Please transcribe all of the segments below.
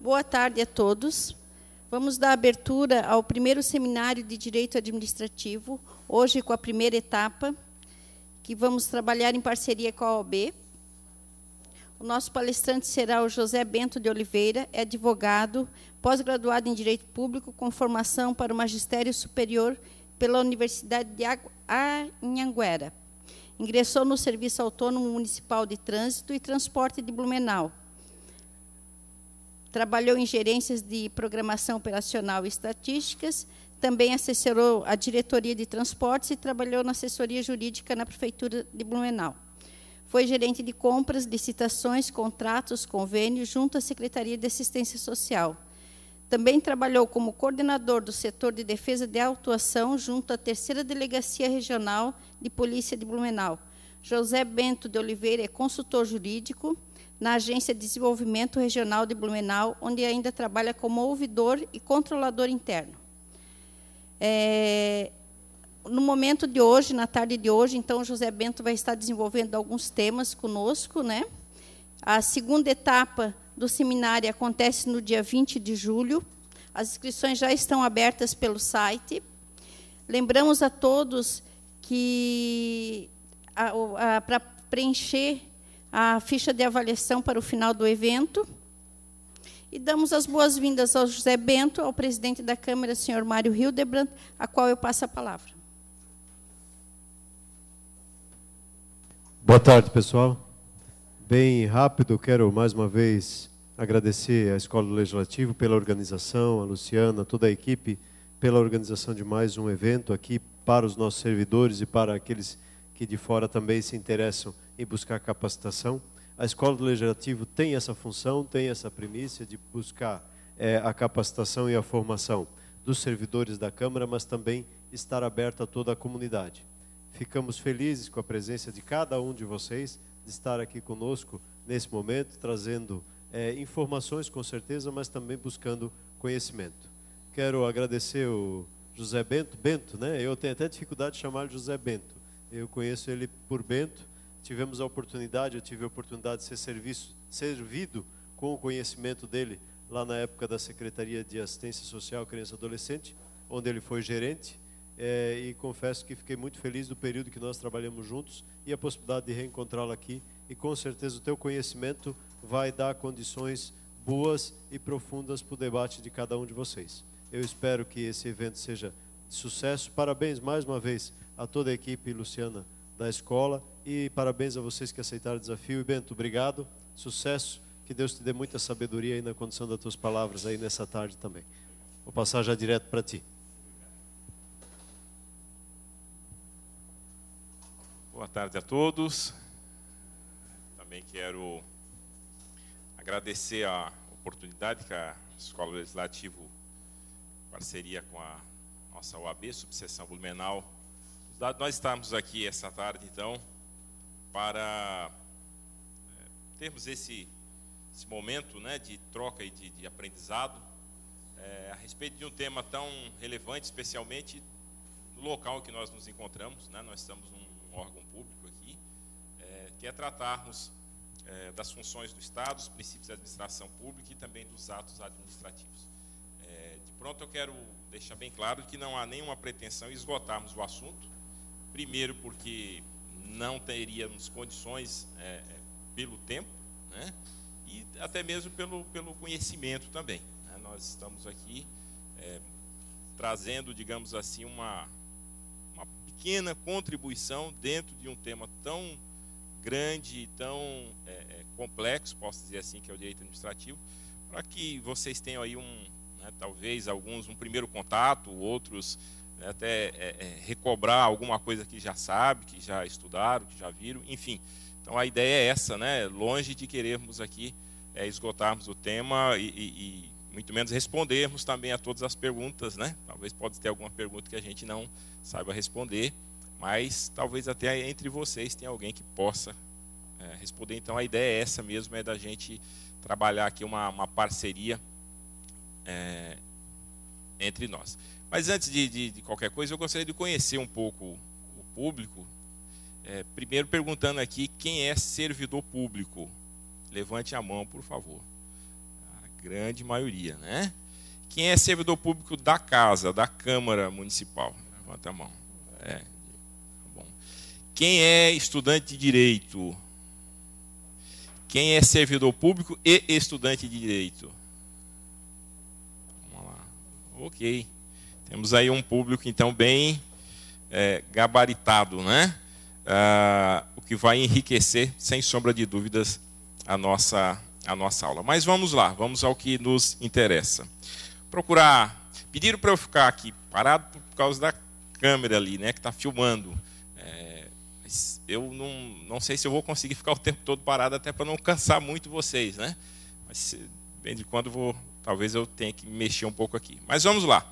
Boa tarde a todos. Vamos dar abertura ao primeiro seminário de Direito Administrativo, hoje com a primeira etapa, que vamos trabalhar em parceria com a OAB. O nosso palestrante será o José Bento de Oliveira, é advogado, pós-graduado em Direito Público, com formação para o Magistério Superior pela Universidade de Anhanguera. Ingressou no Serviço Autônomo Municipal de Trânsito e Transporte de Blumenau. Trabalhou em gerências de programação operacional e estatísticas, também assessorou a diretoria de transportes e trabalhou na assessoria jurídica na prefeitura de Blumenau. Foi gerente de compras, licitações, contratos, convênios junto à Secretaria de Assistência Social. Também trabalhou como coordenador do setor de defesa de autuação junto à Terceira Delegacia Regional de Polícia de Blumenau. José Bento de Oliveira é consultor jurídico, na Agência de Desenvolvimento Regional de Blumenau, onde ainda trabalha como ouvidor e controlador interno. É, no momento de hoje, na tarde de hoje, então, José Bento vai estar desenvolvendo alguns temas conosco. Né? A segunda etapa do seminário acontece no dia 20 de julho. As inscrições já estão abertas pelo site. Lembramos a todos que para preencher a ficha de avaliação para o final do evento. E damos as boas-vindas ao José Bento, ao presidente da Câmara, senhor Mário Hildebrandt, a qual eu passo a palavra. Boa tarde, pessoal. Bem rápido, quero mais uma vez agradecer à Escola do Legislativo pela organização, a Luciana, toda a equipe, pela organização de mais um evento aqui para os nossos servidores e para aqueles que que de fora também se interessam em buscar capacitação. A escola do legislativo tem essa função, tem essa premissa de buscar é, a capacitação e a formação dos servidores da Câmara, mas também estar aberta a toda a comunidade. Ficamos felizes com a presença de cada um de vocês, de estar aqui conosco nesse momento, trazendo é, informações com certeza, mas também buscando conhecimento. Quero agradecer o José Bento, Bento, né? Eu tenho até dificuldade de chamar José Bento. Eu conheço ele por Bento. Tivemos a oportunidade, eu tive a oportunidade de ser serviço, servido com o conhecimento dele lá na época da Secretaria de Assistência Social Criança e Adolescente, onde ele foi gerente. É, e confesso que fiquei muito feliz do período que nós trabalhamos juntos e a possibilidade de reencontrá-lo aqui. E com certeza o teu conhecimento vai dar condições boas e profundas para o debate de cada um de vocês. Eu espero que esse evento seja de sucesso. Parabéns mais uma vez a toda a equipe Luciana da escola e parabéns a vocês que aceitaram o desafio. E Bento, obrigado, sucesso, que Deus te dê muita sabedoria aí na condição das tuas palavras aí nessa tarde também. Vou passar já direto para ti. Boa tarde a todos. Também quero agradecer a oportunidade que a Escola Legislativo, parceria com a nossa UAB, Subseção Blumenau, nós estamos aqui essa tarde, então, para eh, termos esse, esse momento né, de troca e de, de aprendizado é, a respeito de um tema tão relevante, especialmente no local em que nós nos encontramos. Né, nós estamos num órgão público aqui, é, que é tratarmos é, das funções do Estado, dos princípios da administração pública e também dos atos administrativos. de pronto, eu quero deixar bem claro que não há nenhuma pretensão esgotarmos o assunto Primeiro, porque não teríamos condições é, é, pelo tempo, né? e até mesmo pelo, pelo conhecimento também. Né? Nós estamos aqui é, trazendo, digamos assim, uma, uma pequena contribuição dentro de um tema tão grande e tão é, é, complexo, posso dizer assim, que é o direito administrativo, para que vocês tenham aí um, né, talvez alguns um primeiro contato, outros até é, é, recobrar alguma coisa que já sabe, que já estudaram, que já viram, enfim. Então a ideia é essa, né? Longe de querermos aqui é, esgotarmos o tema e, e, e, muito menos respondermos também a todas as perguntas, né? Talvez pode ter alguma pergunta que a gente não saiba responder, mas talvez até entre vocês tenha alguém que possa é, responder. Então a ideia é essa mesmo, é da gente trabalhar aqui uma, uma parceria é, entre nós. Mas antes de, de, de qualquer coisa, eu gostaria de conhecer um pouco o público. É, primeiro perguntando aqui quem é servidor público. Levante a mão, por favor. A grande maioria, né? Quem é servidor público da casa, da Câmara Municipal? Levanta a mão. É. Tá bom. Quem é estudante de direito? Quem é servidor público e estudante de direito? Ok. Temos aí um público, então, bem é, gabaritado, né? Ah, o que vai enriquecer, sem sombra de dúvidas, a nossa, a nossa aula. Mas vamos lá, vamos ao que nos interessa. Procurar. Pediram para eu ficar aqui parado por causa da câmera ali, né? Que está filmando. É, eu não, não sei se eu vou conseguir ficar o tempo todo parado, até para não cansar muito vocês, né? Mas bem de quando vou, talvez eu tenha que mexer um pouco aqui. Mas vamos lá.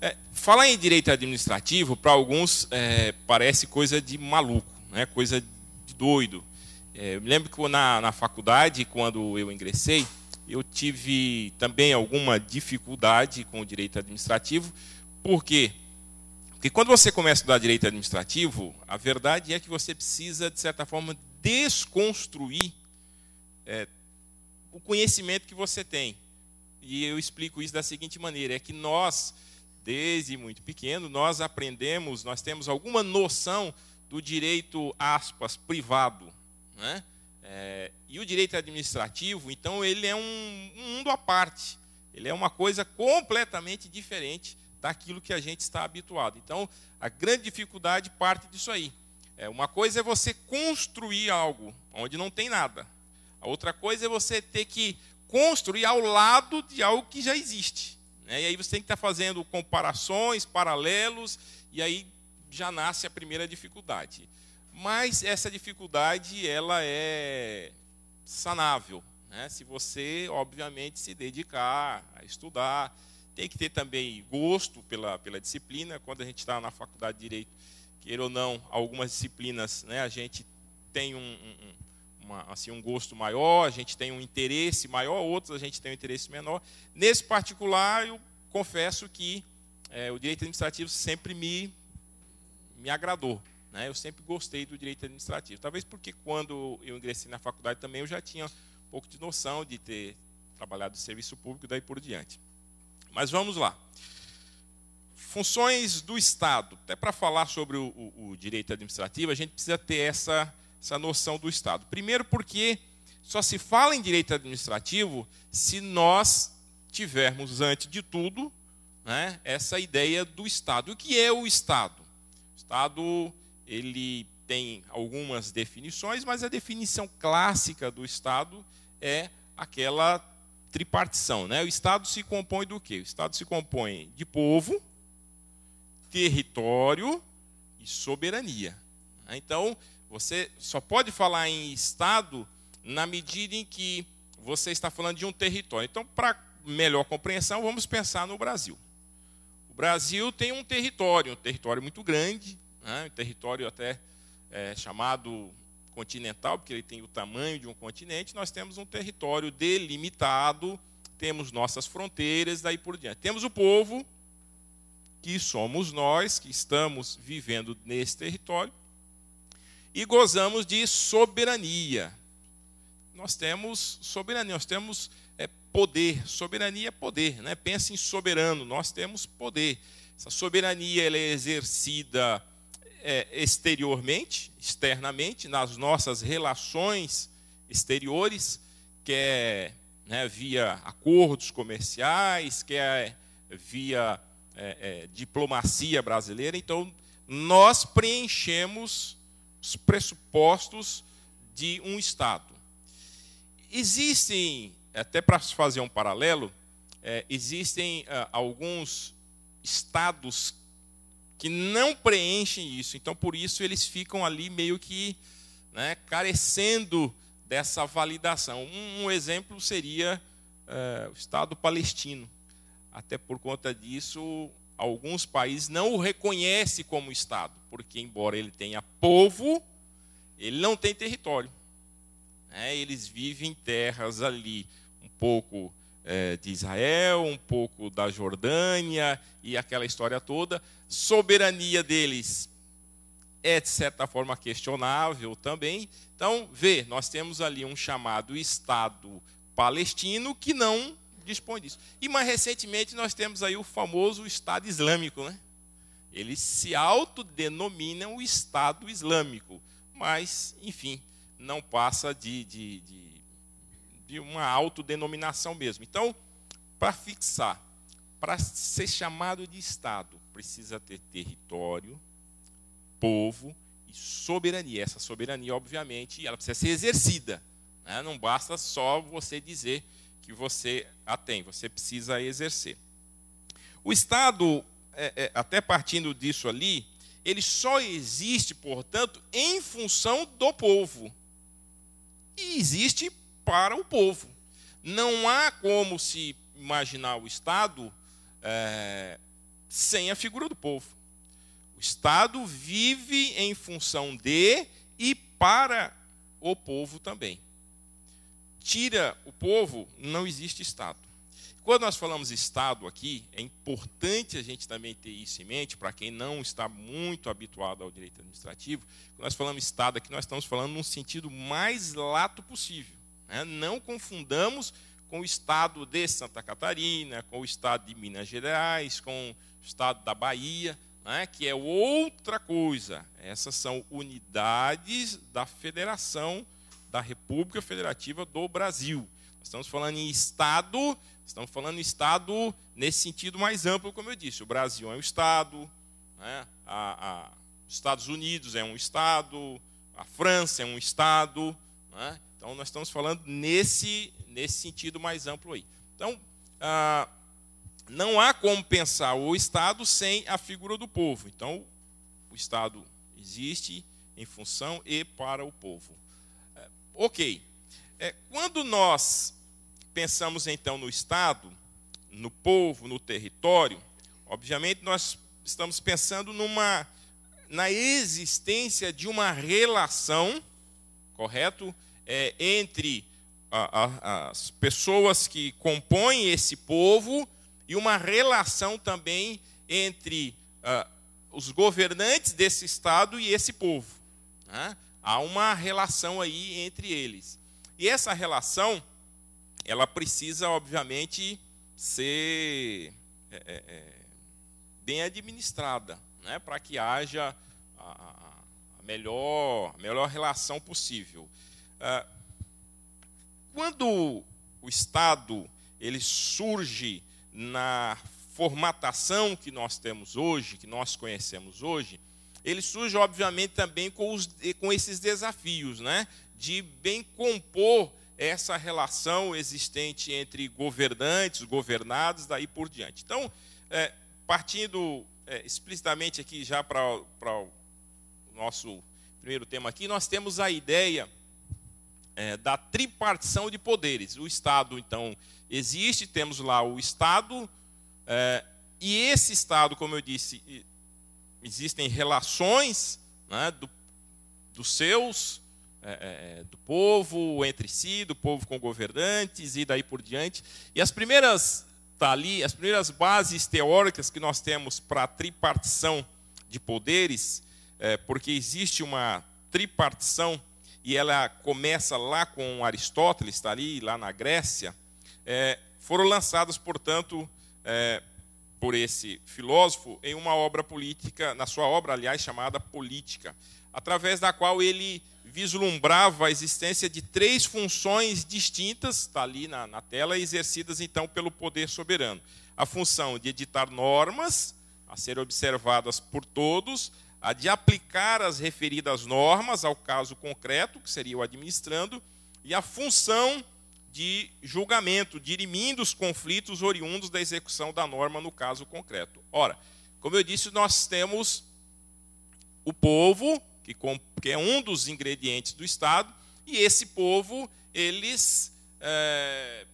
É, falar em direito administrativo, para alguns, é, parece coisa de maluco, né? coisa de doido. É, eu me lembro que na, na faculdade, quando eu ingressei, eu tive também alguma dificuldade com o direito administrativo. Por quê? Porque quando você começa a estudar direito administrativo, a verdade é que você precisa, de certa forma, desconstruir é, o conhecimento que você tem e eu explico isso da seguinte maneira: é que nós, desde muito pequeno, nós aprendemos, nós temos alguma noção do direito, aspas, privado. Né? É, e o direito administrativo, então, ele é um, um mundo à parte. Ele é uma coisa completamente diferente daquilo que a gente está habituado. Então, a grande dificuldade parte disso aí. É, uma coisa é você construir algo onde não tem nada. A outra coisa é você ter que construir ao lado de algo que já existe. Né? E aí você tem que estar tá fazendo comparações, paralelos, e aí já nasce a primeira dificuldade. Mas essa dificuldade ela é sanável, né? se você, obviamente, se dedicar a estudar. Tem que ter também gosto pela, pela disciplina. Quando a gente está na faculdade de Direito, queira ou não, algumas disciplinas né, a gente tem um, um uma, assim, um gosto maior, a gente tem um interesse maior, outros a gente tem um interesse menor. Nesse particular, eu confesso que é, o direito administrativo sempre me, me agradou. Né? Eu sempre gostei do direito administrativo. Talvez porque quando eu ingressei na faculdade também eu já tinha um pouco de noção de ter trabalhado em serviço público daí por diante. Mas vamos lá. Funções do Estado. Até para falar sobre o, o, o direito administrativo, a gente precisa ter essa essa noção do Estado. Primeiro, porque só se fala em direito administrativo se nós tivermos, antes de tudo, né, essa ideia do Estado. O que é o Estado? O Estado ele tem algumas definições, mas a definição clássica do Estado é aquela tripartição. Né? O Estado se compõe do quê? O Estado se compõe de povo, território e soberania. Né? Então, você só pode falar em Estado na medida em que você está falando de um território. Então, para melhor compreensão, vamos pensar no Brasil. O Brasil tem um território, um território muito grande, né? um território até é, chamado continental, porque ele tem o tamanho de um continente. Nós temos um território delimitado, temos nossas fronteiras, daí por diante. Temos o povo, que somos nós, que estamos vivendo nesse território e gozamos de soberania. Nós temos soberania, nós temos é, poder. Soberania é poder, né? Pensa em soberano, nós temos poder. Essa soberania ela é exercida é, exteriormente, externamente, nas nossas relações exteriores, quer é, né, via acordos comerciais, quer é via é, é, diplomacia brasileira. Então, nós preenchemos os pressupostos de um Estado. Existem, até para fazer um paralelo, é, existem é, alguns Estados que não preenchem isso, então por isso eles ficam ali meio que né, carecendo dessa validação. Um, um exemplo seria é, o Estado palestino. Até por conta disso, alguns países não o reconhecem como Estado, porque, embora ele tenha povo, ele não tem território. É, eles vivem em terras ali, um pouco é, de Israel, um pouco da Jordânia e aquela história toda. Soberania deles é, de certa forma, questionável também. Então, vê, nós temos ali um chamado Estado palestino que não dispõe disso. E mais recentemente nós temos aí o famoso Estado Islâmico, né? Eles se autodenominam o Estado Islâmico, mas, enfim, não passa de, de, de, de uma autodenominação mesmo. Então, para fixar, para ser chamado de Estado, precisa ter território, povo e soberania. Essa soberania, obviamente, ela precisa ser exercida. Né? Não basta só você dizer que você a tem, você precisa exercer. O Estado, é, é, até partindo disso ali, ele só existe, portanto, em função do povo. E existe para o povo. Não há como se imaginar o Estado é, sem a figura do povo. O Estado vive em função de e para o povo também tira o povo, não existe Estado. Quando nós falamos Estado aqui, é importante a gente também ter isso em mente, para quem não está muito habituado ao direito administrativo, quando nós falamos Estado aqui, nós estamos falando num sentido mais lato possível. Né? Não confundamos com o Estado de Santa Catarina, com o Estado de Minas Gerais, com o Estado da Bahia, né? que é outra coisa. Essas são unidades da federação da República Federativa do Brasil. estamos falando em Estado, estamos falando em Estado nesse sentido mais amplo, como eu disse. O Brasil é um Estado, né? a, a Estados Unidos é um Estado, a França é um Estado. Né? Então, nós estamos falando nesse, nesse sentido mais amplo aí. Então, ah, não há como pensar o Estado sem a figura do povo. Então, o Estado existe em função e para o povo. Ok. É, quando nós pensamos então no Estado, no povo, no território, obviamente nós estamos pensando numa na existência de uma relação, correto, é, entre a, a, as pessoas que compõem esse povo e uma relação também entre a, ah, os governantes desse estado e esse povo. Né? Há uma relação aí entre eles. E essa relação, ela precisa, obviamente, ser é, é, é bem administrada, né? para que haja a, a melhor, a melhor relação possível. Ah, quando o Estado ele surge na formatação que nós temos hoje, que nós conhecemos hoje, ele surge, obviamente, também com, os, com esses desafios, né? de bem compor essa relação existente entre governantes, governados, daí por diante. Então, é, partindo é, explicitamente aqui já para o nosso primeiro tema aqui, nós temos a ideia é, da tripartição de poderes. O Estado, então, existe, temos lá o Estado, é, e esse Estado, como eu disse, existem relações né, do, dos seus, é, é, é, do povo entre si, do povo com governantes e daí por diante. E as primeiras tá ali, as primeiras bases teóricas que nós temos para a tripartição de poderes, é, porque existe uma tripartição e ela começa lá com Aristóteles, está ali, lá na Grécia, é, foram lançadas, portanto, é, por esse filósofo em uma obra política, na sua obra, aliás, chamada Política, através da qual ele vislumbrava a existência de três funções distintas, está ali na, na tela, exercidas então pelo poder soberano: a função de editar normas, a serem observadas por todos, a de aplicar as referidas normas ao caso concreto, que seria o administrando, e a função de julgamento, dirimindo os conflitos oriundos da execução da norma no caso concreto. Ora, como eu disse, nós temos o povo, que, é um dos ingredientes do Estado, e esse povo, eles é,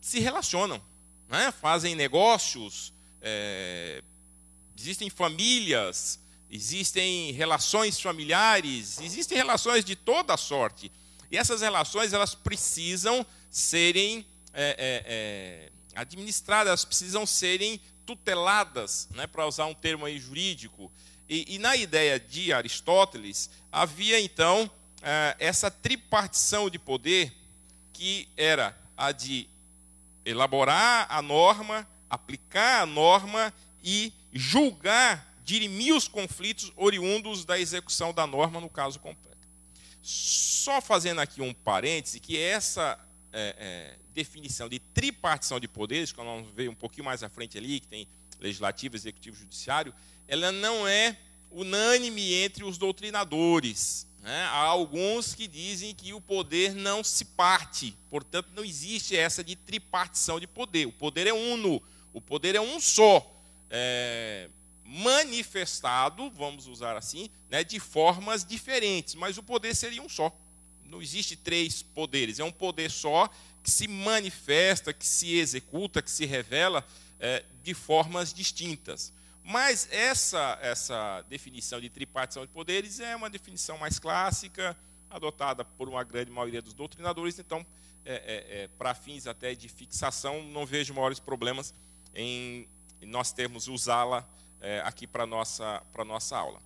se relacionam, né? fazem negócios, é, existem famílias, existem relações familiares, existem relações de toda sorte. E essas relações elas precisam serem é, é, é administradas, elas precisam serem tuteladas, né, para usar um termo aí jurídico. E, e, na ideia de Aristóteles havia então é, essa tripartição de poder que era a de elaborar a norma, aplicar a norma e julgar, dirimir os conflitos oriundos da execução da norma no caso concreto. Só fazendo aqui um parêntese, que essa é, é, definição de tripartição de poderes, que nós vamos ver um pouquinho mais à frente ali, que tem legislativo, executivo, judiciário, ela não é unânime entre os doutrinadores. Né? Há alguns que dizem que o poder não se parte, portanto, não existe essa de tripartição de poder. O poder é uno, o poder é um só. É, manifestado, vamos usar assim, né, de formas diferentes, mas o poder seria um só. Não existe três poderes, é um poder só que se manifesta, que se executa, que se revela é, de formas distintas. Mas essa, essa definição de tripartição de poderes é uma definição mais clássica, adotada por uma grande maioria dos doutrinadores, então, é, é, é para fins até de fixação, não vejo maiores problemas em nós termos usá-la é, aqui para a nossa, nossa aula.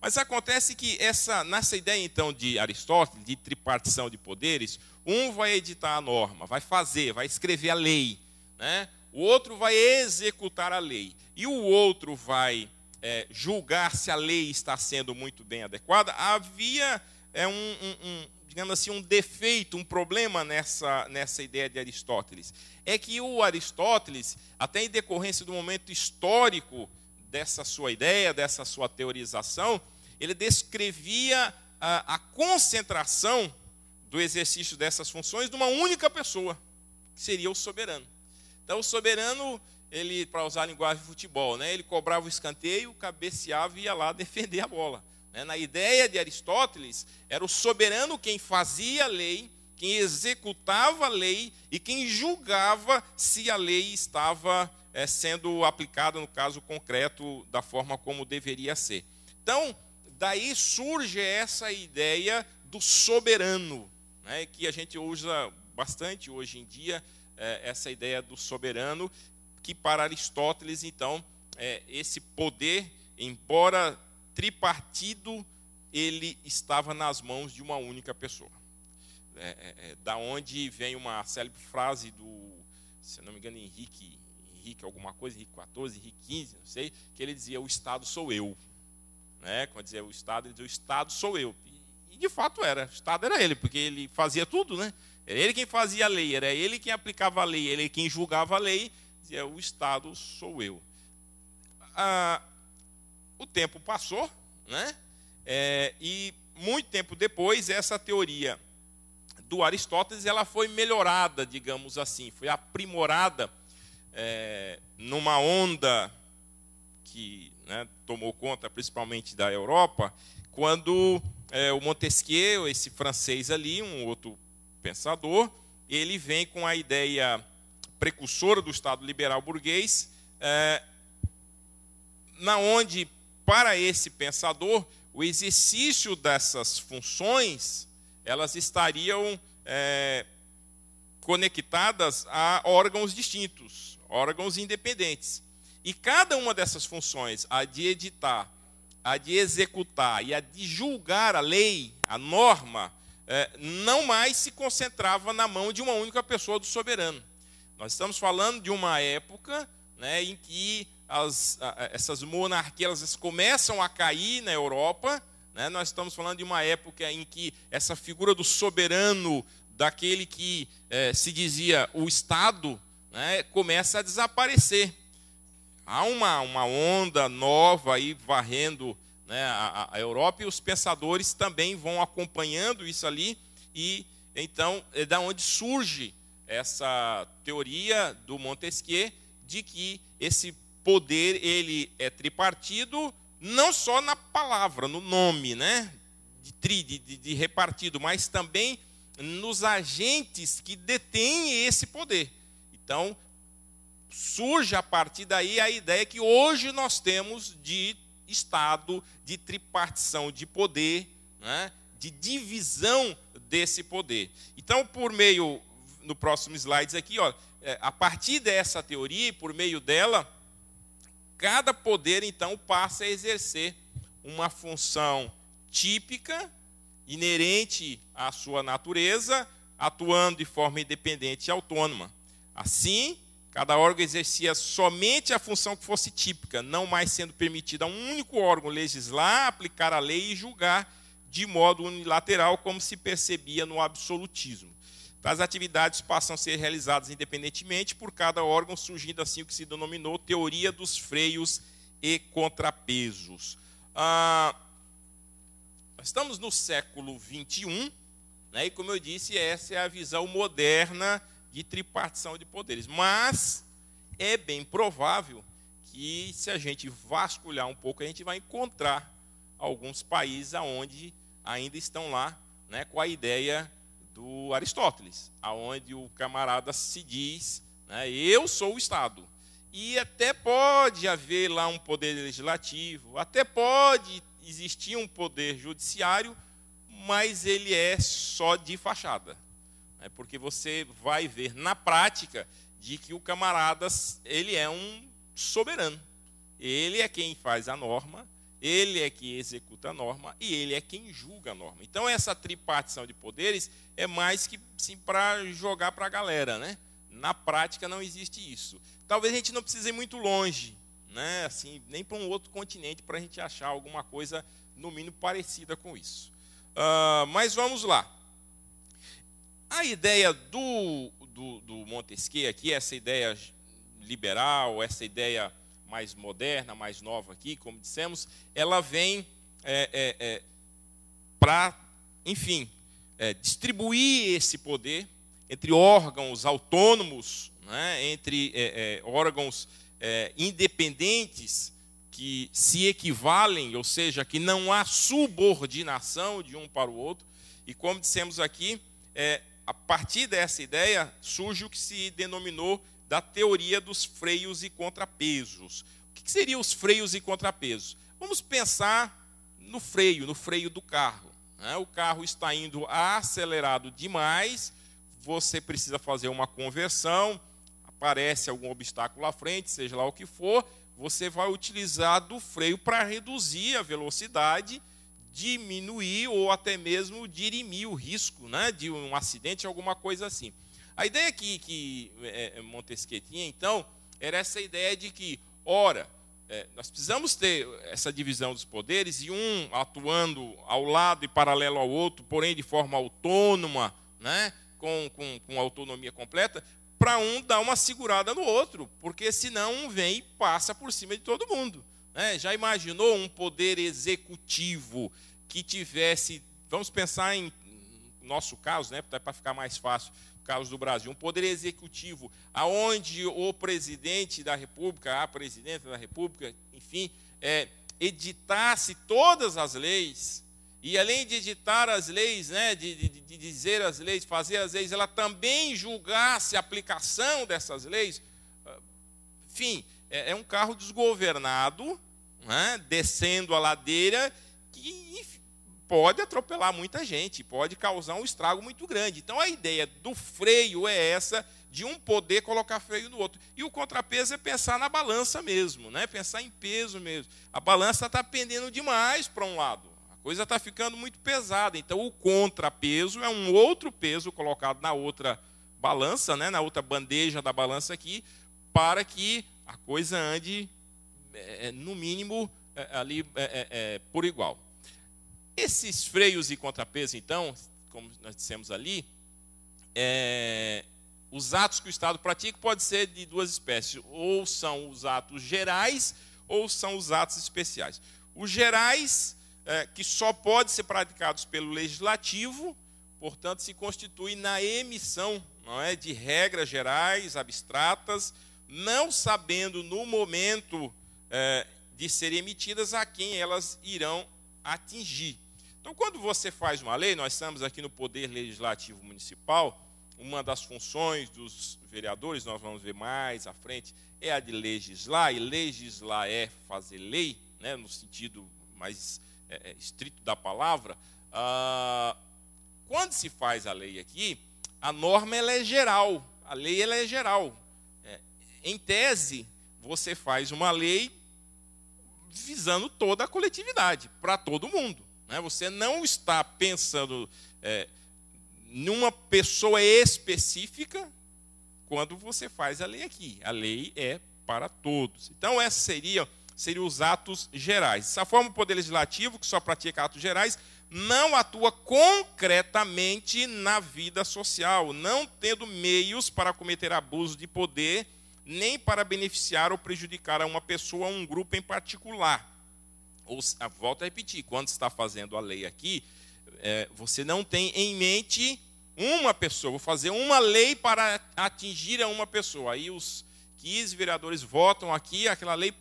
Mas acontece que essa, nessa ideia então de Aristóteles, de tripartição de poderes, um vai editar a norma, vai fazer, vai escrever a lei, né? o outro vai executar a lei, e o outro vai é, julgar se a lei está sendo muito bem adequada. Havia é, um, um digamos assim, um defeito, um problema nessa, nessa ideia de Aristóteles. É que o Aristóteles, até em decorrência do momento histórico dessa sua ideia, dessa sua teorização, ele descrevia a, a concentração do exercício dessas funções numa única pessoa, que seria o soberano. Então, o soberano, ele, para usar a linguagem de futebol, né, ele cobrava o escanteio, cabeceava e ia lá defender a bola. Né? Na ideia de Aristóteles, era o soberano quem fazia a lei, quem executava a lei e quem julgava se a lei estava eh, sendo aplicada, no caso concreto, da forma como deveria ser. Então, daí surge essa ideia do soberano, né, que a gente usa bastante hoje em dia, é, essa ideia do soberano, que para Aristóteles, então, é, esse poder, embora tripartido, ele estava nas mãos de uma única pessoa. É, é, é da onde vem uma célebre frase do, se não me engano, Henrique, Henrique alguma coisa, Henrique 14, Henrique 15, não sei, que ele dizia: O Estado sou eu. Né? Quando dizia o Estado, ele dizia: O Estado sou eu. E, e de fato era, o Estado era ele, porque ele fazia tudo, né? Era ele quem fazia a lei, era ele quem aplicava a lei, ele quem julgava a lei, dizia: O Estado sou eu. Ah, o tempo passou, né? É, e muito tempo depois essa teoria do Aristóteles ela foi melhorada, digamos assim, foi aprimorada é, numa onda que né, tomou conta principalmente da Europa, quando é, o Montesquieu, esse francês ali, um outro pensador, ele vem com a ideia precursora do Estado liberal burguês, é, na onde para esse pensador, o exercício dessas funções elas estariam é, conectadas a órgãos distintos, órgãos independentes. E cada uma dessas funções, a de editar, a de executar e a de julgar a lei, a norma, é, não mais se concentrava na mão de uma única pessoa do soberano. Nós estamos falando de uma época né, em que as, essas monarquias começam a cair na Europa. Né? Nós estamos falando de uma época em que essa figura do soberano, daquele que é, se dizia o Estado, né, começa a desaparecer. Há uma, uma onda nova aí varrendo né, a, a Europa e os pensadores também vão acompanhando isso ali. E então é da onde surge essa teoria do Montesquieu de que esse poder ele é tripartido não só na palavra, no nome, né? De, tri, de, de repartido, mas também nos agentes que detêm esse poder. Então, surge a partir daí a ideia que hoje nós temos de Estado, de tripartição de poder, né? de divisão desse poder. Então, por meio, no próximo slide aqui, ó, é, a partir dessa teoria, e por meio dela, cada poder então passa a exercer uma função típica, inerente à sua natureza, atuando de forma independente e autônoma. Assim, cada órgão exercia somente a função que fosse típica, não mais sendo permitido a um único órgão legislar, aplicar a lei e julgar de modo unilateral, como se percebia no absolutismo. As atividades passam a ser realizadas independentemente por cada órgão, surgindo assim o que se denominou teoria dos freios e contrapesos. Ah, estamos no século XXI, né, e como eu disse, essa é a visão moderna de tripartição de poderes. Mas é bem provável que, se a gente vasculhar um pouco, a gente vai encontrar alguns países onde ainda estão lá né, com a ideia do Aristóteles, aonde o camarada se diz, né, eu sou o Estado. E até pode haver lá um poder legislativo, até pode existir um poder judiciário, mas ele é só de fachada. Né, porque você vai ver na prática de que o camarada ele é um soberano. Ele é quem faz a norma, ele é que executa a norma e ele é quem julga a norma. Então, essa tripartição de poderes é mais que sim para jogar para a galera. Né? Na prática, não existe isso. Talvez a gente não precise ir muito longe, né? assim, nem para um outro continente, para a gente achar alguma coisa, no mínimo, parecida com isso. Uh, mas vamos lá. A ideia do, do, do Montesquieu aqui, essa ideia liberal, essa ideia mais moderna, mais nova aqui, como dissemos, ela vem é, é, é para, enfim, é, distribuir esse poder entre órgãos autônomos, né, entre é, órgãos independentes que se equivalem, ou seja, que não há subordinação de um para o outro. E como dissemos aqui, é, a partir dessa ideia surge o que se denominou da teoria dos freios e contrapesos. O que, que seriam os freios e contrapesos? Vamos pensar no freio, no freio do carro. Né? O carro está indo acelerado demais, você precisa fazer uma conversão, aparece algum obstáculo à frente, seja lá o que for, você vai utilizar do freio para reduzir a velocidade, diminuir ou até mesmo dirimir o risco né, de um acidente, alguma coisa assim. A ideia que, que é, é, Montesquieu tinha, então, era essa ideia de que, ora, é, nós precisamos ter essa divisão dos poderes e um atuando ao lado e paralelo ao outro, porém de forma autônoma, né, com, com, com autonomia completa, para um dar uma segurada no outro, porque senão um vem e passa por cima de todo mundo. Né? Já imaginou um poder executivo que tivesse, vamos pensar em nosso caso, né, tá, para ficar mais fácil, Carros do Brasil, um poder executivo aonde o presidente da República, a presidenta da República, enfim, é, editasse todas as leis e além de editar as leis, né, de, de, de, dizer as leis, fazer as leis, ela também julgasse a aplicação dessas leis. Ah, enfim, é, é um carro desgovernado, né, descendo a ladeira, que, enfim, pode atropelar muita gente, pode causar um estrago muito grande. Então a ideia do freio é essa de um poder colocar freio no outro. E o contrapeso é pensar na balança mesmo, né? Pensar em peso mesmo. A balança está pendendo demais para um lado. A coisa está ficando muito pesada. Então o contrapeso é um outro peso colocado na outra balança, né? Na outra bandeja da balança aqui, para que a coisa ande é, é no mínimo é, ali é, é, é por igual. Esses freios e contrapesos, então, como nós dissemos ali, é, os atos que o Estado pratica podem ser de duas espécies, ou são os atos gerais ou são os atos especiais. Os gerais, é, que só podem ser praticados pelo legislativo, portanto, se constituem na emissão não é, de regras gerais, abstratas, não sabendo no momento é, de serem emitidas a quem elas irão atingir. Então, quando você faz uma lei, nós estamos aqui no Poder Legislativo Municipal, uma das funções dos vereadores, nós vamos ver mais à frente, é a de legislar, e legislar é fazer lei, né, no sentido mais é, é estrito da palavra. Ah, quando se faz a lei aqui, a norma é geral, a lei é geral. É, em tese, você faz uma lei visando toda a coletividade, para todo mundo. Né? Você não está pensando é, numa pessoa específica quando você faz a lei aqui. A lei é para todos. Então, esses seria seriam os atos gerais. Dessa forma, o Poder Legislativo, que só pratica atos gerais, não atua concretamente na vida social, não tendo meios para cometer abuso de poder nem para beneficiar ou prejudicar a uma pessoa ou um grupo em particular. Ou, ah, volto a repetir, quando está fazendo a lei aqui, é, você não tem em mente uma pessoa, vou fazer uma lei para atingir a uma pessoa. Aí os 15 vereadores votam aqui aquela lei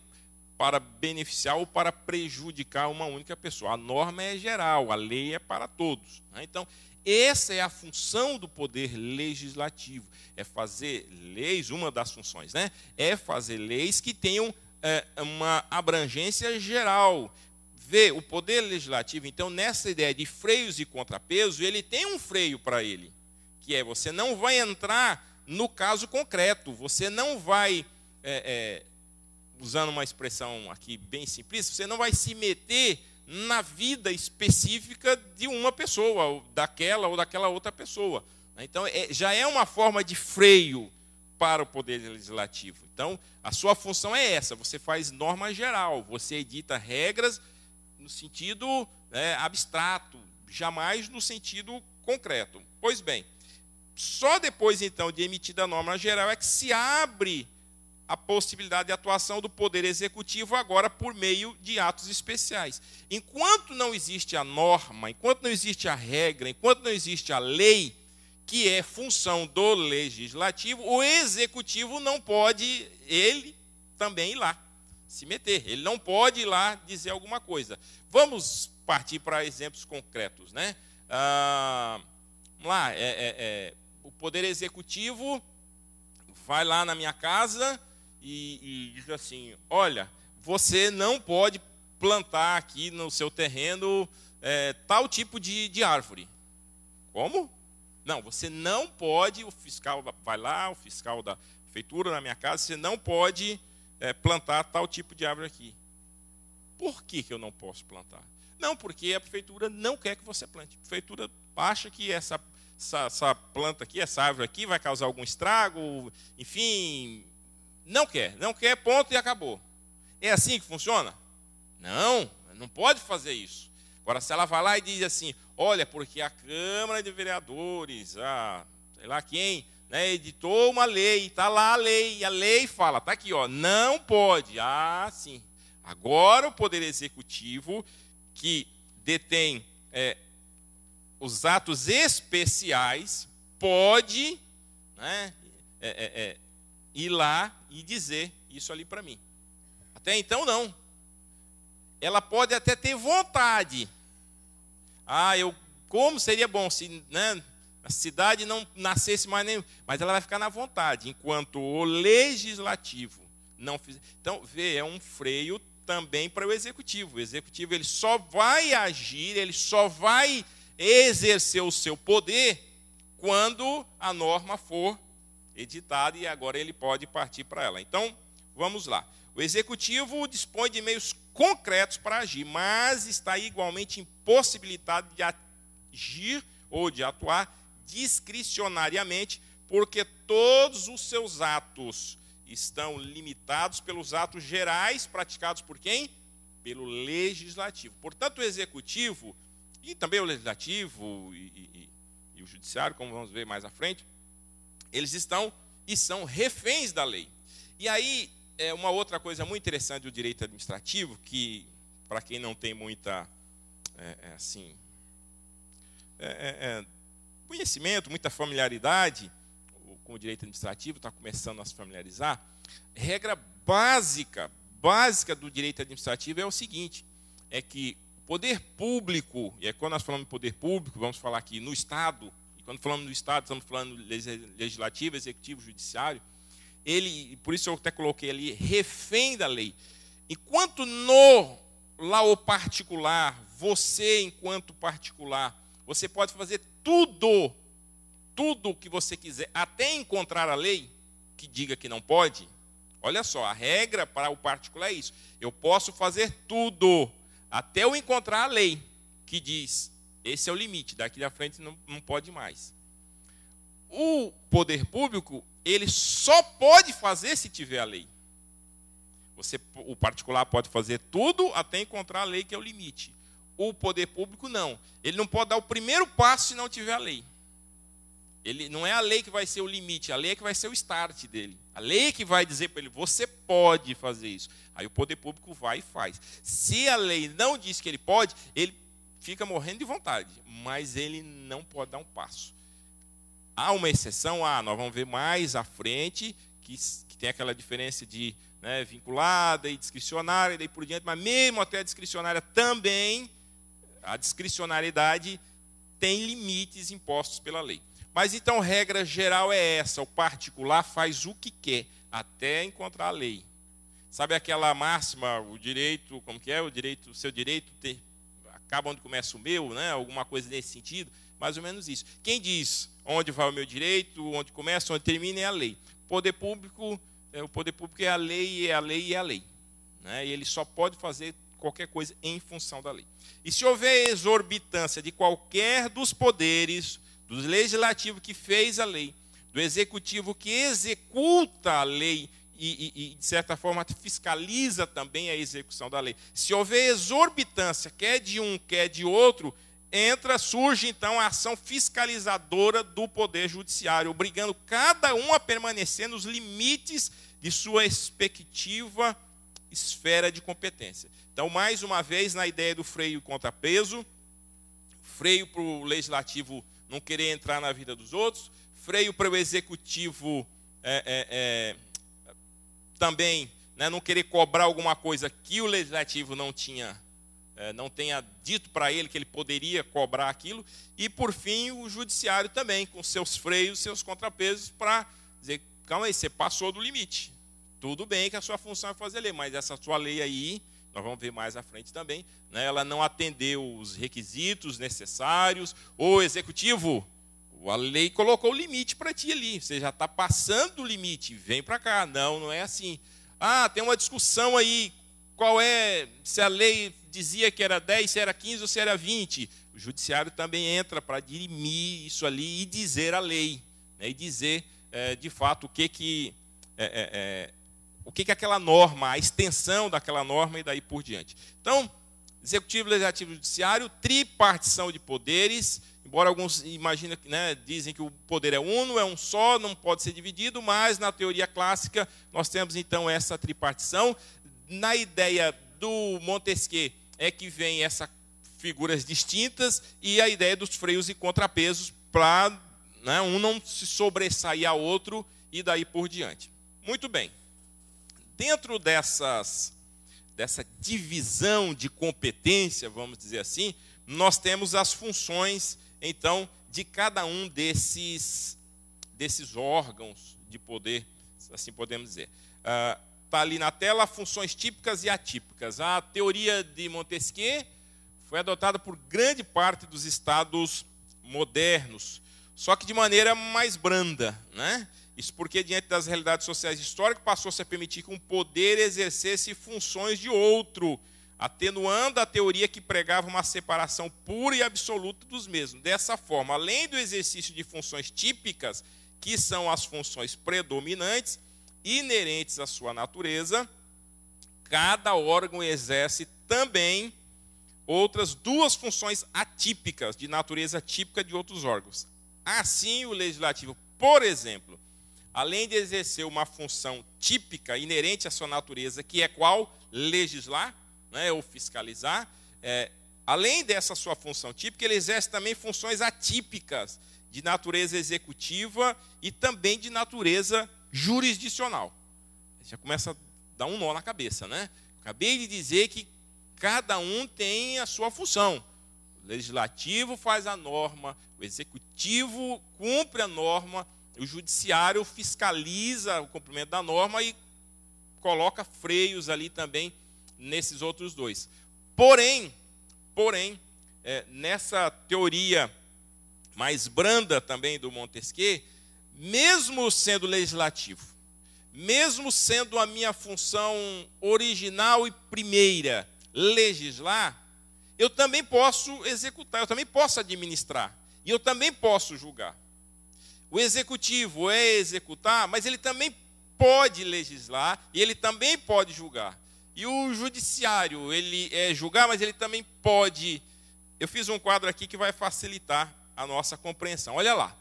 para beneficiar ou para prejudicar uma única pessoa. A norma é geral, a lei é para todos. Né? Então, essa é a função do poder legislativo, é fazer leis, uma das funções, né? É fazer leis que tenham é, uma abrangência geral. Vê, o poder legislativo, então, nessa ideia de freios e contrapeso, ele tem um freio para ele, que é você não vai entrar no caso concreto, você não vai, é, é, usando uma expressão aqui bem simplista, você não vai se meter na vida específica de uma pessoa, ou daquela ou daquela outra pessoa. Né? Então, é, já é uma forma de freio para o poder legislativo. Então, a sua função é essa: você faz norma geral, você edita regras no sentido né, abstrato, jamais no sentido concreto. Pois bem, só depois então de emitida a norma geral é que se abre a possibilidade de atuação do Poder Executivo agora por meio de atos especiais. Enquanto não existe a norma, enquanto não existe a regra, enquanto não existe a lei, que é função do legislativo, o executivo não pode, ele também ir lá se meter. Ele não pode ir lá dizer alguma coisa. Vamos partir para exemplos concretos. Né? Ah, vamos lá, é, é, é, o Poder Executivo vai lá na minha casa e, e diz assim: olha, você não pode plantar aqui no seu terreno é, tal tipo de, de árvore. Como? Não, você não pode, o fiscal vai lá, o fiscal da prefeitura na minha casa, você não pode é, plantar tal tipo de árvore aqui. Por que, que eu não posso plantar? Não, porque a prefeitura não quer que você plante. A prefeitura acha que essa, essa, essa planta aqui, essa árvore aqui, vai causar algum estrago, enfim, não quer, não quer, ponto e acabou. É assim que funciona? Não, não pode fazer isso. Agora, se ela vai lá e diz assim: olha, porque a Câmara de Vereadores, a sei lá quem, né, editou uma lei, está lá a lei, e a lei fala, está aqui, ó, não pode. Ah, sim. Agora o Poder Executivo, que detém é, os atos especiais, pode né, é, é, é ir lá e dizer isso ali para mim. Até então, não. Ela pode até ter vontade. Ah, eu como seria bom se né, a cidade não nascesse mais nem. Mas ela vai ficar na vontade, enquanto o legislativo não fizer. Então, vê, é um freio também para o executivo. O executivo ele só vai agir, ele só vai exercer o seu poder quando a norma for editada e agora ele pode partir para ela. Então, vamos lá. O executivo dispõe de meios concretos para agir, mas está igualmente impossibilitado de agir ou de atuar discricionariamente, porque todos os seus atos estão limitados pelos atos gerais praticados por quem? Pelo legislativo. Portanto, o executivo e também o legislativo e, e, e o judiciário, como vamos ver mais à frente, eles estão e são reféns da lei. E aí, é uma outra coisa muito interessante do direito administrativo, que para quem não tem muita, é, é, assim, é, é, é conhecimento, muita familiaridade com o direito administrativo, está começando a se familiarizar, regra básica, básica do direito administrativo é o seguinte, é que o poder público, e é quando nós falamos de poder público, vamos falar aqui no Estado, quando falamos do Estado, estamos falando legislativo, executivo, judiciário. Ele, por isso eu até coloquei ali, refém da lei. Enquanto no lá o particular, você enquanto particular, você pode fazer tudo, tudo o que você quiser, até encontrar a lei que diga que não pode. Olha só, a regra para o particular é isso. Eu posso fazer tudo até eu encontrar a lei que diz esse é o limite, daqui da frente não, não pode mais. O poder público, ele só pode fazer se tiver a lei. Você, o particular pode fazer tudo até encontrar a lei, que é o limite. O poder público, não. Ele não pode dar o primeiro passo se não tiver a lei. Ele não é a lei que vai ser o limite, a lei é que vai ser o start dele. A lei é que vai dizer para ele, você pode fazer isso. Aí o poder público vai e faz. Se a lei não diz que ele pode, ele fica morrendo de vontade, mas ele não pode dar um passo. Há uma exceção, ah, nós vamos ver mais à frente, que, que tem aquela diferença de né, vinculada e discricionária e daí por diante, mas mesmo até a discricionária também, a discricionariedade tem limites impostos pela lei. Mas então, regra geral é essa: o particular faz o que quer, até encontrar a lei. Sabe aquela máxima, o direito, como que é? O direito, o seu direito ter, acaba onde começa o meu, né? alguma coisa nesse sentido, mais ou menos isso. Quem diz onde vai o meu direito, onde começa, onde termina é a lei. O poder público, é, o poder público é a lei, é a lei, é a lei. Né? E ele só pode fazer qualquer coisa em função da lei. E se houver exorbitância de qualquer dos poderes, do legislativo que fez a lei, do executivo que executa a lei e, e, de certa forma, fiscaliza também a execução da lei. Se houver exorbitância, quer de um, quer de outro, entra, surge então a ação fiscalizadora do Poder Judiciário, obrigando cada um a permanecer nos limites de sua expectativa esfera de competência. Então, mais uma vez, na ideia do freio e contrapeso, freio para o legislativo não querer entrar na vida dos outros, freio para o executivo é, é, é, também né, não querer cobrar alguma coisa que o legislativo não tinha, é, não tenha dito para ele que ele poderia cobrar aquilo, e por fim o judiciário também, com seus freios, seus contrapesos, para dizer, calma aí, você passou do limite. Tudo bem que a sua função é fazer lei, mas essa sua lei aí, nós vamos ver mais à frente também, né, ela não atendeu os requisitos necessários, o executivo a lei colocou o limite para ti ali. Você já está passando do limite. Vem para cá. Não, não é assim. Ah, tem uma discussão aí. Qual é. Se a lei dizia que era 10, se era 15 ou se era 20. O judiciário também entra para dirimir isso ali e dizer a lei. Né, e dizer, é, de fato, o que que. É, é, é o que, que aquela norma, a extensão daquela norma e daí por diante. Então, executivo, legislativo e judiciário, tripartição de poderes, Embora alguns imaginem, né, dizem que o poder é uno, é um só, não pode ser dividido, mas na teoria clássica nós temos então essa tripartição. Na ideia do Montesquieu é que vem essas figuras distintas e a ideia dos freios e contrapesos para né, um não se sobressair a outro e daí por diante. Muito bem. Dentro dessas dessa divisão de competência, vamos dizer assim, nós temos as funções então de cada um desses, desses órgãos de poder, assim podemos dizer. Está ah, ali na tela funções típicas e atípicas. A teoria de Montesquieu foi adotada por grande parte dos estados modernos, só que de maneira mais branda, né? Isso porque, diante das realidades sociais históricas, passou-se a permitir que um poder exercesse funções de outro atenuando a teoria que pregava uma separação pura e absoluta dos mesmos. Dessa forma, além do exercício de funções típicas, que são as funções predominantes, inerentes à sua natureza, cada órgão exerce também outras duas funções atípicas, de natureza típica de outros órgãos. Assim, o legislativo, por exemplo, além de exercer uma função típica inerente à sua natureza, que é qual? Legislar, né, ou fiscalizar, é, além dessa sua função típica, ele exerce também funções atípicas, de natureza executiva e também de natureza jurisdicional. Já começa a dar um nó na cabeça, né? Acabei de dizer que cada um tem a sua função. O legislativo faz a norma, o executivo cumpre a norma, o judiciário fiscaliza o cumprimento da norma e coloca freios ali também nesses outros dois. Porém, porém, é, nessa teoria mais branda também do Montesquieu, mesmo sendo legislativo, mesmo sendo a minha função original e primeira legislar, eu também posso executar, eu também posso administrar, e eu também posso julgar. O executivo é executar, mas ele também pode legislar e ele também pode julgar. E o judiciário, ele é julgar, mas ele também pode. Eu fiz um quadro aqui que vai facilitar a nossa compreensão. Olha lá.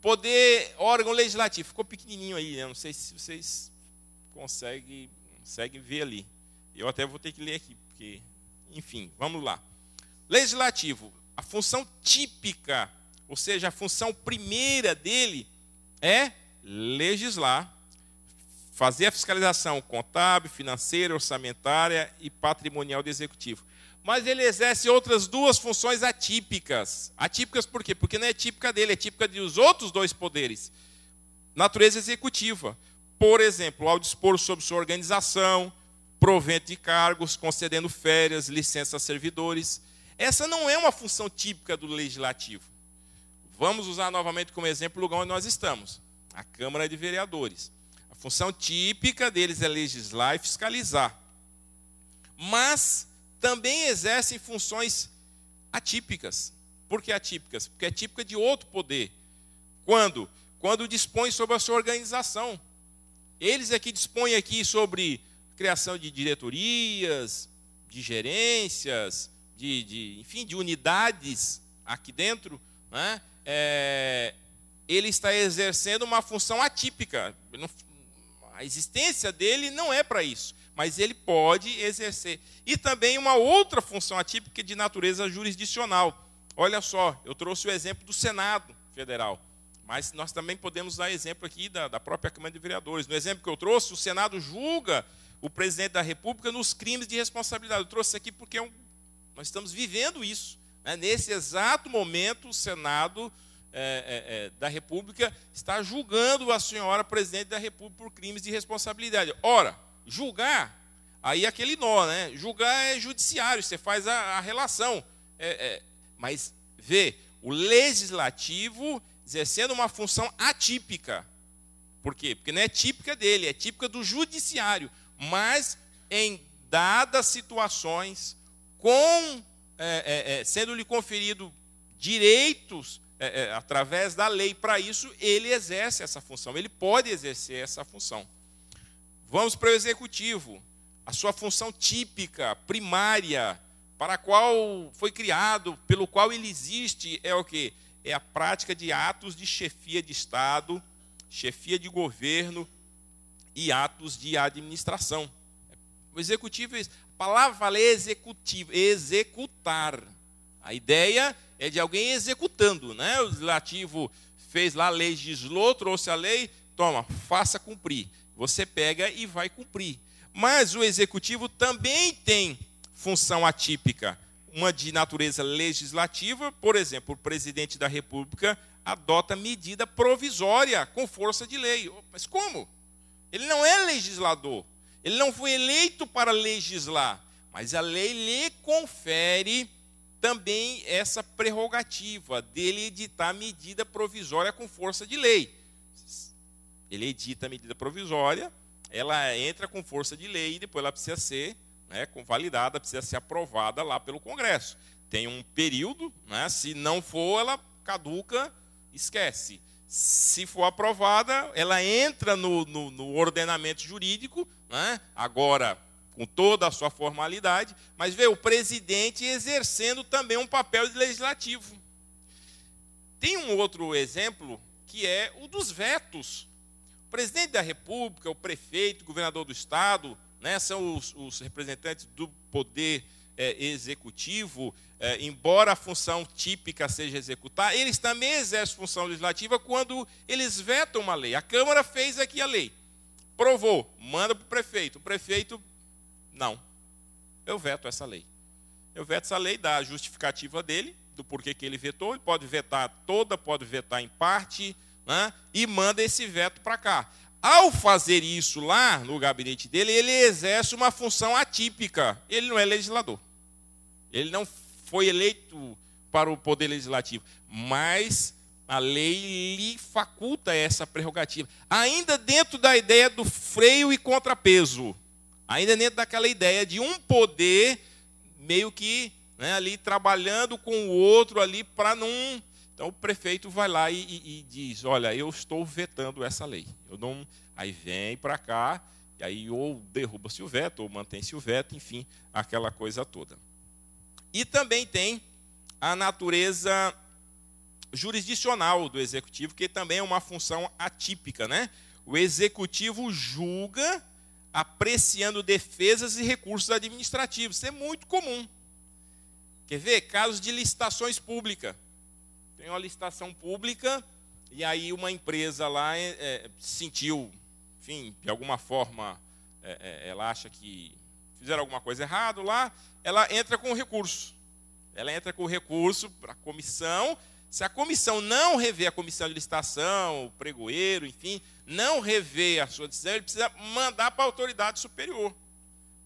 Poder, órgão legislativo, ficou pequenininho aí, né? não sei se vocês conseguem, conseguem ver ali. Eu até vou ter que ler aqui, porque, enfim, vamos lá. Legislativo, a função típica, ou seja, a função primeira dele é legislar fazer a fiscalização contábil, financeira, orçamentária e patrimonial do executivo. Mas ele exerce outras duas funções atípicas. Atípicas por quê? Porque não é típica dele, é típica dos outros dois poderes. Natureza executiva. Por exemplo, ao dispor sobre sua organização, provento de cargos, concedendo férias, licença a servidores. Essa não é uma função típica do legislativo. Vamos usar novamente como exemplo o lugar onde nós estamos, a Câmara de Vereadores função típica deles é legislar e fiscalizar. Mas também exercem funções atípicas. Por que atípicas? Porque é típica de outro poder. Quando? Quando dispõe sobre a sua organização. Eles aqui é dispõem aqui sobre criação de diretorias, de gerências, de, de enfim, de unidades aqui dentro. Né? É, ele está exercendo uma função atípica. não a existência dele não é para isso, mas ele pode exercer. E também uma outra função atípica de natureza jurisdicional. Olha só, eu trouxe o exemplo do Senado Federal, mas nós também podemos dar exemplo aqui da, da própria Câmara de Vereadores. No exemplo que eu trouxe, o Senado julga o presidente da República nos crimes de responsabilidade. Eu trouxe aqui porque é um, nós estamos vivendo isso. Né? Nesse exato momento, o Senado é, é, é, da República está julgando a senhora presidente da República por crimes de responsabilidade. Ora, julgar, aí é aquele nó, né? Julgar é judiciário, você faz a, a relação. É, é, mas vê, o legislativo exercendo uma função atípica. Por quê? Porque não é típica dele, é típica do judiciário. Mas em dadas situações, com é, é, sendo-lhe conferido direitos é, é, através da lei para isso, ele exerce essa função, ele pode exercer essa função. Vamos para o executivo, a sua função típica, primária, para a qual foi criado, pelo qual ele existe, é o que? É a prática de atos de chefia de Estado, chefia de governo e atos de administração. O executivo, a palavra vale executivo, executar. A ideia é de alguém executando, né? O legislativo fez lá, legislou, trouxe a lei, toma, faça cumprir. Você pega e vai cumprir. Mas o executivo também tem função atípica, uma de natureza legislativa, por exemplo, o presidente da República adota medida provisória com força de lei. Mas como? Ele não é legislador. Ele não foi eleito para legislar, mas a lei lhe confere também essa prerrogativa dele editar medida provisória com força de lei. Ele edita a medida provisória, ela entra com força de lei e depois ela precisa ser né, validada, precisa ser aprovada lá pelo Congresso. Tem um período, né, se não for, ela caduca, esquece. Se for aprovada, ela entra no, no, no ordenamento jurídico, né, agora com toda a sua formalidade, mas vê o presidente exercendo também um papel legislativo. Tem um outro exemplo que é o dos vetos. O presidente da República, o prefeito, o governador do estado, né, são os, os representantes do poder é, executivo, é, embora a função típica seja executar, eles também exercem função legislativa quando eles vetam uma lei. A Câmara fez aqui a lei, provou, manda para o prefeito. O prefeito não. Eu veto essa lei. Eu veto essa lei, da a justificativa dele, do porquê que ele vetou. Ele pode vetar toda, pode vetar em parte, né? e manda esse veto para cá. Ao fazer isso lá no gabinete dele, ele exerce uma função atípica. Ele não é legislador. Ele não foi eleito para o poder legislativo, mas a lei lhe faculta essa prerrogativa, ainda dentro da ideia do freio e contrapeso. Ainda dentro daquela ideia de um poder meio que né, ali trabalhando com o outro ali para não. Então o prefeito vai lá e, e, e, diz: Olha, eu estou vetando essa lei. Eu não... Aí vem para cá, e aí ou derruba-se o veto, ou mantém-se o veto, enfim, aquela coisa toda. E também tem a natureza jurisdicional do executivo, que também é uma função atípica, né? O executivo julga apreciando defesas e recursos administrativos. Isso é muito comum. Quer ver? Casos de licitações públicas. Tem uma licitação pública e aí uma empresa lá é, é sentiu, enfim, de alguma forma, é, é, ela acha que fizeram alguma coisa errada lá, ela entra com o recurso. Ela entra com o recurso para a comissão se a comissão não rever a comissão de licitação, o pregoeiro, enfim, não rever a sua decisão, ele precisa mandar para a autoridade superior.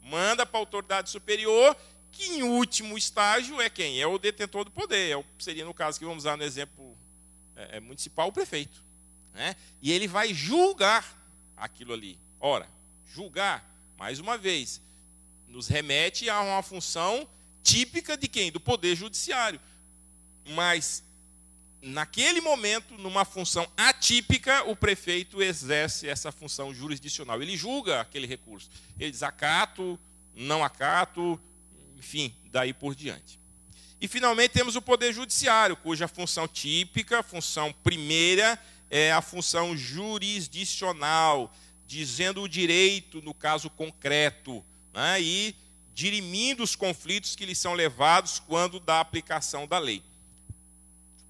Manda para a autoridade superior, que em último estágio é quem? É o detentor do poder. É o, seria, no caso que vamos usar no exemplo é, é municipal, o prefeito. Né? E ele vai julgar aquilo ali. Ora, julgar, mais uma vez, nos remete a uma função típica de quem? Do poder judiciário. Mas naquele momento, numa função atípica, o prefeito exerce essa função jurisdicional. Ele julga aquele recurso. Ele diz acato, não acato, enfim, daí por diante. E finalmente temos o poder judiciário, cuja função típica, função primeira, é a função jurisdicional, dizendo o direito no caso concreto, né, e dirimindo os conflitos que lhes são levados quando da aplicação da lei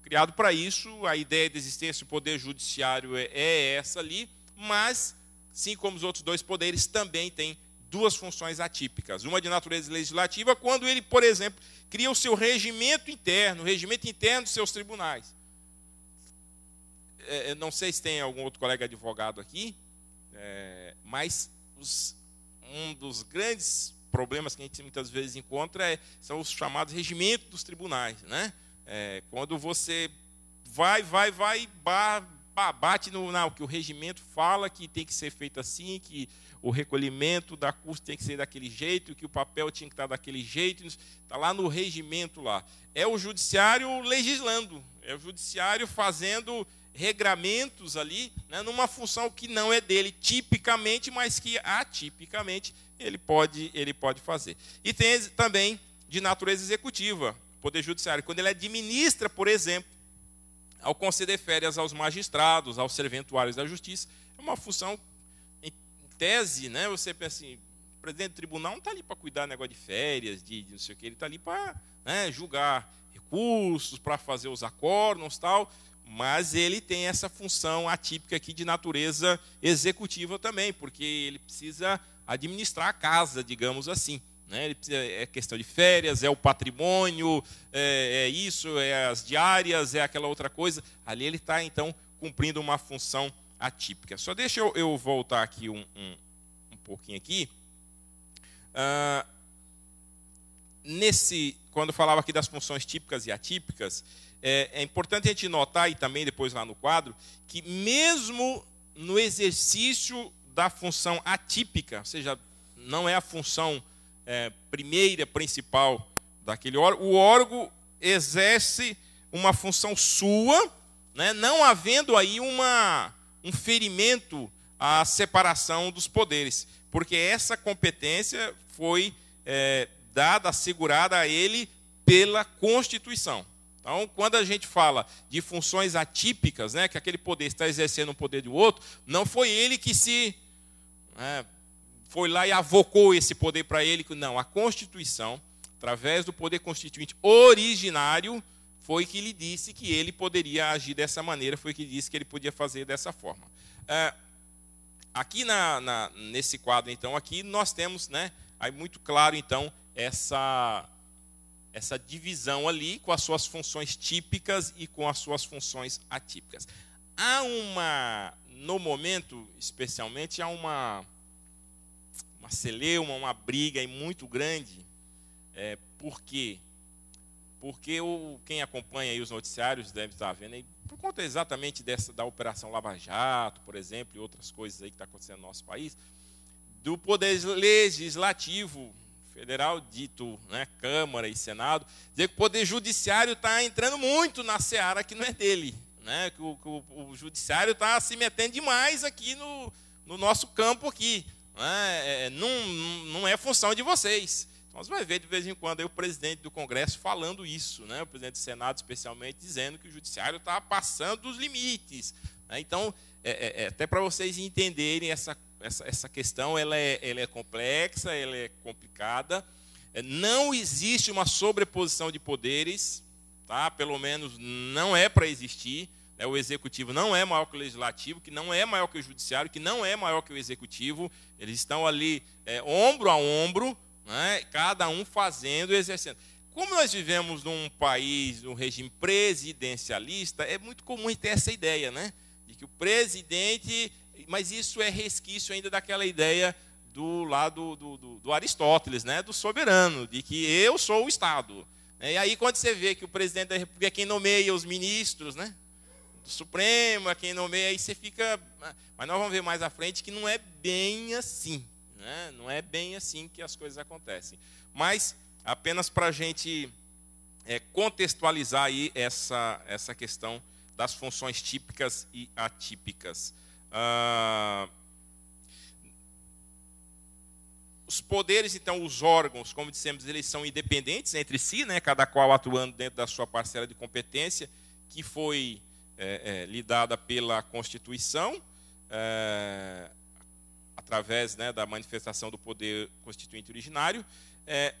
criado para isso, a ideia da existência do poder judiciário é, é essa ali, mas, assim como os outros dois poderes, também tem duas funções atípicas. Uma de natureza legislativa, quando ele, por exemplo, cria o seu regimento interno, o regimento interno dos seus tribunais. É, não sei se tem algum outro colega advogado aqui, é, mas os, um dos grandes problemas que a gente muitas vezes encontra é, são os chamados regimentos dos tribunais, né? É, quando você vai, vai, vai, bate no não, que o regimento fala que tem que ser feito assim, que o recolhimento da custa tem que ser daquele jeito, que o papel tinha que estar daquele jeito, está lá no regimento lá. É o judiciário legislando, é o judiciário fazendo regramentos ali, né, numa função que não é dele tipicamente, mas que atipicamente ele pode ele pode fazer. E tem também de natureza executiva, Poder Judiciário, quando ele administra, por exemplo, ao conceder férias aos magistrados, aos serventuários da justiça, é uma função, em tese, né? você pensa assim, o presidente do tribunal não está ali para cuidar do negócio de férias, de, de, não sei o que, ele está ali para né, julgar recursos, para fazer os acordos tal, mas ele tem essa função atípica aqui de natureza executiva também, porque ele precisa administrar a casa, digamos assim. Né? é questão de férias, é o patrimônio, é, é isso, é as diárias, é aquela outra coisa. Ali ele está, então, cumprindo uma função atípica. Só deixa eu, eu voltar aqui um, um, um pouquinho aqui. Ah, nesse, quando falava aqui das funções típicas e atípicas, é, é importante a gente notar, e também depois lá no quadro, que mesmo no exercício da função atípica, ou seja, não é a função é, primeira, principal daquele órgão, o órgão exerce uma função sua, né, não havendo aí uma, um ferimento à separação dos poderes, porque essa competência foi é, dada, assegurada a ele pela Constituição. Então, quando a gente fala de funções atípicas, né, que aquele poder está exercendo o um poder do outro, não foi ele que se é, foi lá e avocou esse poder para ele. Não, a Constituição, através do poder constituinte originário, foi que lhe disse que ele poderia agir dessa maneira, foi que lhe disse que ele podia fazer dessa forma. É, aqui na, na, nesse quadro, então, aqui nós temos, né, aí muito claro, então, essa essa divisão ali com as suas funções típicas e com as suas funções atípicas. Há uma, no momento, especialmente, há uma uma celeuma, uma briga muito grande. É, por quê? Porque o, quem acompanha os noticiários deve estar vendo aí, por conta exatamente dessa da Operação Lava Jato, por exemplo, e outras coisas aí que está acontecendo no nosso país, do poder legislativo federal, dito né, Câmara e Senado, dizer que o poder judiciário está entrando muito na seara que não é dele. Né, que o, que o, o judiciário está se metendo demais aqui no, no nosso campo aqui. Não né? é, é, não, não é função de vocês. Então, você vai ver de vez em quando aí, o presidente do Congresso falando isso, né? o presidente do Senado especialmente, dizendo que o judiciário está passando dos limites. Né? Então, é, é, é até para vocês entenderem essa, essa, essa questão, ela é, ela é complexa, ela é complicada. É, não existe uma sobreposição de poderes, tá? pelo menos não é para existir é o executivo não é maior que o legislativo, que não é maior que o judiciário, que não é maior que o executivo. Eles estão ali é, ombro a ombro, né? cada um fazendo e exercendo. Como nós vivemos num país, num regime presidencialista, é muito comum ter essa ideia, né? De que o presidente. Mas isso é resquício ainda daquela ideia do lado do, do, do Aristóteles, né? Do soberano, de que eu sou o Estado. É, e aí, quando você vê que o presidente da República é quem nomeia os ministros, né? Supremo, a quem nomeia, aí você fica. Ah, mas nós vamos ver mais à frente que não é bem assim. Né? Não é bem assim que as coisas acontecem. Mas, apenas para a gente é, contextualizar aí essa, essa questão das funções típicas e atípicas. Ah, os poderes, então, os órgãos, como dissemos, eles são independentes entre si, né? cada qual atuando dentro da sua parcela de competência, que foi é, é, lhe dada pela Constituição, é, através né, da manifestação do poder constituinte originário. É,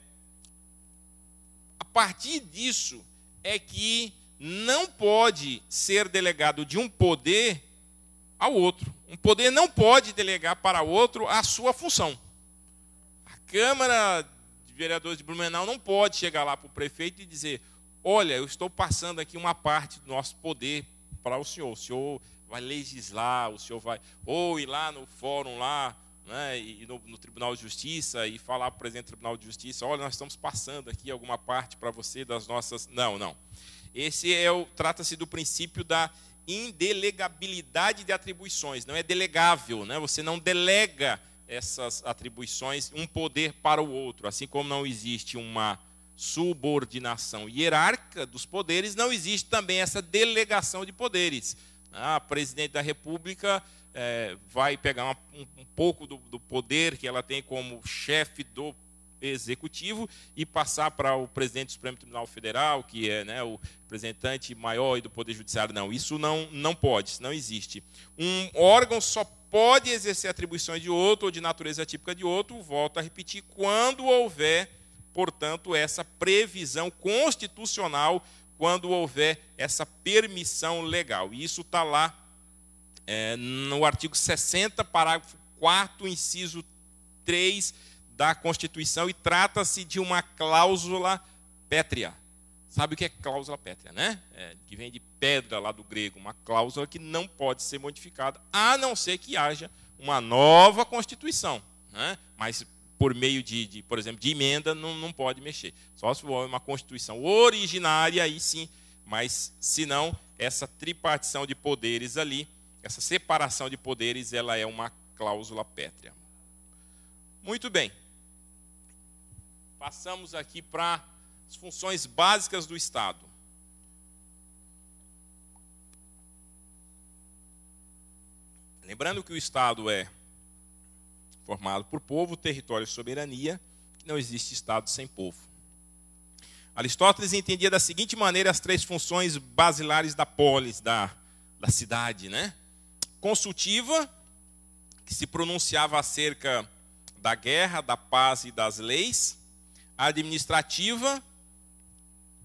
a partir disso é que não pode ser delegado de um poder ao outro. Um poder não pode delegar para outro a sua função. A Câmara de Vereadores de Blumenau não pode chegar lá para o prefeito e dizer: olha, eu estou passando aqui uma parte do nosso poder para o senhor. O senhor vai legislar, o senhor vai ou ir lá no fórum lá, né, e no, no Tribunal de Justiça e falar para o presidente do Tribunal de Justiça, olha, nós estamos passando aqui alguma parte para você das nossas. Não, não. Esse é o trata-se do princípio da indelegabilidade de atribuições, não é delegável, né? Você não delega essas atribuições um poder para o outro, assim como não existe uma subordinação hierárquica dos poderes, não existe também essa delegação de poderes. A ah, presidente da República é, vai pegar uma, um, um, pouco do, do, poder que ela tem como chefe do executivo e passar para o presidente do Supremo Tribunal Federal, que é né, o representante maior do Poder Judiciário. Não, isso não, não pode, isso não existe. Um órgão só pode exercer atribuições de outro ou de natureza típica de outro, volto a repetir, quando houver portanto, essa previsão constitucional quando houver essa permissão legal. E isso está lá é, no artigo 60, parágrafo 4, inciso 3 da Constituição, e trata-se de uma cláusula pétrea. Sabe o que é cláusula pétrea, né? É, que vem de pedra lá do grego, uma cláusula que não pode ser modificada, a não ser que haja uma nova Constituição. Né? Mas por meio de, de, por exemplo, de emenda, não, não pode mexer. Só se for uma constituição originária, aí sim. Mas, se não, essa tripartição de poderes ali, essa separação de poderes, ela é uma cláusula pétrea. Muito bem. Passamos aqui para as funções básicas do Estado. Lembrando que o Estado é formado por povo, território e soberania, que não existe Estado sem povo. Aristóteles entendia da seguinte maneira as três funções basilares da polis, da, da cidade, né? Consultiva, que se pronunciava acerca da guerra, da paz e das leis. Administrativa,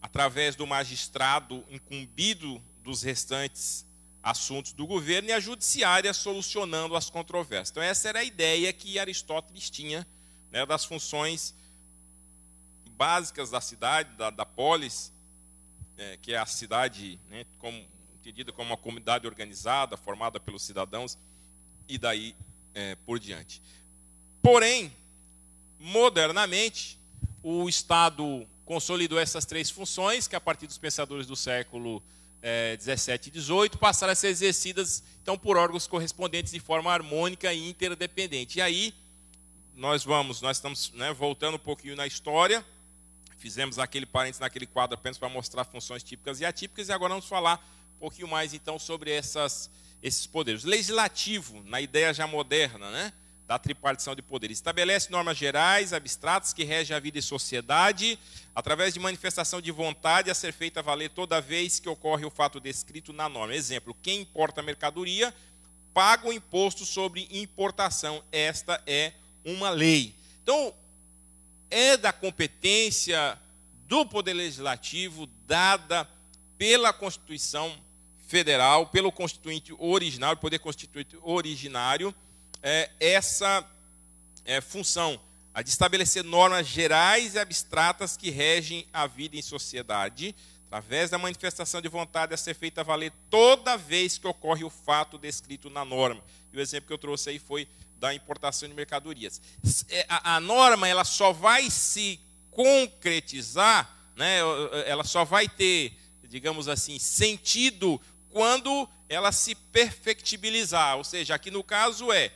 através do magistrado incumbido dos restantes assuntos do governo e a judiciária solucionando as controvérsias. Então, essa era a ideia que Aristóteles tinha né, das funções básicas da cidade, da, da polis, é, que é a cidade né, como, entendida como uma comunidade organizada, formada pelos cidadãos, e daí é, por diante. Porém, modernamente, o Estado consolidou essas três funções, que a partir dos pensadores do século é, 17 e 18 passaram a ser exercidas então por órgãos correspondentes de forma harmônica e interdependente. E aí nós vamos, nós estamos né, voltando um pouquinho na história, fizemos aquele parênteses naquele quadro apenas para mostrar funções típicas e atípicas, e agora vamos falar um pouquinho mais então sobre essas, esses poderes. Legislativo, na ideia já moderna, né? da tripartição de poderes. Estabelece normas gerais, abstratas, que regem a vida e sociedade, através de manifestação de vontade a ser feita valer toda vez que ocorre o fato descrito na norma. Exemplo, quem importa mercadoria paga o imposto sobre importação. Esta é uma lei. Então, é da competência do Poder Legislativo dada pela Constituição Federal, pelo Constituinte original, Poder Constituinte originário, é, essa é, função, a de estabelecer normas gerais e abstratas que regem a vida em sociedade, através da manifestação de vontade a ser feita valer toda vez que ocorre o fato descrito na norma. E o exemplo que eu trouxe aí foi da importação de mercadorias. É, a, a norma ela só vai se concretizar, né, ela só vai ter, digamos assim, sentido quando ela se perfectibilizar. Ou seja, aqui no caso é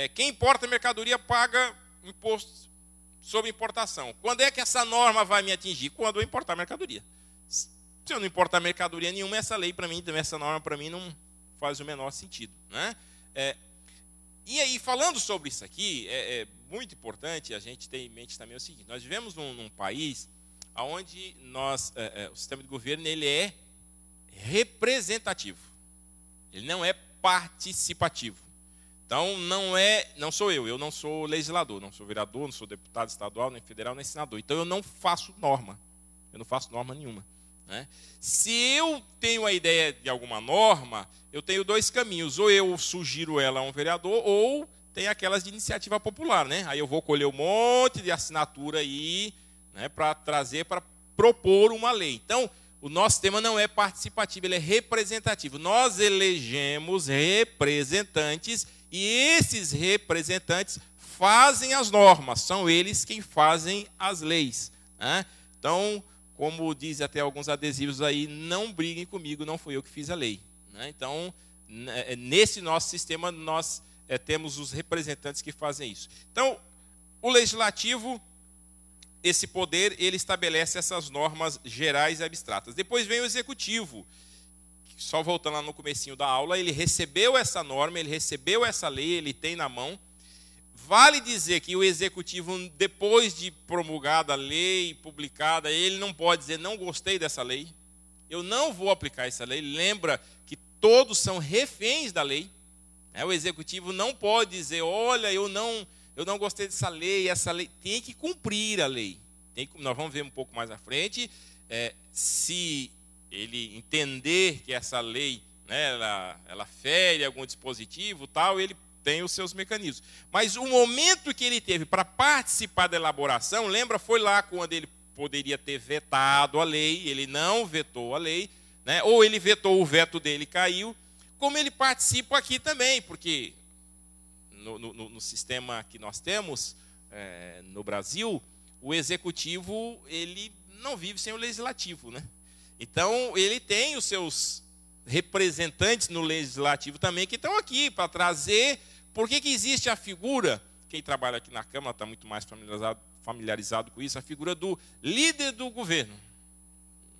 é, quem importa mercadoria paga imposto sobre importação. Quando é que essa norma vai me atingir? Quando eu importar mercadoria. Se eu não importar mercadoria nenhuma, essa lei para mim, essa norma para mim não faz o menor sentido. Né? É, e aí, falando sobre isso aqui, é, é, muito importante a gente ter em mente também o seguinte: nós vivemos num, num país onde nós, é, é, o sistema de governo ele é representativo, ele não é participativo. Então não é, não sou eu, eu não sou legislador, não sou vereador, não sou deputado estadual, nem federal, nem senador. Então eu não faço norma, eu não faço norma nenhuma. Né? Se eu tenho a ideia de alguma norma, eu tenho dois caminhos: ou eu sugiro ela a um vereador, ou tem aquelas de iniciativa popular, né? Aí eu vou colher um monte de assinatura aí, né, para trazer, para propor uma lei. Então o nosso tema não é participativo, ele é representativo. Nós elegemos representantes e esses representantes fazem as normas, são eles quem fazem as leis. Né? Então, como diz até alguns adesivos aí, não briguem comigo, não fui eu que fiz a lei. Né? Então, é, nesse nosso sistema, nós é, temos os representantes que fazem isso. Então, o legislativo, esse poder, ele estabelece essas normas gerais e abstratas. Depois vem o executivo só voltando lá no comecinho da aula, ele recebeu essa norma, ele recebeu essa lei, ele tem na mão. Vale dizer que o executivo, depois de promulgada a lei, publicada, ele não pode dizer não gostei dessa lei, eu não vou aplicar essa lei. Lembra que todos são reféns da lei. Né? O executivo não pode dizer, olha, eu não, eu não gostei dessa lei, essa lei tem que cumprir a lei. Tem que, nós vamos ver um pouco mais à frente. É, se ele entender que essa lei né, ela, ela fere algum dispositivo tal, ele tem os seus mecanismos. Mas o momento que ele teve para participar da elaboração, lembra, foi lá quando ele poderia ter vetado a lei, ele não vetou a lei, né? ou ele vetou, o veto dele caiu, como ele participa aqui também, porque no, no, no sistema que nós temos é, no Brasil, o executivo ele não vive sem o legislativo, né? Então, ele tem os seus representantes no legislativo também que estão aqui para trazer. Por que, que existe a figura? Quem trabalha aqui na Câmara está muito mais familiarizado, familiarizado com isso, a figura do líder do governo.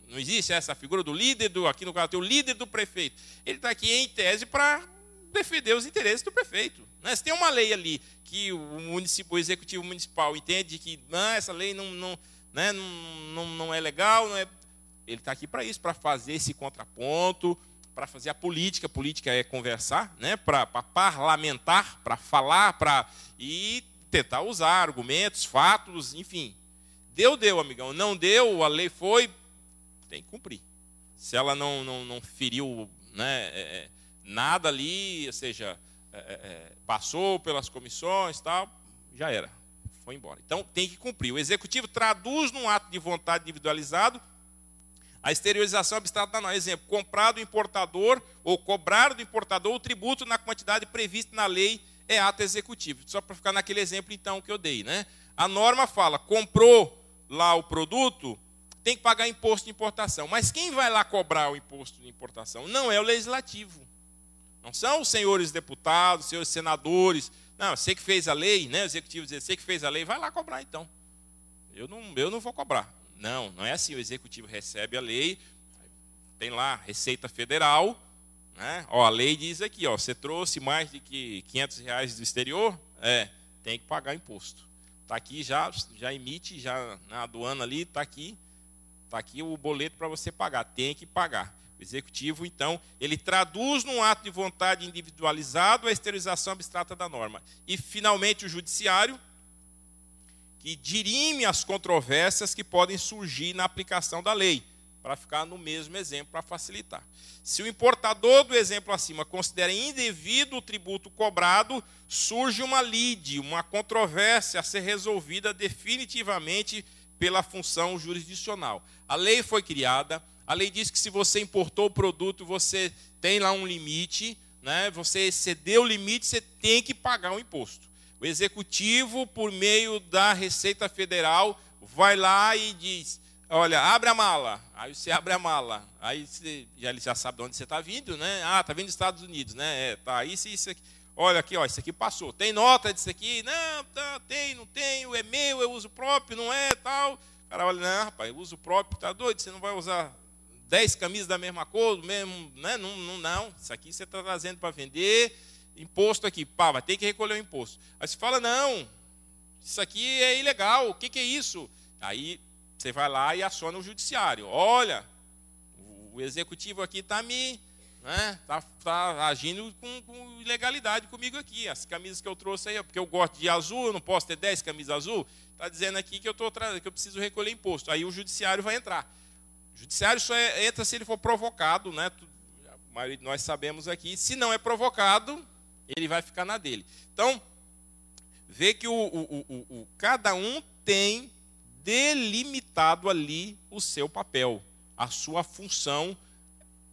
Não existe essa figura do líder do, aqui no caso tem o líder do prefeito. Ele está aqui em tese para defender os interesses do prefeito. Né? Se tem uma lei ali que o, município, o executivo municipal entende que não, essa lei não, não, né, não, não, não é legal, não é ele está aqui para isso, para fazer esse contraponto, para fazer a política. Política é conversar, né? para parlamentar, para falar, para e tentar usar argumentos, fatos, enfim. Deu, deu, amigão. Não deu, a lei foi, tem que cumprir. Se ela não, não, não feriu né, é, é nada ali, ou seja, é, é, é passou pelas comissões, tal, já era, foi embora. Então tem que cumprir. O executivo traduz num ato de vontade individualizado a exteriorização é abstrata não. Exemplo, comprar do importador ou cobrar do importador o tributo na quantidade prevista na lei é ato executivo. Só para ficar naquele exemplo, então, que eu dei. Né? A norma fala, comprou lá o produto, tem que pagar imposto de importação. Mas quem vai lá cobrar o imposto de importação? Não é o legislativo. Não são os senhores deputados, senhores senadores. Não, você que fez a lei, né? O executivo dizer, você que fez a lei, vai lá cobrar então. Eu não, eu não vou cobrar. Não, não é assim. O executivo recebe a lei, tem lá Receita Federal, né? Ó, a lei diz aqui, ó, você trouxe mais de que 500 reais do exterior, é, tem que pagar imposto. Tá aqui já, já emite já na aduana ali, tá aqui, tá aqui o boleto para você pagar, tem que pagar. O executivo, então, ele traduz num ato de vontade individualizado a exteriorização abstrata da norma. E finalmente o judiciário, que dirime as controvérsias que podem surgir na aplicação da lei, para ficar no mesmo exemplo, para facilitar. Se o importador do exemplo acima considera indevido o tributo cobrado, surge uma lide, uma controvérsia a ser resolvida definitivamente pela função jurisdicional. A lei foi criada, a lei diz que se você importou o produto, você tem lá um limite, né? você excedeu o limite, você tem que pagar o um imposto. O executivo, por meio da Receita Federal, vai lá e diz: Olha, abre a mala. Aí você abre a mala. Aí você já, já sabe de onde você está vindo, né? Ah, está vindo dos Estados Unidos, né? É, tá, isso e isso aqui. Olha aqui, ó, isso aqui passou. Tem nota disso aqui? Não, tá, tem, não tenho, é meu, eu é uso próprio, não é, tal. O cara olha, não, rapaz, eu uso próprio, tá doido? Você não vai usar 10 camisas da mesma cor, mesmo, né? Não, não, não. Isso aqui você está trazendo para vender imposto aqui, pá, vai ter que recolher o imposto. Aí você fala, não, isso aqui é ilegal, o que, que é isso? Aí você vai lá e aciona o judiciário. Olha, o executivo aqui está me. Né, tá, tá, agindo com, com, ilegalidade comigo aqui. As camisas que eu trouxe aí, porque eu gosto de azul, eu não posso ter 10 camisas azul, está dizendo aqui que eu, tô, que eu preciso recolher imposto. Aí o judiciário vai entrar. O judiciário só é, entra se ele for provocado, né? A maioria de nós sabemos aqui. Se não é provocado, ele vai ficar na dele. Então, vê que o, o, o, o cada um tem delimitado ali o seu papel, a sua função,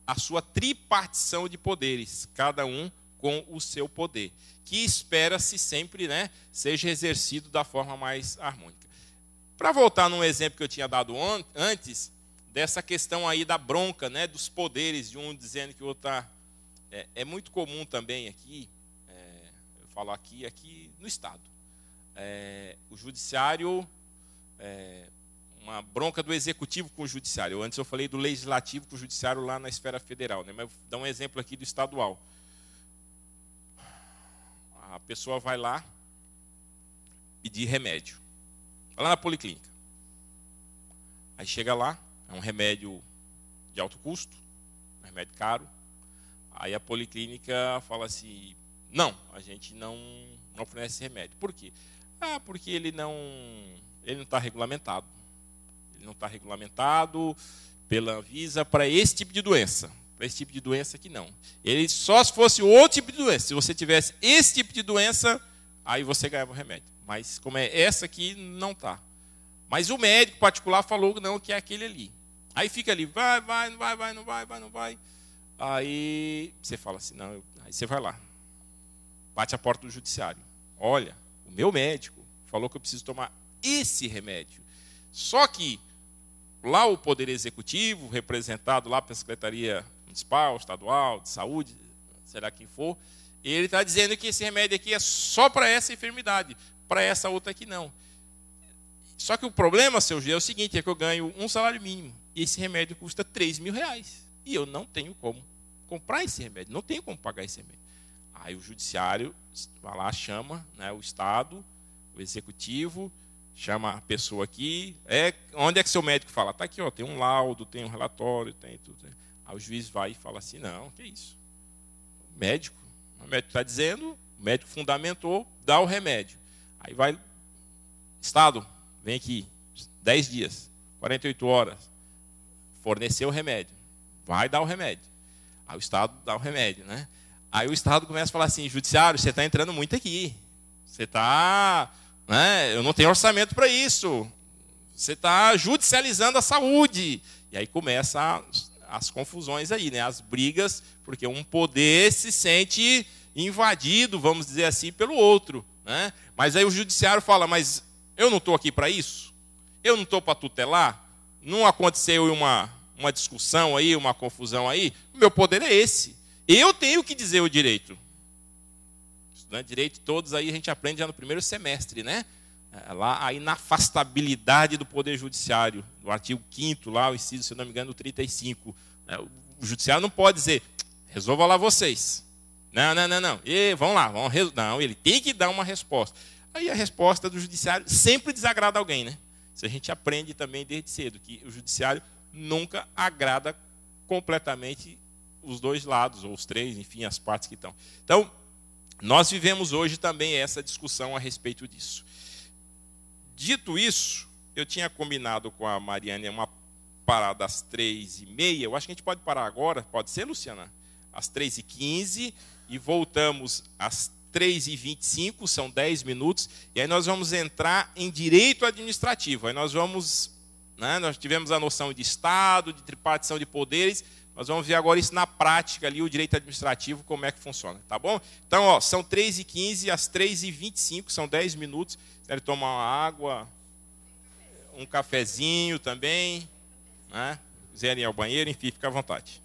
a sua tripartição de poderes, cada um com o seu poder, que espera-se sempre, né, seja exercido da forma mais harmônica. Para voltar num exemplo que eu tinha dado antes, dessa questão aí da bronca, né, dos poderes, de um dizendo que o outro está. É, é muito comum também aqui falo aqui, aqui é no Estado. É, o judiciário, é, uma bronca do executivo com o judiciário. Antes eu falei do legislativo com o judiciário lá na esfera federal, né? mas vou dar um exemplo aqui do estadual. A pessoa vai lá pedir remédio, vai lá na policlínica. Aí chega lá, é um remédio de alto custo, um remédio caro. Aí a policlínica fala assim: não, a gente não, não fornece remédio. Por quê? Ah, porque ele não ele não está regulamentado. Ele não está regulamentado pela Anvisa para esse tipo de doença. Para esse tipo de doença aqui não. Ele só se fosse outro tipo de doença. Se você tivesse esse tipo de doença, aí você ganhava o remédio. Mas como é essa aqui, não está. Mas o médico particular falou que não, que é aquele ali. Aí fica ali, vai, vai, não vai, vai, não vai, vai, não vai. Aí você fala assim, não, aí você vai lá bate a porta do judiciário. Olha, o meu médico falou que eu preciso tomar esse remédio. Só que lá o Poder Executivo, representado lá pela Secretaria Municipal, Estadual, de Saúde, será quem for, ele está dizendo que esse remédio aqui é só para essa enfermidade, para essa outra aqui não. Só que o problema, seu Gê, é o seguinte: é que eu ganho um salário mínimo e esse remédio custa 3 mil reais. E eu não tenho como comprar esse remédio, não tenho como pagar esse remédio. Aí o judiciário vai lá, chama né, o Estado, o executivo, chama a pessoa aqui. É, onde é que seu médico fala? Está aqui, ó, tem um laudo, tem um relatório, tem tudo. Aí o juiz vai e fala assim: não, que isso? O médico. O médico está dizendo, o médico fundamentou, dá o remédio. Aí vai, Estado, vem aqui, 10 dias, 48 horas, forneceu o remédio. Vai dar o remédio. Aí o Estado dá o remédio, né? Aí o Estado começa a falar assim: Judiciário, você está entrando muito aqui. Você está. Né, eu não tenho orçamento para isso. Você está judicializando a saúde. E aí começa as confusões aí, né? as brigas, porque um poder se sente invadido, vamos dizer assim, pelo outro. Né? Mas aí o judiciário fala: Mas eu não estou aqui para isso? Eu não estou para tutelar? Não aconteceu uma, uma discussão aí, uma confusão aí? O meu poder é esse. Eu tenho que dizer o direito. Estudante de direito, todos aí a gente aprende já no primeiro semestre, né? É, lá a inafastabilidade do Poder Judiciário, no artigo 5, lá o inciso, se não me engano, 35. É, o Judiciário não pode dizer, resolva lá vocês. Não, não, não, não. E, vão lá, vão resolver. Não, ele tem que dar uma resposta. Aí a resposta do Judiciário sempre desagrada alguém, né? Isso a gente aprende também desde cedo, que o Judiciário nunca agrada completamente os dois lados, ou os três, enfim, as partes que estão. Então, nós vivemos hoje também essa discussão a respeito disso. Dito isso, eu tinha combinado com a Mariane uma parada às três e meia. Eu acho que a gente pode parar agora, pode ser, Luciana? Às três e quinze e voltamos às três e vinte e cinco são dez minutos, e aí nós vamos entrar em direito administrativo. Aí nós vamos. Né, nós tivemos a noção de Estado, de tripartição de poderes, nós vamos ver agora isso na prática ali, o direito administrativo, como é que funciona, tá bom? Então, ó, são 3h15, às 3h25, são 10 minutos. Deve tomar uma água, um cafezinho também, né? Quiserem ir ao banheiro, enfim, fica à vontade.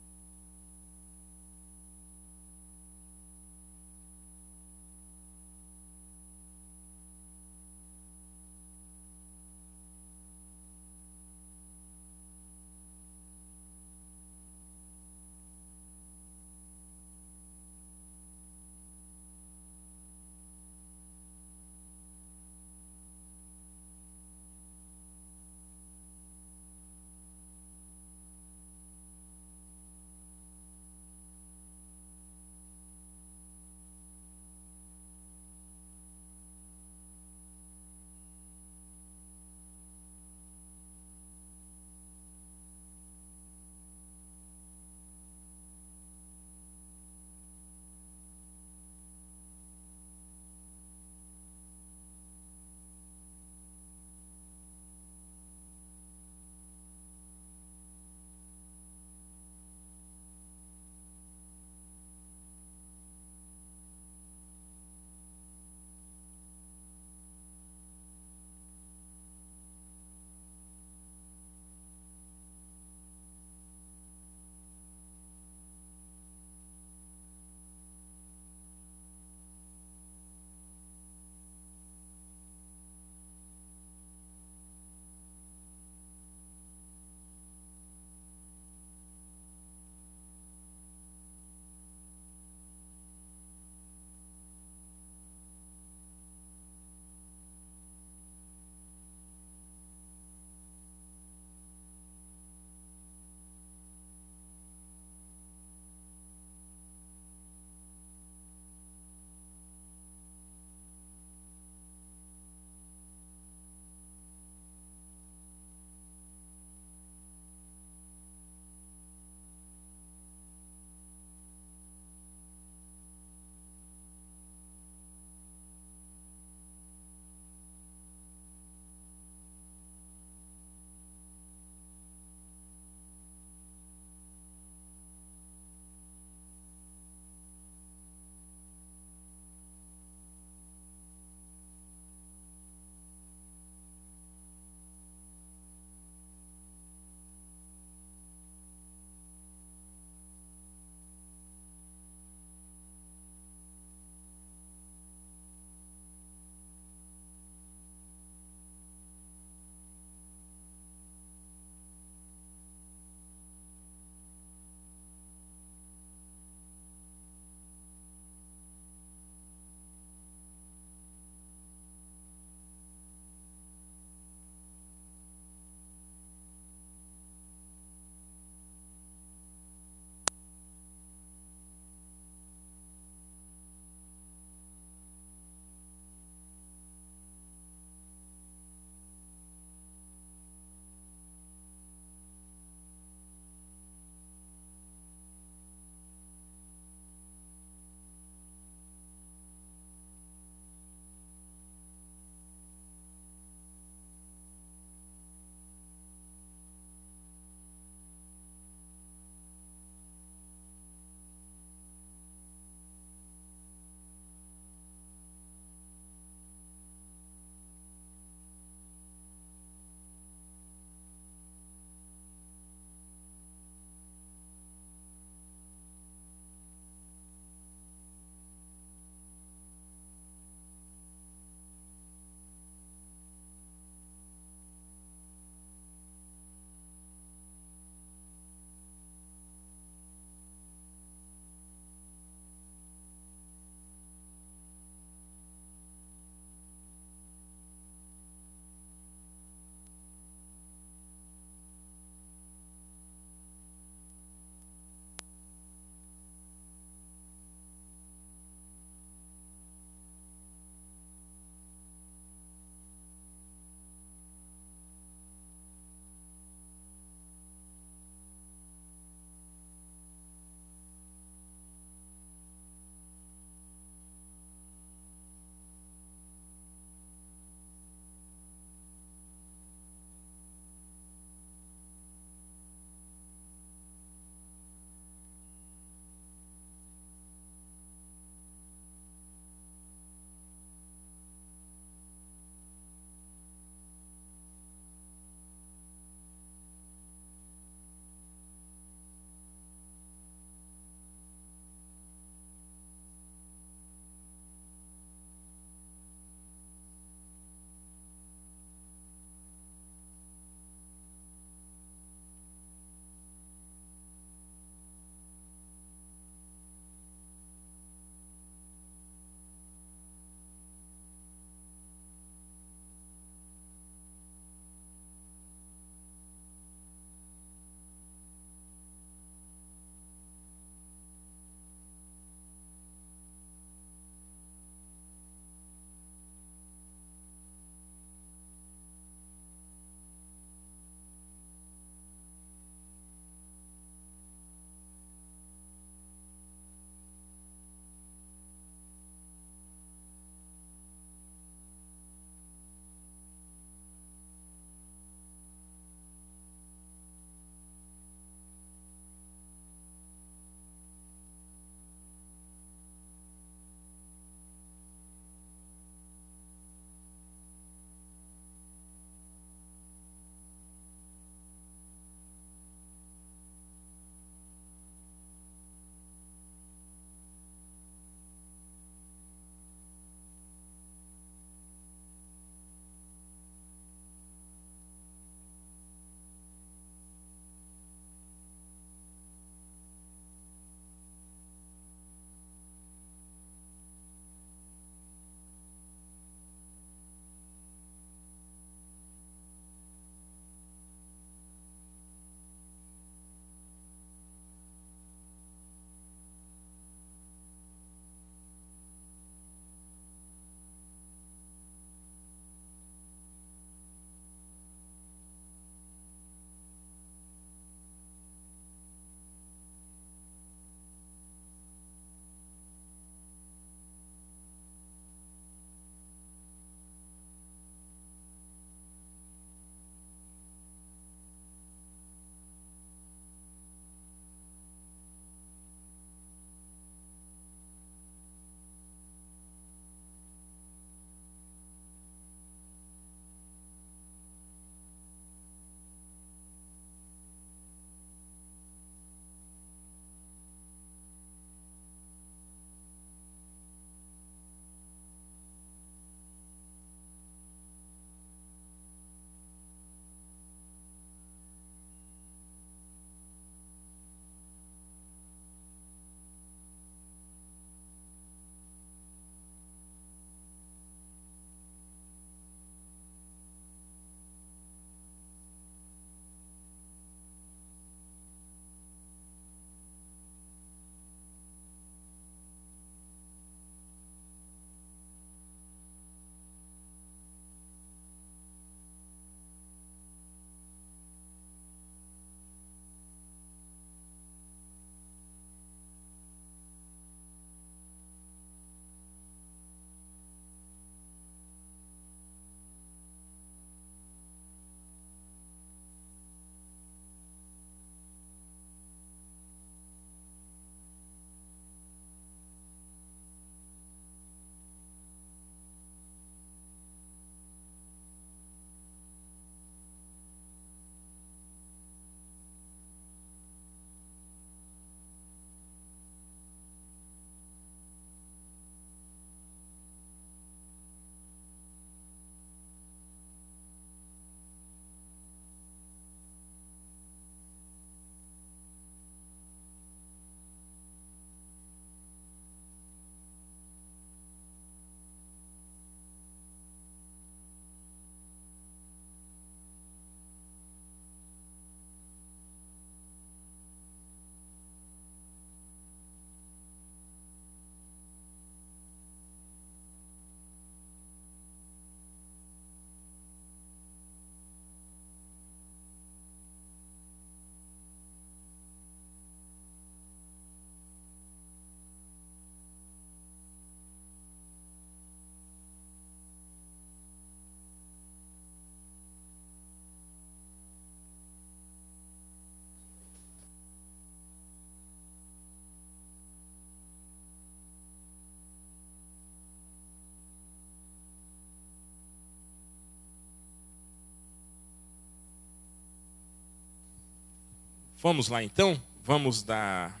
Vamos lá então, vamos dar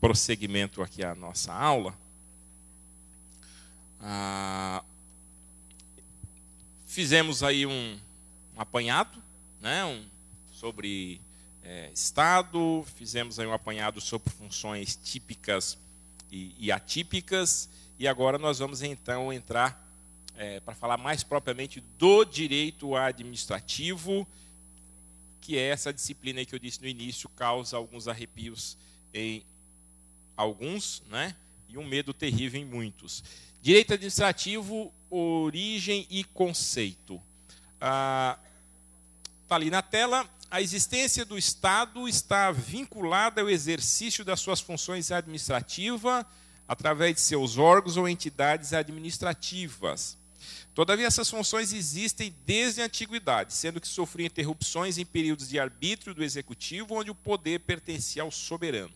prosseguimento aqui à nossa aula. Ah, fizemos aí um, um apanhado né, um, sobre é, Estado, fizemos aí um apanhado sobre funções típicas e, e atípicas, e agora nós vamos então entrar é, para falar mais propriamente do direito administrativo que é essa disciplina que eu disse no início, causa alguns arrepios em alguns, né? E um medo terrível em muitos. Direito administrativo, origem e conceito. Ah, tá ali na tela. A existência do Estado está vinculada ao exercício das suas funções administrativas através de seus órgãos ou entidades administrativas. Todavia, essas funções existem desde a antiguidade, sendo que sofriam interrupções em períodos de arbítrio do executivo, onde o poder pertencia ao soberano.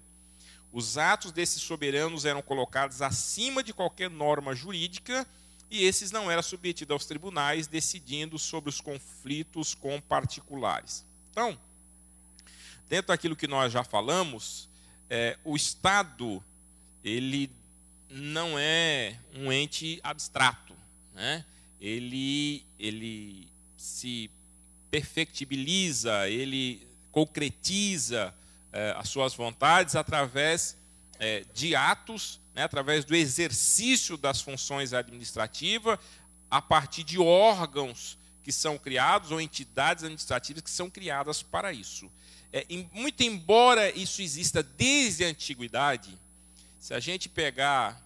Os atos desses soberanos eram colocados acima de qualquer norma jurídica e esses não eram submetidos aos tribunais, decidindo sobre os conflitos com particulares. Então, dentro daquilo que nós já falamos, é, o Estado ele não é um ente abstrato né? ele, ele se perfectibiliza, ele concretiza eh, as suas vontades através eh, de atos, né, através do exercício das funções administrativas, a partir de órgãos que são criados ou entidades administrativas que são criadas para isso. É, em, muito embora isso exista desde a antiguidade, se a gente pegar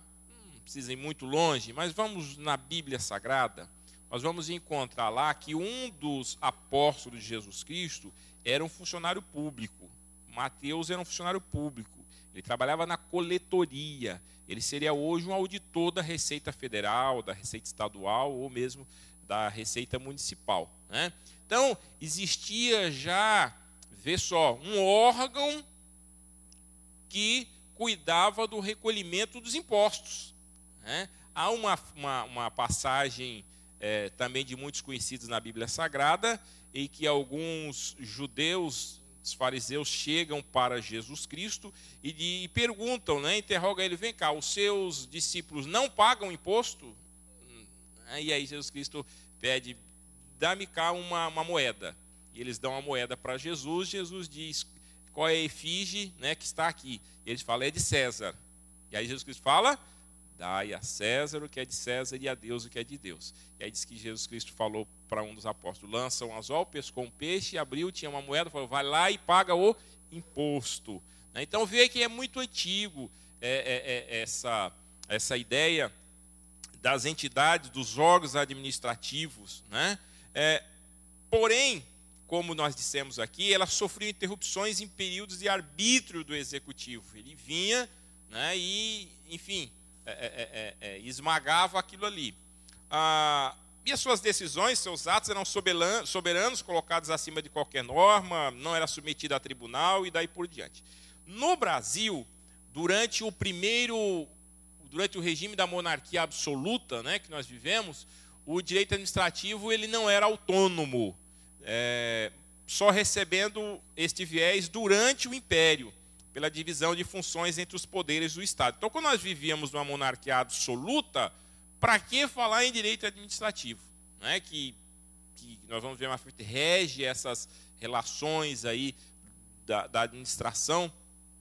precisa ir muito longe, mas vamos na Bíblia Sagrada, nós vamos encontrar lá que um dos apóstolos de Jesus Cristo era um funcionário público. Mateus era um funcionário público. Ele trabalhava na coletoria. Ele seria hoje um auditor da Receita Federal, da Receita Estadual ou mesmo da Receita Municipal. Né? Então, existia já, vê só, um órgão que cuidava do recolhimento dos impostos. Né? Há uma, uma, uma passagem é, também de muitos conhecidos na Bíblia Sagrada, em que alguns judeus, os fariseus, chegam para Jesus Cristo e, e perguntam, né, interrogam ele: vem cá, os seus discípulos não pagam imposto? Hum, e aí Jesus Cristo pede: dá-me cá uma, uma moeda. E eles dão a moeda para Jesus. Jesus diz: qual é a efígie né, que está aqui? E eles falam: é de César. E aí Jesus Cristo fala: Dai a César o que é de César e a Deus o que é de Deus. E aí diz que Jesus Cristo falou para um dos apóstolos: lança um anzol, pescou um peixe, abriu, tinha uma moeda, falou: vai lá e paga o imposto. Né? Então vê que é muito antigo é, é, é, essa, essa ideia das entidades, dos órgãos administrativos. Né? É, porém, como nós dissemos aqui, ela sofreu interrupções em períodos de arbítrio do executivo. Ele vinha né, e, enfim, é é, é, é, é, esmagava aquilo ali. Ah, e as suas decisões, seus atos eram soberanos, colocados acima de qualquer norma, não era submetido a tribunal e daí por diante. No Brasil, durante o primeiro, durante o regime da monarquia absoluta, né, que nós vivemos, o direito administrativo ele não era autônomo, é, só recebendo este viés durante o Império pela divisão de funções entre os poderes do Estado. Então, quando nós vivíamos numa monarquia absoluta, para que falar em direito administrativo? Não é que, que nós vamos ver uma frente rege essas relações aí da, da administração.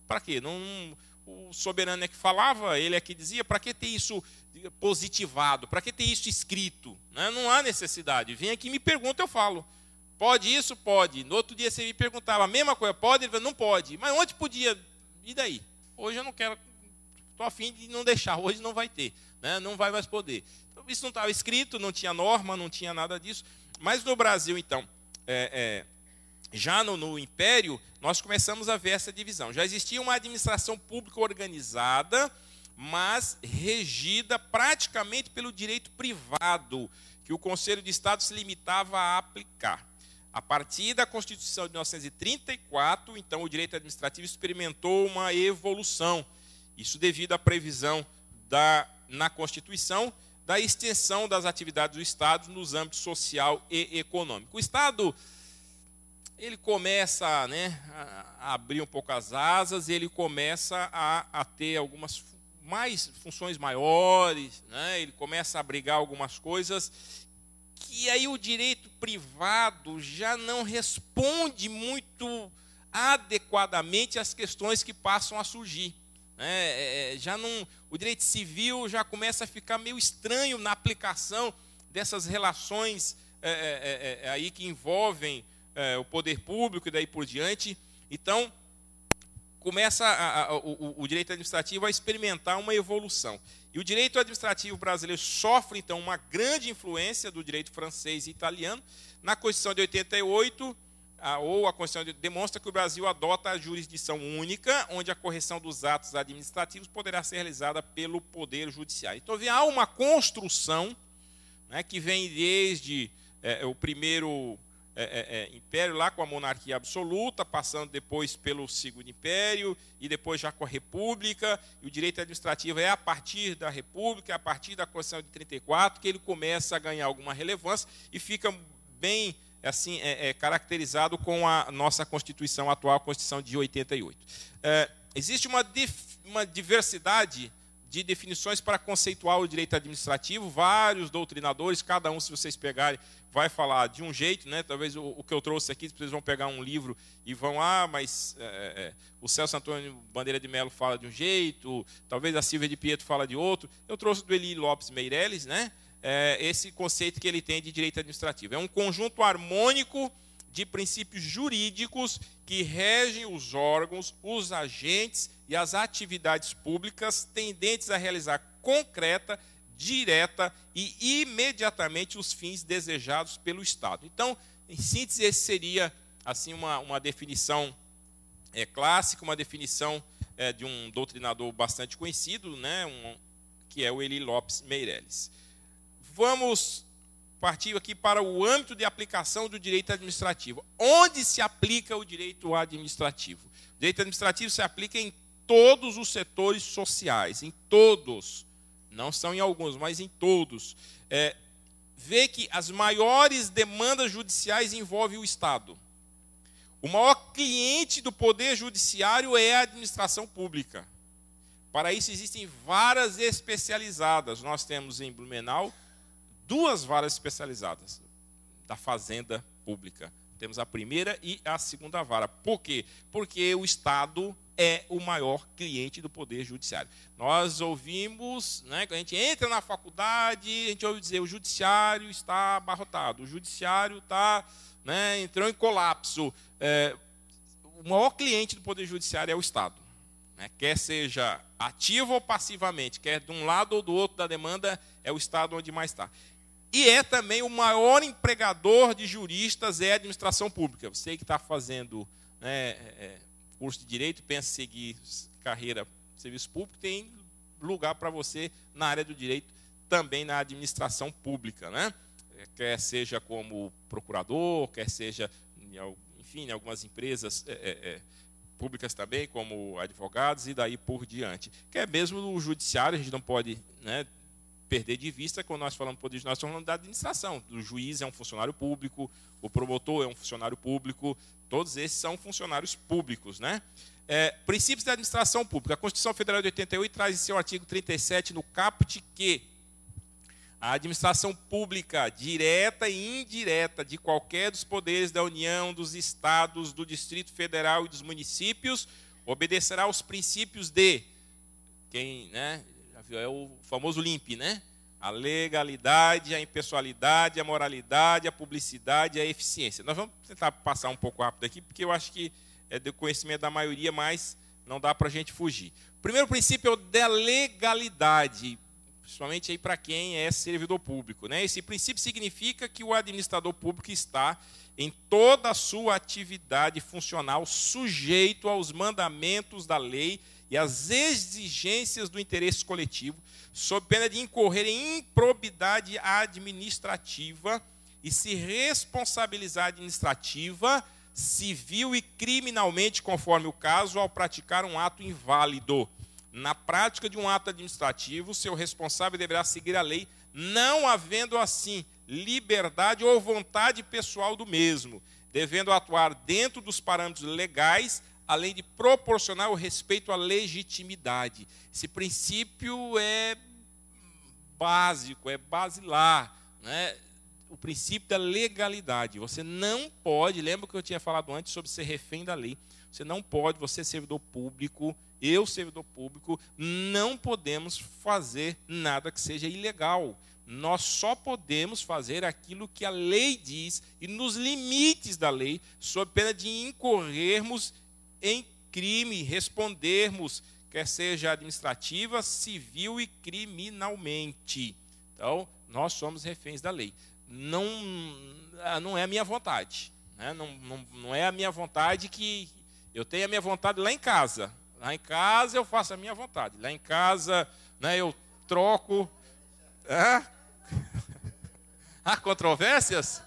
Para quê? Não, não, o soberano é que falava, ele é que dizia, para que ter isso positivado? Para que ter isso escrito? Não, é? não há necessidade. Vem aqui e me pergunta, eu falo. Pode isso? Pode. No outro dia você me perguntava a mesma coisa, pode? Ele falou, não pode. Mas onde podia? E daí? Hoje eu não quero, estou afim de não deixar, hoje não vai ter, né? não vai mais poder. Então, isso não estava escrito, não tinha norma, não tinha nada disso. Mas no Brasil, então, é, é já no, no, Império, nós começamos a ver essa divisão. Já existia uma administração pública organizada, mas regida praticamente pelo direito privado, que o Conselho de Estado se limitava a aplicar. A partir da Constituição de 1934, então, o direito administrativo experimentou uma evolução. Isso devido à previsão da, na Constituição da extensão das atividades do Estado nos âmbitos social e econômico. O Estado ele começa né, a abrir um pouco as asas, ele começa a, a ter algumas mais funções maiores, né, ele começa a abrigar algumas coisas que aí o direito privado já não responde muito adequadamente às questões que passam a surgir. Né? É, é, já não, o direito civil já começa a ficar meio estranho na aplicação dessas relações é, é, é, é aí que envolvem o poder público e daí por diante. Então, começa a, a, o, o direito administrativo a experimentar uma evolução. E o direito administrativo brasileiro sofre, então, uma grande influência do direito francês e italiano. Na Constituição de 88, a, ou a Constituição de, demonstra que o Brasil adota a jurisdição única, onde a correção dos atos administrativos poderá ser realizada pelo Poder Judiciário. Então, há uma construção né, que vem desde é, o primeiro é, é, é, império lá com a monarquia absoluta, passando depois pelo segundo império e depois já com a república. E o direito administrativo é a partir da república, é a partir da Constituição de 34 que ele começa a ganhar alguma relevância e fica bem assim é, é caracterizado com a nossa constituição atual, a Constituição de 88. existe uma, dif, uma diversidade de definições para conceituar o direito administrativo, vários doutrinadores, cada um, se vocês pegarem, vai falar de um jeito, né? Talvez o, o que eu trouxe aqui, vocês vão pegar um livro e vão, ah, mas é, é, é o Celso Antônio Bandeira de Melo fala de um jeito, talvez a Silvia de Pietro fala de outro. Eu trouxe do Eli Lopes Meirelles, né? É, esse conceito que ele tem de direito administrativo. É um conjunto harmônico de princípios jurídicos que regem os órgãos, os agentes e as atividades públicas tendentes a realizar concreta, direta e imediatamente os fins desejados pelo Estado. Então, em síntese, esse seria assim uma, uma definição é, clássica, uma definição é, de um doutrinador bastante conhecido, né, um, que é o Eli Lopes Meirelles. Vamos partiu aqui para o âmbito de aplicação do direito administrativo. Onde se aplica o direito administrativo? O direito administrativo se aplica em todos os setores sociais, em todos. Não são em alguns, mas em todos. É, vê que as maiores demandas judiciais envolvem o Estado. O maior cliente do Poder Judiciário é a administração pública. Para isso existem varas especializadas. Nós temos em Blumenau duas varas especializadas da fazenda pública. Temos a primeira e a segunda vara. Por quê? Porque o Estado é o maior cliente do Poder Judiciário. Nós ouvimos, né, quando a gente entra na faculdade, a gente ouve dizer o Judiciário está abarrotado, o Judiciário está, né, entrou em colapso. É, o maior cliente do Poder Judiciário é o Estado. Né? Quer seja ativo ou passivamente, quer de um lado ou do outro da demanda, é o Estado onde mais está. E é também o maior empregador de juristas é a administração pública. Você que está fazendo né, é, é, curso de direito, pensa em seguir carreira serviço público, tem lugar para você na área do direito, também na administração pública. Né? É, quer seja como procurador, quer seja, enfim, em algumas empresas é, é, públicas também, como advogados, e daí por diante. Quer mesmo no judiciário, a gente não pode né, perder de vista quando nós falamos poder judiciário, nós da administração. O juiz é um funcionário público, o promotor é um funcionário público, todos esses são funcionários públicos. Né? É, princípios da administração pública. A Constituição Federal de 88 traz em seu artigo 37, no caput, que a administração pública, direta e indireta, de qualquer dos poderes da União, dos Estados, do Distrito Federal e dos municípios, obedecerá aos princípios de quem, né, é o famoso LIMP, né? A legalidade, a impessoalidade, a moralidade, a publicidade, a eficiência. Nós vamos tentar passar um pouco rápido aqui, porque eu acho que é do conhecimento da maioria, mas não dá para a gente fugir. O primeiro princípio é o da legalidade, principalmente aí para quem é servidor público. Né? Esse princípio significa que o administrador público está em toda a sua atividade funcional sujeito aos mandamentos da lei e as exigências do interesse coletivo, sob pena de incorrer em improbidade administrativa e se responsabilizar administrativa, civil e criminalmente, conforme o caso, ao praticar um ato inválido. Na prática de um ato administrativo, seu responsável deverá seguir a lei, não havendo assim liberdade ou vontade pessoal do mesmo, devendo atuar dentro dos parâmetros legais além de proporcionar o respeito à legitimidade. Esse princípio é básico, é basilar, né? o princípio da legalidade. Você não pode, lembra que eu tinha falado antes sobre ser refém da lei. Você não pode, você é servidor público, eu servidor público, não podemos fazer nada que seja ilegal. Nós só podemos fazer aquilo que a lei diz e nos limites da lei, sob pena de incorrermos em crime respondermos, quer seja administrativa, civil e criminalmente. Então, nós somos reféns da lei. Não, ah, não é a minha vontade. Né? Não, não, não é a minha vontade que. Eu tenho a minha vontade lá em casa. Lá em casa eu faço a minha vontade. Lá em casa né, eu troco. Hã? Há controvérsias?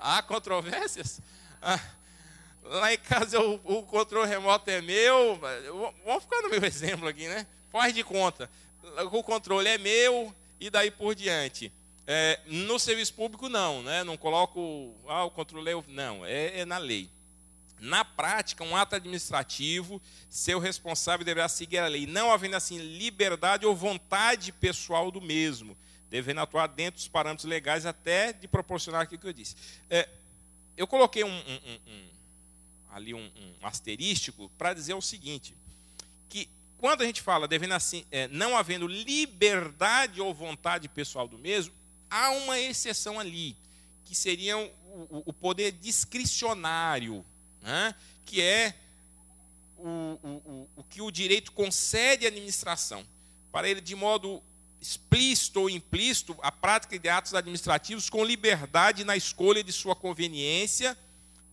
Há controvérsias? Ah lá em casa o, o controle remoto é meu. Vamos ficar no meu exemplo aqui, né? Faz de conta. O controle é meu e daí por diante. É, no serviço público, não, né? Não coloco, ah, o controle é. Não, é, é na lei. Na prática, um ato administrativo, seu responsável deverá seguir a lei, não havendo assim liberdade ou vontade pessoal do mesmo, devendo atuar dentro dos parâmetros legais até de proporcionar aquilo que eu disse. É, eu coloquei um, um, um, ali um, um asterístico para dizer o seguinte: que quando a gente fala devendo assim, é, não havendo liberdade ou vontade pessoal do mesmo, há uma exceção ali, que seria o, o poder discricionário, né? que é o, o, o que o direito concede à administração, para ele, de modo explícito ou implícito, a prática de atos administrativos com liberdade na escolha de sua conveniência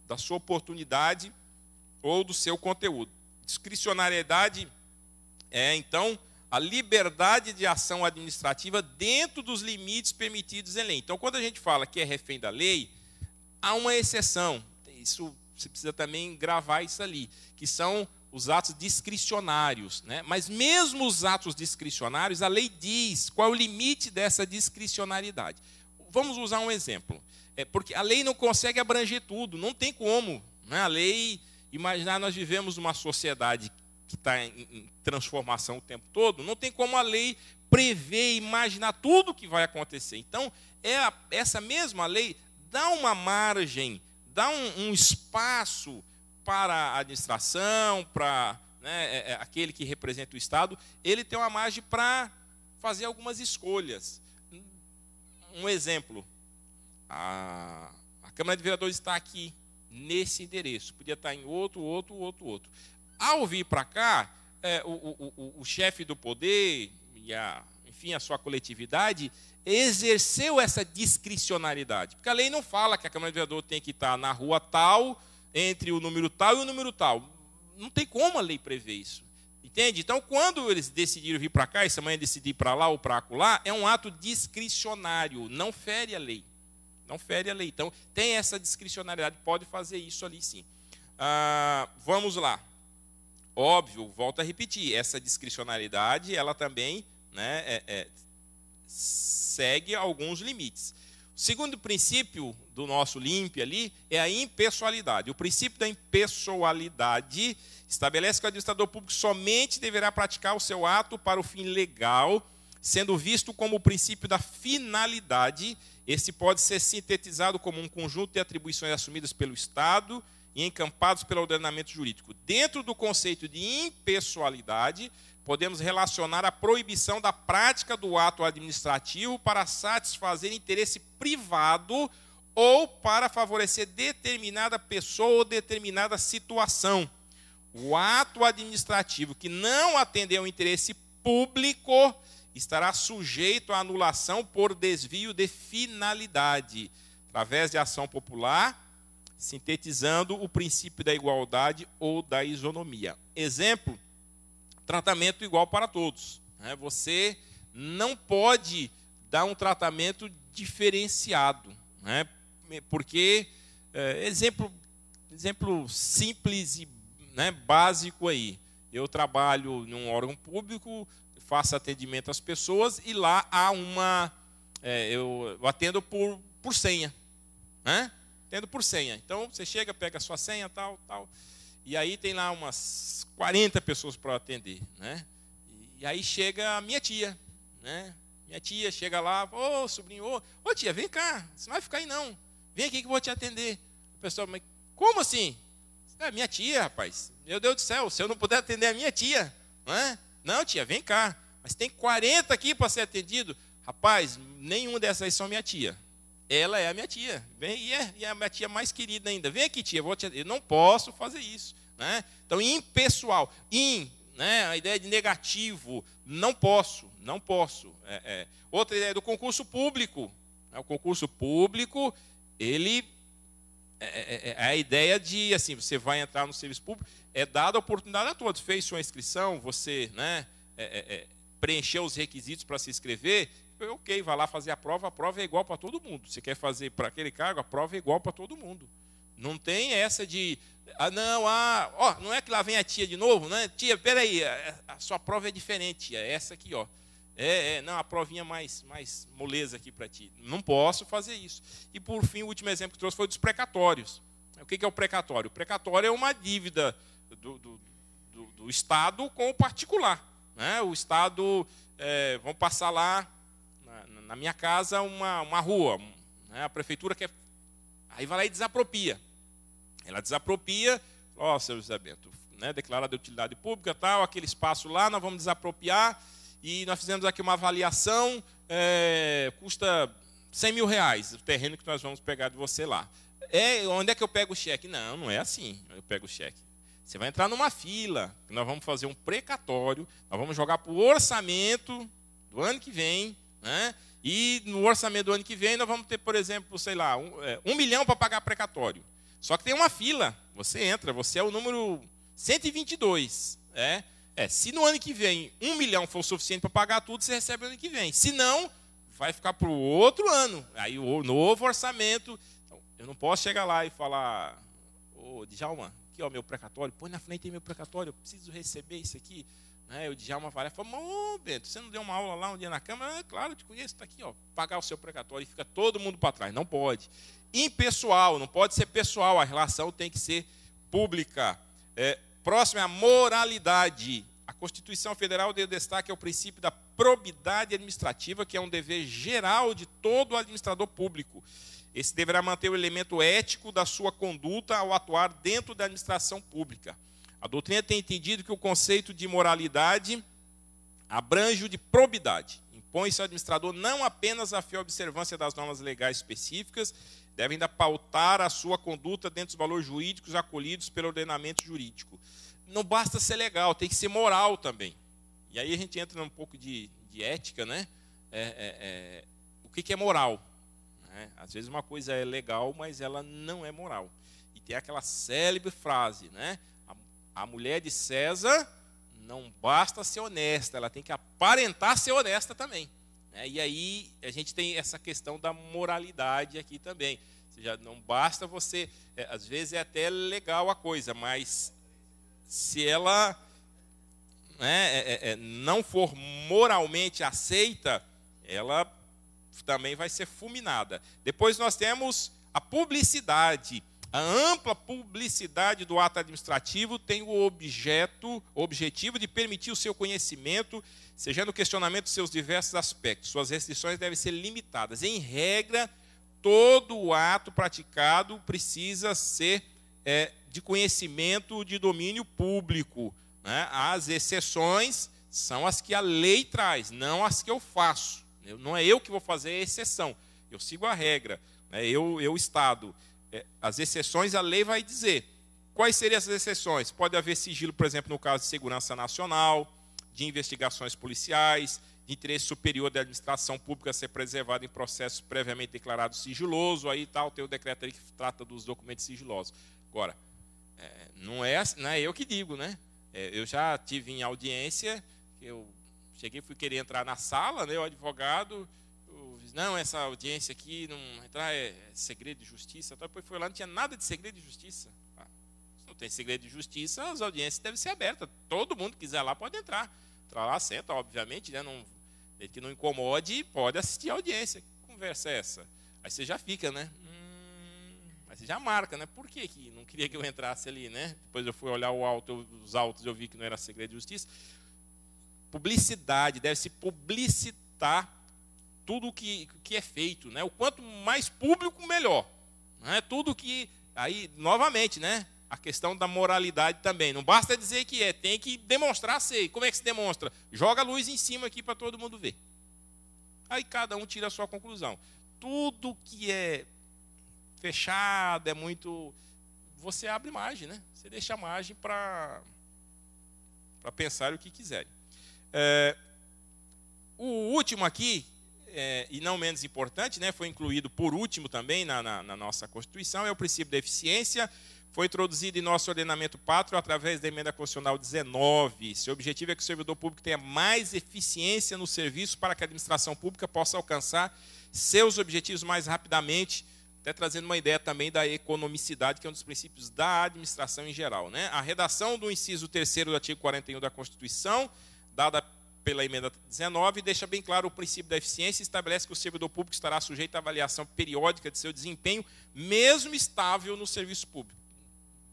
da sua oportunidade ou do seu conteúdo. Discricionariedade é, então, a liberdade de ação administrativa dentro dos limites permitidos em lei. Então, quando a gente fala que é refém da lei, há uma exceção. Isso você precisa também gravar isso ali, que são os atos discricionários. Né? Mas mesmo os atos discricionários, a lei diz qual é o limite dessa discricionariedade. Vamos usar um exemplo. É porque a lei não consegue abranger tudo, não tem como. Né? A lei, imaginar, nós vivemos uma sociedade que está em, em transformação o tempo todo, não tem como a lei prever, imaginar tudo o que vai acontecer. Então, é a, essa mesma lei dá uma margem, dá um, um espaço para a administração, para né, é, é, aquele que representa o Estado, ele tem uma margem para fazer algumas escolhas. Um exemplo, a, a Câmara de Vereadores está aqui, nesse endereço. Podia estar em outro, outro, outro, outro. Ao vir para cá, é, o, o, o, o, chefe do poder e a, enfim, a sua coletividade exerceu essa discricionalidade. Porque a lei não fala que a Câmara de vereadores tem que estar na rua tal, entre o número tal e o número tal. Não tem como a lei prever isso. Entende? Então, quando eles decidiram vir para cá, essa manhã decidir para lá ou para acolá, é um ato discricionário, não fere a lei. Não fere a lei. Então, tem essa discricionalidade, pode fazer isso ali sim. Ah, vamos lá. Óbvio, volto a repetir, essa discricionalidade, ela também né, é, é, segue alguns limites. O segundo princípio do nosso LIMP ali é a impessoalidade. O princípio da impessoalidade estabelece que o administrador público somente deverá praticar o seu ato para o fim legal, sendo visto como o princípio da finalidade esse pode ser sintetizado como um conjunto de atribuições assumidas pelo Estado e encampados pelo ordenamento jurídico. Dentro do conceito de impessoalidade, podemos relacionar a proibição da prática do ato administrativo para satisfazer interesse privado ou para favorecer determinada pessoa ou determinada situação. O ato administrativo que não atendeu ao interesse público estará sujeito à anulação por desvio de finalidade, através de ação popular, sintetizando o princípio da igualdade ou da isonomia. Exemplo: tratamento igual para todos. Né? Você não pode dar um tratamento diferenciado, né? porque é, exemplo exemplo simples e né, básico aí. Eu trabalho num órgão público, faço atendimento às pessoas e lá há uma. É, eu atendo por, por senha. Né? Atendo por senha. Então você chega, pega a sua senha, tal, tal. E aí tem lá umas 40 pessoas para atender. Né? E aí chega a minha tia. Né? Minha tia chega lá, ô oh, sobrinho, ô oh, tia, vem cá, você não vai ficar aí não. Vem aqui que eu vou te atender. O pessoal, mas como assim? É minha tia, rapaz. Meu Deus do céu, se eu não puder atender a minha tia, não é? Não, tia, vem cá. Mas tem 40 aqui para ser atendido. Rapaz, nenhuma dessas são minha tia. Ela é a minha tia. Vem, e é, e é a minha tia mais querida ainda. Vem aqui, tia, eu, te... eu não posso fazer isso. Né? Então, impessoal. In, né? a ideia de negativo. Não posso, não posso. É, é. Outra ideia do concurso público. O concurso público, ele é é, é, é, a ideia de, assim, você vai entrar no serviço público, é dada a oportunidade a todos. Fez sua inscrição, você né, é, é preencheu os requisitos para se inscrever, ok, vai lá fazer a prova, a prova é igual para todo mundo. Você quer fazer para aquele cargo, a prova é igual para todo mundo. Não tem essa de, ah, não, ah, ó, não é que lá vem a tia de novo, né? Tia, peraí, a, a sua prova é diferente, é essa aqui, ó. É, é, não, a provinha mais, mais moleza aqui para ti. Não posso fazer isso. E por fim, o último exemplo que trouxe foi dos precatórios. O que é o precatório? O precatório é uma dívida do, do, do, do Estado com o particular. Né? O Estado, é, vão passar lá na, na, minha casa uma, uma rua. Né? A prefeitura quer. Aí vai lá e desapropria. Ela desapropria, ó, oh, seu José Bento, né, declarada de utilidade pública, tal, aquele espaço lá, nós vamos desapropriar e nós fizemos aqui uma avaliação, é, custa 100 mil reais o terreno que nós vamos pegar de você lá. É, onde é que eu pego o cheque? Não, não é assim. Eu pego o cheque. Você vai entrar numa fila, nós vamos fazer um precatório, nós vamos jogar para o orçamento do ano que vem, né? E no orçamento do ano que vem nós vamos ter, por exemplo, sei lá, um, é, um milhão para pagar precatório. Só que tem uma fila, você entra, você é o número 122, é? É, se no ano que vem um milhão for o suficiente para pagar tudo, você recebe no ano que vem. Se não, vai ficar para o outro ano. Aí o novo orçamento. Então, eu não posso chegar lá e falar, ô oh, Djalma, aqui ó, meu precatório, põe na frente aí meu precatório, eu preciso receber isso aqui. Né? O Djalma vai lá e fala, ô oh, Bento, você não deu uma aula lá um dia na Câmara? Ah, claro, eu te conheço, está aqui, ó, pagar o seu precatório e fica todo mundo para trás. Não pode. Impessoal, não pode ser pessoal, a relação tem que ser pública. É, próximo é a moralidade. A Constituição Federal deu destaque ao princípio da probidade administrativa, que é um dever geral de todo administrador público. Esse deverá manter o elemento ético da sua conduta ao atuar dentro da administração pública. A doutrina tem entendido que o conceito de moralidade abrange o de probidade. Impõe-se ao administrador não apenas a fiel observância das normas legais específicas devem ainda pautar a sua conduta dentro dos valores jurídicos acolhidos pelo ordenamento jurídico. Não basta ser legal, tem que ser moral também. E aí a gente entra num pouco de, de ética, né? É, é, é, o que, que é moral? Né? Às vezes uma coisa é legal, mas ela não é moral. E tem aquela célebre frase, né? A, a mulher de César não basta ser honesta, ela tem que aparentar ser honesta também. É, e aí a gente tem essa questão da moralidade aqui também. Ou seja, não basta você. É, às vezes é até legal a coisa, mas se ela né, é, é, é não for moralmente aceita, ela também vai ser fulminada. Depois nós temos a publicidade a ampla publicidade do ato administrativo tem o objeto, o objetivo de permitir o seu conhecimento, seja no questionamento de seus diversos aspectos. Suas restrições devem ser limitadas. Em regra, todo o ato praticado precisa ser é, de conhecimento de domínio público. Né? As exceções são as que a lei traz, não as que eu faço. não é eu que vou fazer a exceção. Eu sigo a regra, né? eu, eu Estado. É, as exceções, a lei vai dizer. Quais seriam essas exceções? Pode haver sigilo, por exemplo, no caso de segurança nacional, de investigações policiais, de interesse superior da administração pública a ser preservado em processo previamente declarado sigiloso, aí tal, tem o decreto aí que trata dos documentos sigilosos. Agora, é, não, é, assim, não é eu que digo, né? É, eu já tive em audiência, eu cheguei, fui querer entrar na sala, né, o advogado não, essa audiência aqui não entrar é, é segredo de justiça. Depois foi lá, não tinha nada de segredo de justiça. Ah, se não tem segredo de justiça, as audiências devem ser abertas. Todo mundo que quiser lá pode entrar. Entrar lá, senta, obviamente, né? Não, que não incomode, pode assistir a audiência. Que conversa é essa? Aí você já fica, né? Hum, aí você já marca, né? Por que, que não queria que eu entrasse ali, né? Depois eu fui olhar alto, os autos, eu vi que não era segredo de justiça. Publicidade, deve se publicitar tudo que, que é feito. Né? O quanto mais público, melhor. Né? Tudo que. Aí, novamente, né? a questão da moralidade também. Não basta dizer que é, tem que demonstrar ser. Como é que se demonstra? Joga a luz em cima aqui para todo mundo ver. Aí cada um tira a sua conclusão. Tudo que é fechado, é muito. Você abre margem, né? Você deixa margem para pensar o que quiserem. É... O último aqui, é, e não menos importante, né, foi incluído por último também na, na, na nossa Constituição, é o princípio da eficiência, foi introduzido em nosso ordenamento pátrio através da emenda constitucional 19. Seu objetivo é que o servidor público tenha mais eficiência no serviço para que a administração pública possa alcançar seus objetivos mais rapidamente, até trazendo uma ideia também da economicidade, que é um dos princípios da administração em geral. Né? A redação do inciso 3 do artigo 41 da Constituição, dada pela emenda 19 deixa bem claro o princípio da eficiência e estabelece que o servidor público estará sujeito à avaliação periódica de seu desempenho, mesmo estável no serviço público.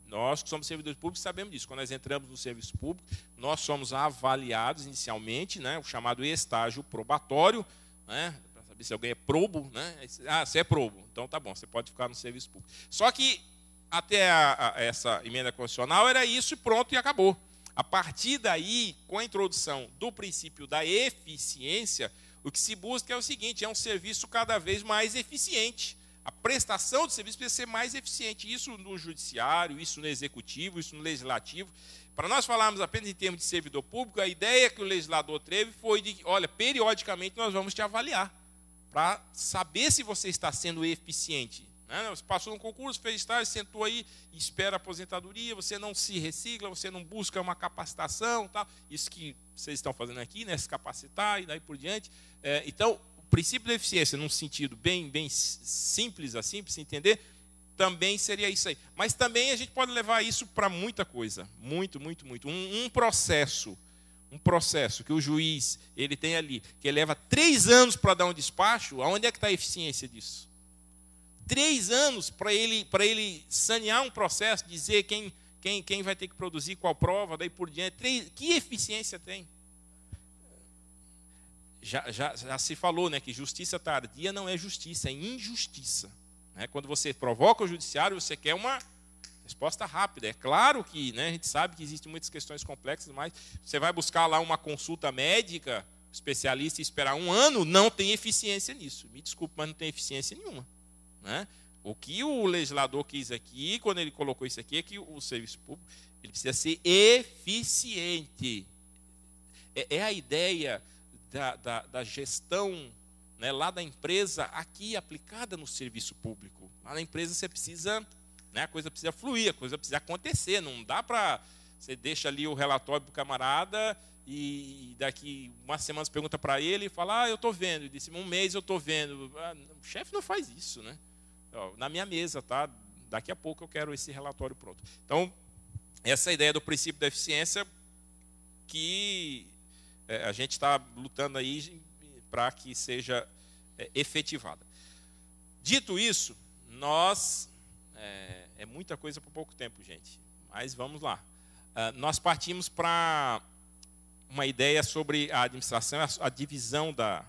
Nós que somos servidores públicos sabemos disso. Quando nós entramos no serviço público, nós somos avaliados inicialmente, né, o chamado estágio probatório, né, para saber se alguém é probo. Né, ah, você é probo, então tá bom, você pode ficar no serviço público. Só que até a, a, essa emenda constitucional era isso e pronto e acabou. A partir daí, com a introdução do princípio da eficiência, o que se busca é o seguinte: é um serviço cada vez mais eficiente. A prestação do serviço precisa ser mais eficiente. Isso no judiciário, isso no executivo, isso no legislativo. Para nós falarmos apenas em termos de servidor público, a ideia que o legislador teve foi de: olha, periodicamente nós vamos te avaliar para saber se você está sendo eficiente. Né? Você passou num concurso, fez estágio, sentou aí, espera a aposentadoria, você não se recicla, você não busca uma capacitação, tal. isso que vocês estão fazendo aqui, né? se capacitar e daí por diante. É, então, o princípio da eficiência, num sentido bem, bem simples assim, para se entender, também seria isso aí. Mas também a gente pode levar isso para muita coisa, muito, muito, muito. Um, um, processo, um processo que o juiz ele tem ali, que leva três anos para dar um despacho, aonde é que está a eficiência disso? três anos para ele, ele sanear um processo, dizer quem, quem, quem vai ter que produzir qual prova, daí por diante. Três, que eficiência tem? Já, já, já se falou né, que justiça tardia não é justiça, é injustiça. Né? Quando você provoca o judiciário, você quer uma resposta rápida. É claro que né, a gente sabe que existem muitas questões complexas, mas você vai buscar lá uma consulta médica, especialista, e esperar um ano, não tem eficiência nisso. Me desculpe, mas não tem eficiência nenhuma. Né? O que o legislador quis aqui, quando ele colocou isso aqui, é que o serviço público ele precisa ser eficiente. É, é a ideia da, da, da gestão né, lá da empresa aqui aplicada no serviço público. Lá na empresa você precisa, né, a coisa precisa fluir, a coisa precisa acontecer. Não dá para você deixa ali o relatório para o camarada e daqui uma semana você pergunta para ele e fala, ah, eu estou vendo. E disse, um mês eu estou vendo. Ah, o chefe não faz isso, né? na minha mesa, tá? Daqui a pouco eu quero esse relatório pronto. Então, essa é ideia do princípio da eficiência que é, a gente está lutando aí para que seja é, efetivada. Dito isso, nós. É, é muita coisa para pouco tempo, gente, mas vamos lá. Ah, nós partimos para uma ideia sobre a administração, a divisão da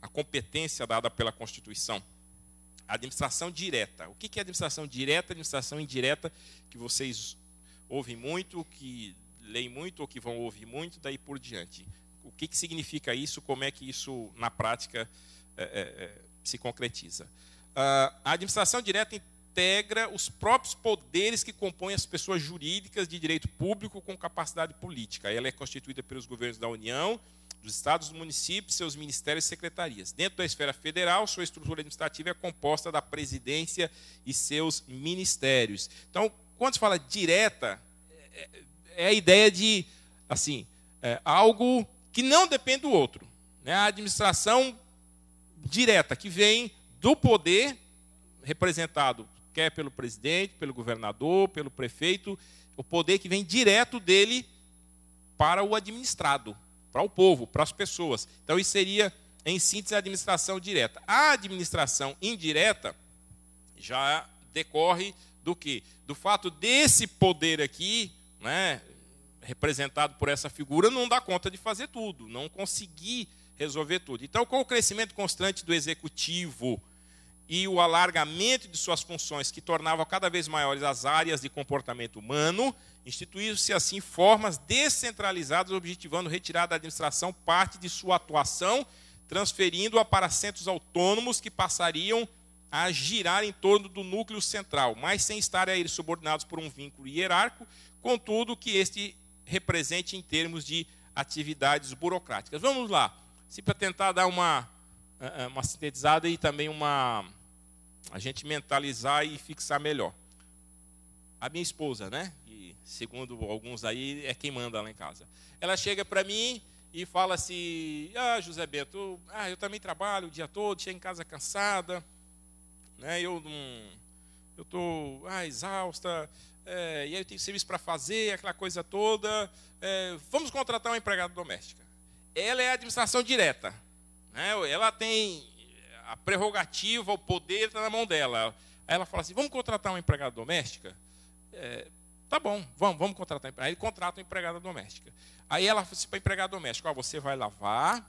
a competência dada pela Constituição administração direta. O que é administração direta, administração indireta, que vocês ouvem muito, que leem muito ou que vão ouvir muito, daí por diante. O que, significa isso? Como é que isso, na prática, é, é, é se concretiza? Ah, a administração direta integra os próprios poderes que compõem as pessoas jurídicas de direito público com capacidade política. Ela é constituída pelos governos da União, dos estados, dos municípios, seus ministérios e secretarias. Dentro da esfera federal, sua estrutura administrativa é composta da presidência e seus ministérios. Então, quando se fala direta, é, é, é a ideia de assim é algo que não depende do outro. Né? A administração direta, que vem do poder, representado quer pelo presidente, pelo governador, pelo prefeito, o poder que vem direto dele para o administrado para o povo, para as pessoas. Então, isso seria, em síntese, a administração direta. A administração indireta já decorre do que? Do fato desse poder aqui, né, representado por essa figura, não dar conta de fazer tudo, não conseguir resolver tudo. Então, com o crescimento constante do executivo e o alargamento de suas funções, que tornavam cada vez maiores as áreas de comportamento humano, Instituíram-se assim formas descentralizadas, objetivando retirar da administração parte de sua atuação, transferindo-a para centros autônomos que passariam a girar em torno do núcleo central, mas sem estar a eles subordinados por um vínculo hierárquico, contudo que este represente em termos de atividades burocráticas. Vamos lá, se para tentar dar uma, eh, eh, uma sintetizada e também uma a gente mentalizar e fixar melhor. A minha esposa, né? segundo alguns aí, é quem manda lá em casa. Ela chega para mim e fala assim: Ah, José Bento, ah, eu também trabalho o dia todo, chego em casa cansada, né? Eu não, eu tô ah, exausta, é, e aí eu tenho serviço para fazer, aquela coisa toda. É, vamos contratar uma empregada doméstica. Ela é a administração direta, né? Ela tem a prerrogativa, o poder está na mão dela. Aí ela fala assim: Vamos contratar uma empregada doméstica? É, Tá bom, vamos, vamos contratar Aí ele contrata uma empregada doméstica. Aí ela disse para a empregada doméstica: ó, você vai lavar,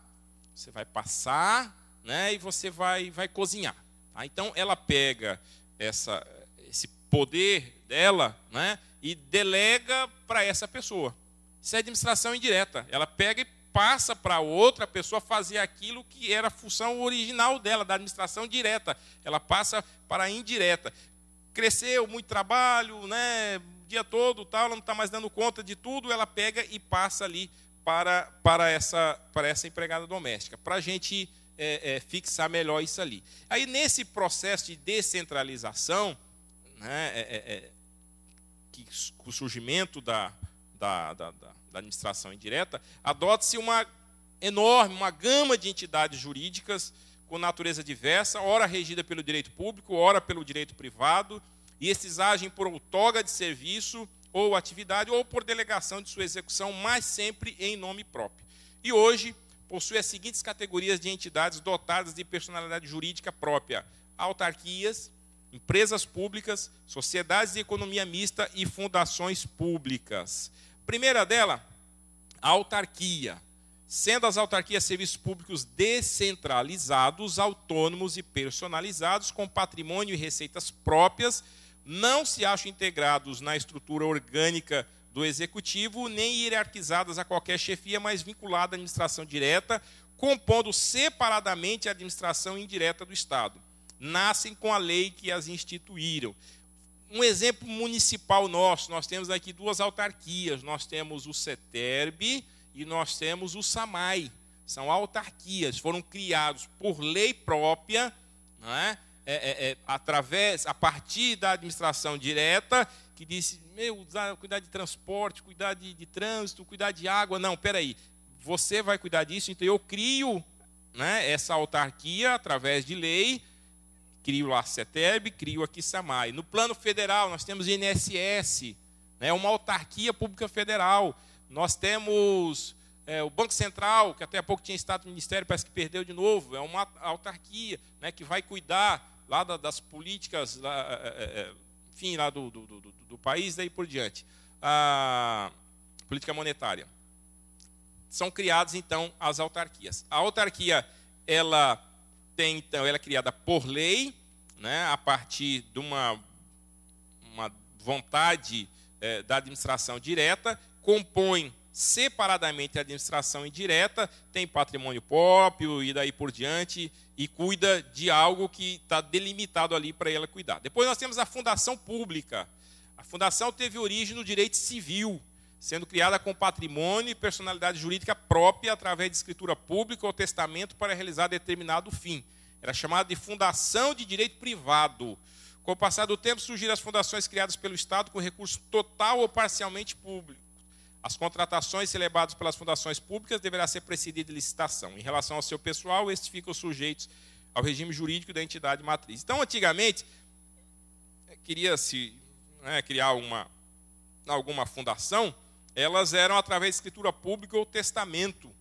você vai passar, né? E você vai, vai cozinhar. Tá? Então ela pega essa, esse poder dela, né? E delega para essa pessoa. Isso é administração indireta. Ela pega e passa para outra pessoa fazer aquilo que era a função original dela, da administração direta. Ela passa para a indireta. Cresceu, muito trabalho, né? dia todo, tal, ela não está mais dando conta de tudo, ela pega e passa ali para, para, essa, para essa empregada doméstica, para a gente é, é, fixar melhor isso ali. Aí, nesse processo de descentralização, né, é, é, é que, o surgimento da, da, da, da administração indireta, adota-se uma enorme, uma gama de entidades jurídicas com natureza diversa, ora regida pelo direito público, ora pelo direito privado, e esses agem por outorga de serviço ou atividade ou por delegação de sua execução, mas sempre em nome próprio. E hoje possui as seguintes categorias de entidades dotadas de personalidade jurídica própria: autarquias, empresas públicas, sociedades de economia mista e fundações públicas. Primeira dela, a autarquia. Sendo as autarquias serviços públicos descentralizados, autônomos e personalizados, com patrimônio e receitas próprias, não se acham integrados na estrutura orgânica do executivo, nem hierarquizadas a qualquer chefia, mas vinculada à administração direta, compondo separadamente a administração indireta do Estado. Nascem com a lei que as instituíram. Um exemplo municipal nosso, nós temos aqui duas autarquias, nós temos o CETERB e nós temos o SAMAI. São autarquias, foram criados por lei própria, não é? É, é, é, através, a partir da administração direta, que disse, meu, cuidar de transporte, cuidar de, de trânsito, cuidar de água. Não, peraí, você vai cuidar disso, então eu crio né, essa autarquia através de lei, crio lá a CETEB, crio aqui SAMAI. No plano federal, nós temos INSS, né, é uma autarquia pública federal. Nós temos é, o Banco Central, que até há pouco tinha estado no Ministério, parece que perdeu de novo, é uma autarquia né, que vai cuidar lá da, das políticas, lá, é, é, é, é enfim, lá do, do, do, do, país, daí por diante. A política monetária. São criadas, então, as autarquias. A autarquia, ela tem, então, ela é criada por lei, né, a partir de uma, uma vontade é, da administração direta, compõe separadamente a administração indireta, tem patrimônio próprio e daí por diante, e cuida de algo que está delimitado ali para ela cuidar. Depois nós temos a fundação pública. A fundação teve origem no direito civil, sendo criada com patrimônio e personalidade jurídica própria através de escritura pública ou testamento para realizar determinado fim. Era chamada de fundação de direito privado. Com o passar do tempo, surgiram as fundações criadas pelo Estado com recurso total ou parcialmente público as contratações celebradas pelas fundações públicas deverá ser precedida de licitação. Em relação ao seu pessoal, estes ficam sujeitos ao regime jurídico da entidade matriz. Então, antigamente, eh, queria-se né, criar uma, alguma fundação, elas eram através de escritura pública ou testamento.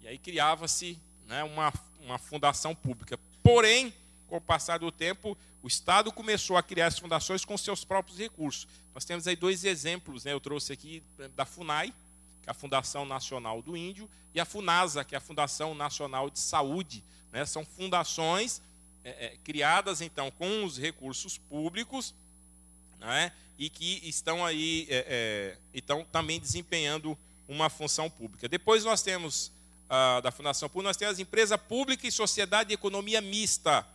E aí criava-se né, uma, uma fundação pública. Porém, com o passar do tempo, o Estado começou a criar as fundações com seus próprios recursos. Nós temos aí dois exemplos, né? eu trouxe aqui da FUNAI, que é a Fundação Nacional do Índio, e a FUNASA, que é a Fundação Nacional de Saúde. Né? São fundações é, é, criadas, então, com os recursos públicos, né? e que estão aí, é, é também desempenhando uma função pública. Depois nós temos, ah, da Fundação Pública, nós temos a Empresa pública e sociedade de economia mista,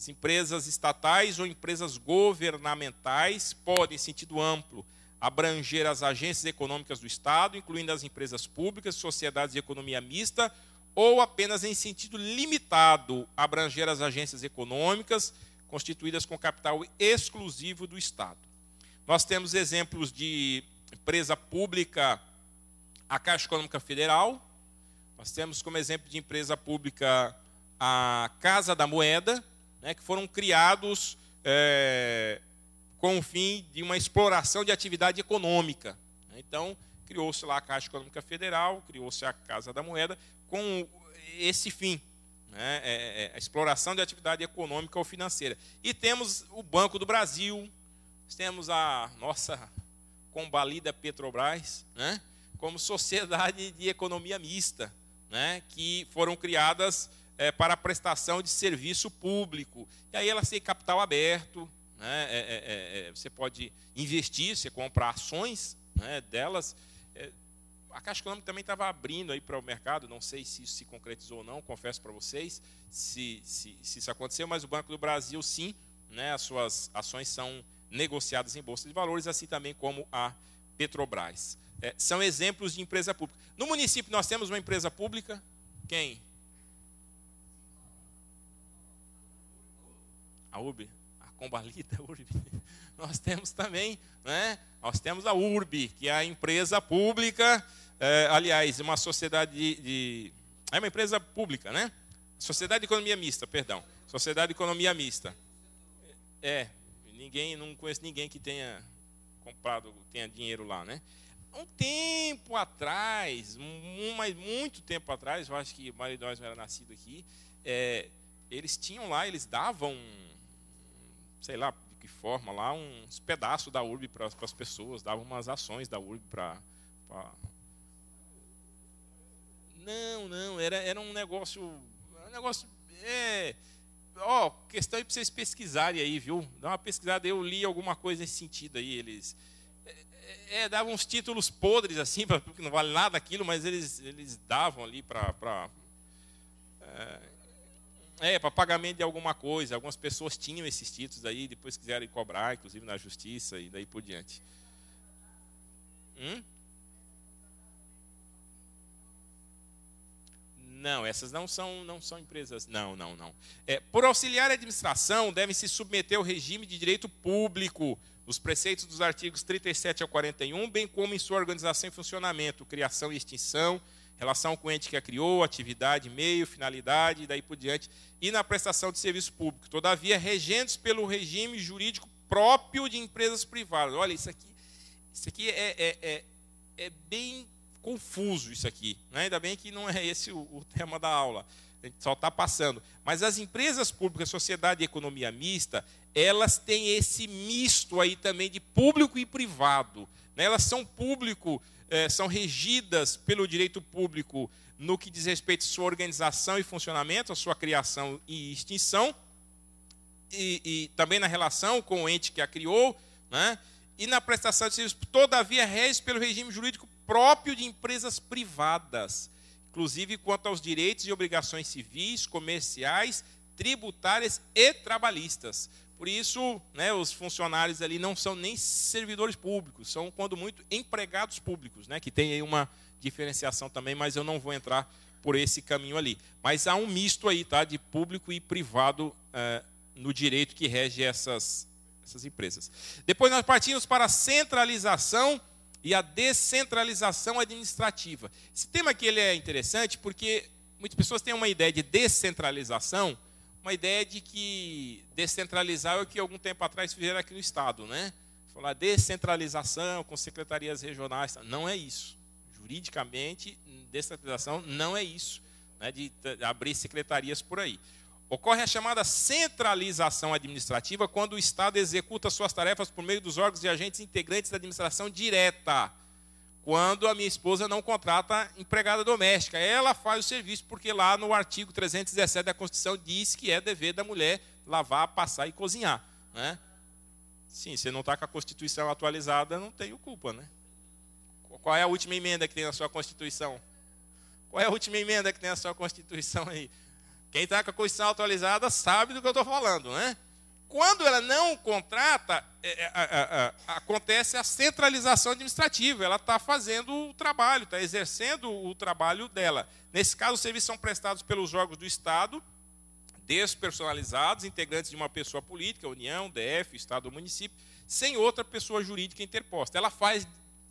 as empresas estatais ou empresas governamentais podem, em sentido amplo, abranger as agências econômicas do Estado, incluindo as empresas públicas, sociedades de economia mista, ou apenas em sentido limitado, abranger as agências econômicas constituídas com capital exclusivo do Estado. Nós temos exemplos de empresa pública, a Caixa Econômica Federal, nós temos como exemplo de empresa pública a Casa da Moeda, né, que foram criados é, com o fim de uma exploração de atividade econômica. Né. Então, criou-se lá a Caixa Econômica Federal, criou-se a Casa da Moeda, com esse fim, né, é, é, a exploração de atividade econômica ou financeira. E temos o Banco do Brasil, temos a nossa combalida Petrobras, né, como sociedade de economia mista, né, que foram criadas é, para a prestação de serviço público. E aí ela tem capital aberto, né? É é, é, é, você pode investir, você compra ações né, delas. É, a Caixa Econômica também estava abrindo aí para o mercado, não sei se isso se concretizou ou não, confesso para vocês se, se, se, isso aconteceu, mas o Banco do Brasil sim, né, as suas ações são negociadas em Bolsa de Valores, assim também como a Petrobras. É, são exemplos de empresa pública. No município nós temos uma empresa pública, quem? a URB, a Combalita a URB, nós temos também, né? nós temos a URB, que é a empresa pública, é, aliás, uma sociedade de, de, É uma empresa pública, né? Sociedade de Economia Mista, perdão. Sociedade de Economia Mista. É, ninguém, não conheço ninguém que tenha comprado, tenha dinheiro lá, né? um tempo atrás, um, mas muito tempo atrás, eu acho que o marido não era nascido aqui, é, eles tinham lá, eles davam sei lá de que forma, lá uns pedaços da urbe para as pessoas, dava umas ações da urbe para. Pra... Não, não, era, era um negócio. É um negócio. É, ó, oh, questão aí para vocês pesquisarem aí, viu? Dá uma pesquisada, eu li alguma coisa nesse sentido aí, eles. É, é davam uns títulos podres assim, porque não vale nada aquilo, mas eles, eles davam ali para. É, é, para pagamento de alguma coisa. Algumas pessoas tinham esses títulos aí, depois quiseram cobrar, inclusive na justiça e daí por diante. Hum? Não, essas não são, não são empresas. Não, não, não. É, por auxiliar a administração, devem se submeter ao regime de direito público, os preceitos dos artigos 37 ao 41, bem como em sua organização e funcionamento, criação e extinção, relação com o ente que a criou, atividade, meio, finalidade e daí por diante, e na prestação de serviço público, todavia regentes pelo regime jurídico próprio de empresas privadas. Olha, isso aqui, isso aqui é, é, é, é bem confuso, isso aqui. Né? Ainda bem que não é esse o, o tema da aula. A gente só está passando. Mas as empresas públicas, sociedade e economia mista, elas têm esse misto aí também de público e privado. Né? Elas são público é, são regidas pelo direito público no que diz respeito à sua organização e funcionamento, à sua criação e extinção, e, e também na relação com o ente que a criou, né? e na prestação de serviços, todavia rege pelo regime jurídico próprio de empresas privadas, inclusive quanto aos direitos e obrigações civis, comerciais, tributárias e trabalhistas. Por isso, né, os funcionários ali não são nem servidores públicos, são, quando muito, empregados públicos, né, que tem aí uma diferenciação também, mas eu não vou entrar por esse caminho ali. Mas há um misto aí tá, de público e privado uh, no direito que rege essas, essas empresas. Depois nós partimos para a centralização e a descentralização administrativa. Esse tema aqui ele é interessante porque muitas pessoas têm uma ideia de descentralização uma ideia de que descentralizar é o que algum tempo atrás fizeram aqui no Estado, né? Falar descentralização com secretarias regionais, tá? não é isso. Juridicamente, descentralização não é isso, né? de abrir secretarias por aí. Ocorre a chamada centralização administrativa quando o Estado executa suas tarefas por meio dos órgãos e agentes integrantes da administração direta quando a minha esposa não contrata empregada doméstica. Ela faz o serviço, porque lá no artigo 317 da Constituição diz que é dever da mulher lavar, passar e cozinhar. Né? Sim, você não está com a Constituição atualizada, não tenho culpa. Né? Qual é a última emenda que tem na sua Constituição? Qual é a última emenda que tem na sua Constituição aí? Quem está com a Constituição atualizada sabe do que eu estou falando, né? Quando ela não contrata, é, é, é, acontece a centralização administrativa. Ela está fazendo o trabalho, está exercendo o trabalho dela. Nesse caso, os serviços são prestados pelos órgãos do Estado, despersonalizados, integrantes de uma pessoa política, União, DF, Estado ou município, sem outra pessoa jurídica interposta. Ela faz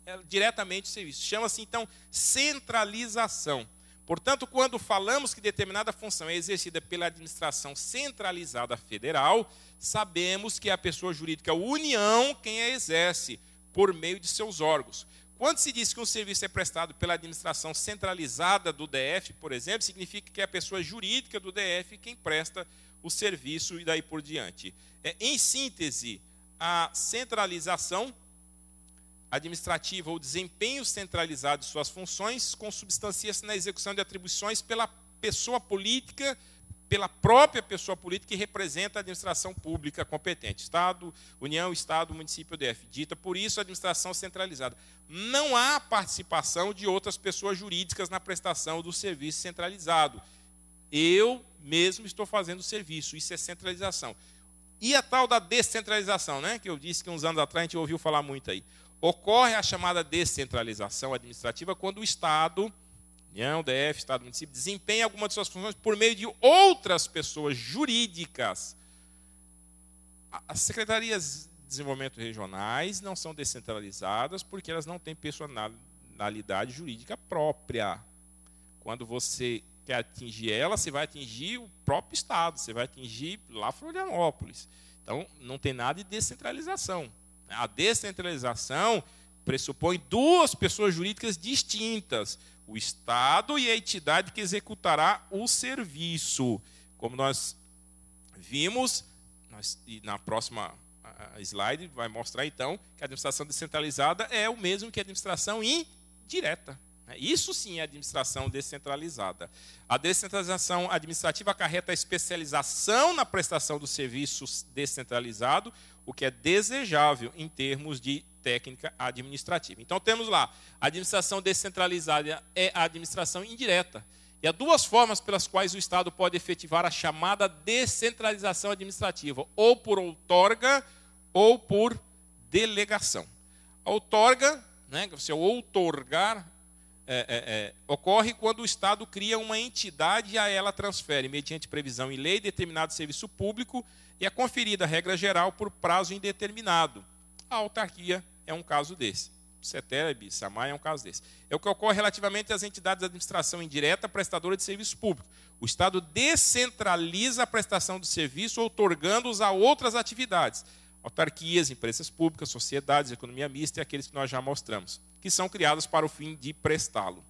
é, diretamente o serviço. Chama-se, então, centralização. Portanto, quando falamos que determinada função é exercida pela administração centralizada federal, sabemos que é a pessoa jurídica a União quem a exerce, por meio de seus órgãos. Quando se diz que um serviço é prestado pela administração centralizada do DF, por exemplo, significa que é a pessoa jurídica do DF quem presta o serviço e daí por diante. É, em síntese, a centralização administrativa ou desempenho centralizado de suas funções consubstancia-se na execução de atribuições pela pessoa política, pela própria pessoa política que representa a administração pública competente, Estado, União, Estado, município, DF. Dita por isso, administração centralizada. Não há participação de outras pessoas jurídicas na prestação do serviço centralizado. Eu mesmo estou fazendo o serviço, isso é centralização. E a tal da descentralização, né, que eu disse que uns anos atrás a gente ouviu falar muito aí. Ocorre a chamada descentralização administrativa quando o Estado, União, né, DF, Estado, Município, desempenha alguma de suas funções por meio de outras pessoas jurídicas. As secretarias de desenvolvimento regionais não são descentralizadas porque elas não têm personalidade jurídica própria. Quando você quer atingir ela, você vai atingir o próprio Estado, você vai atingir lá Florianópolis. Então, não tem nada de descentralização. A descentralização pressupõe duas pessoas jurídicas distintas: o Estado e a entidade que executará o serviço. Como nós vimos, nós, e na próxima slide vai mostrar então que a administração descentralizada é o mesmo que a administração indireta. Né? Isso sim é administração descentralizada. A descentralização administrativa acarreta a especialização na prestação do serviço descentralizado, o que é desejável em termos de técnica administrativa. Então temos lá, a administração descentralizada é a administração indireta. E há duas formas pelas quais o Estado pode efetivar a chamada descentralização administrativa, ou por outorga ou por delegação. A outorga, né, você outorgar, é, é, é, ocorre quando o Estado cria uma entidade e a ela transfere, mediante previsão em lei, determinado serviço público e é conferida a regra geral por prazo indeterminado. A autarquia é um caso desse. Ceteb, SAMAI é um caso desse. É o que ocorre relativamente às entidades de administração indireta prestadora de serviço público. O Estado descentraliza a prestação de serviço, outorgando-os a outras atividades. Autarquias, empresas públicas, sociedades, economia mista e aqueles que nós já mostramos, que são criados para o fim de prestá-lo.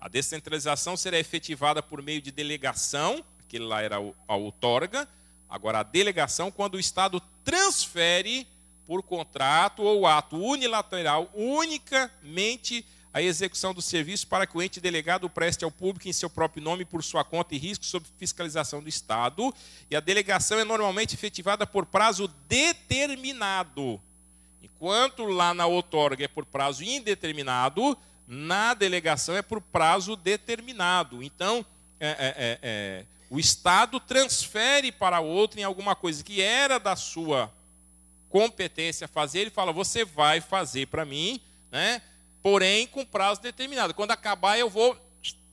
A descentralização será efetivada por meio de delegação, aquele lá era a outorga, Agora, a delegação, quando o Estado transfere por contrato ou ato unilateral, unicamente a execução do serviço para que o ente delegado preste ao público em seu próprio nome por sua conta e risco sob fiscalização do Estado, e a delegação é normalmente efetivada por prazo determinado. Enquanto lá na outorga é por prazo indeterminado, na delegação é por prazo determinado. Então, é, é, é, é o Estado transfere para outro em alguma coisa que era da sua competência fazer, ele fala: você vai fazer para mim, né? porém com prazo determinado. Quando acabar, eu vou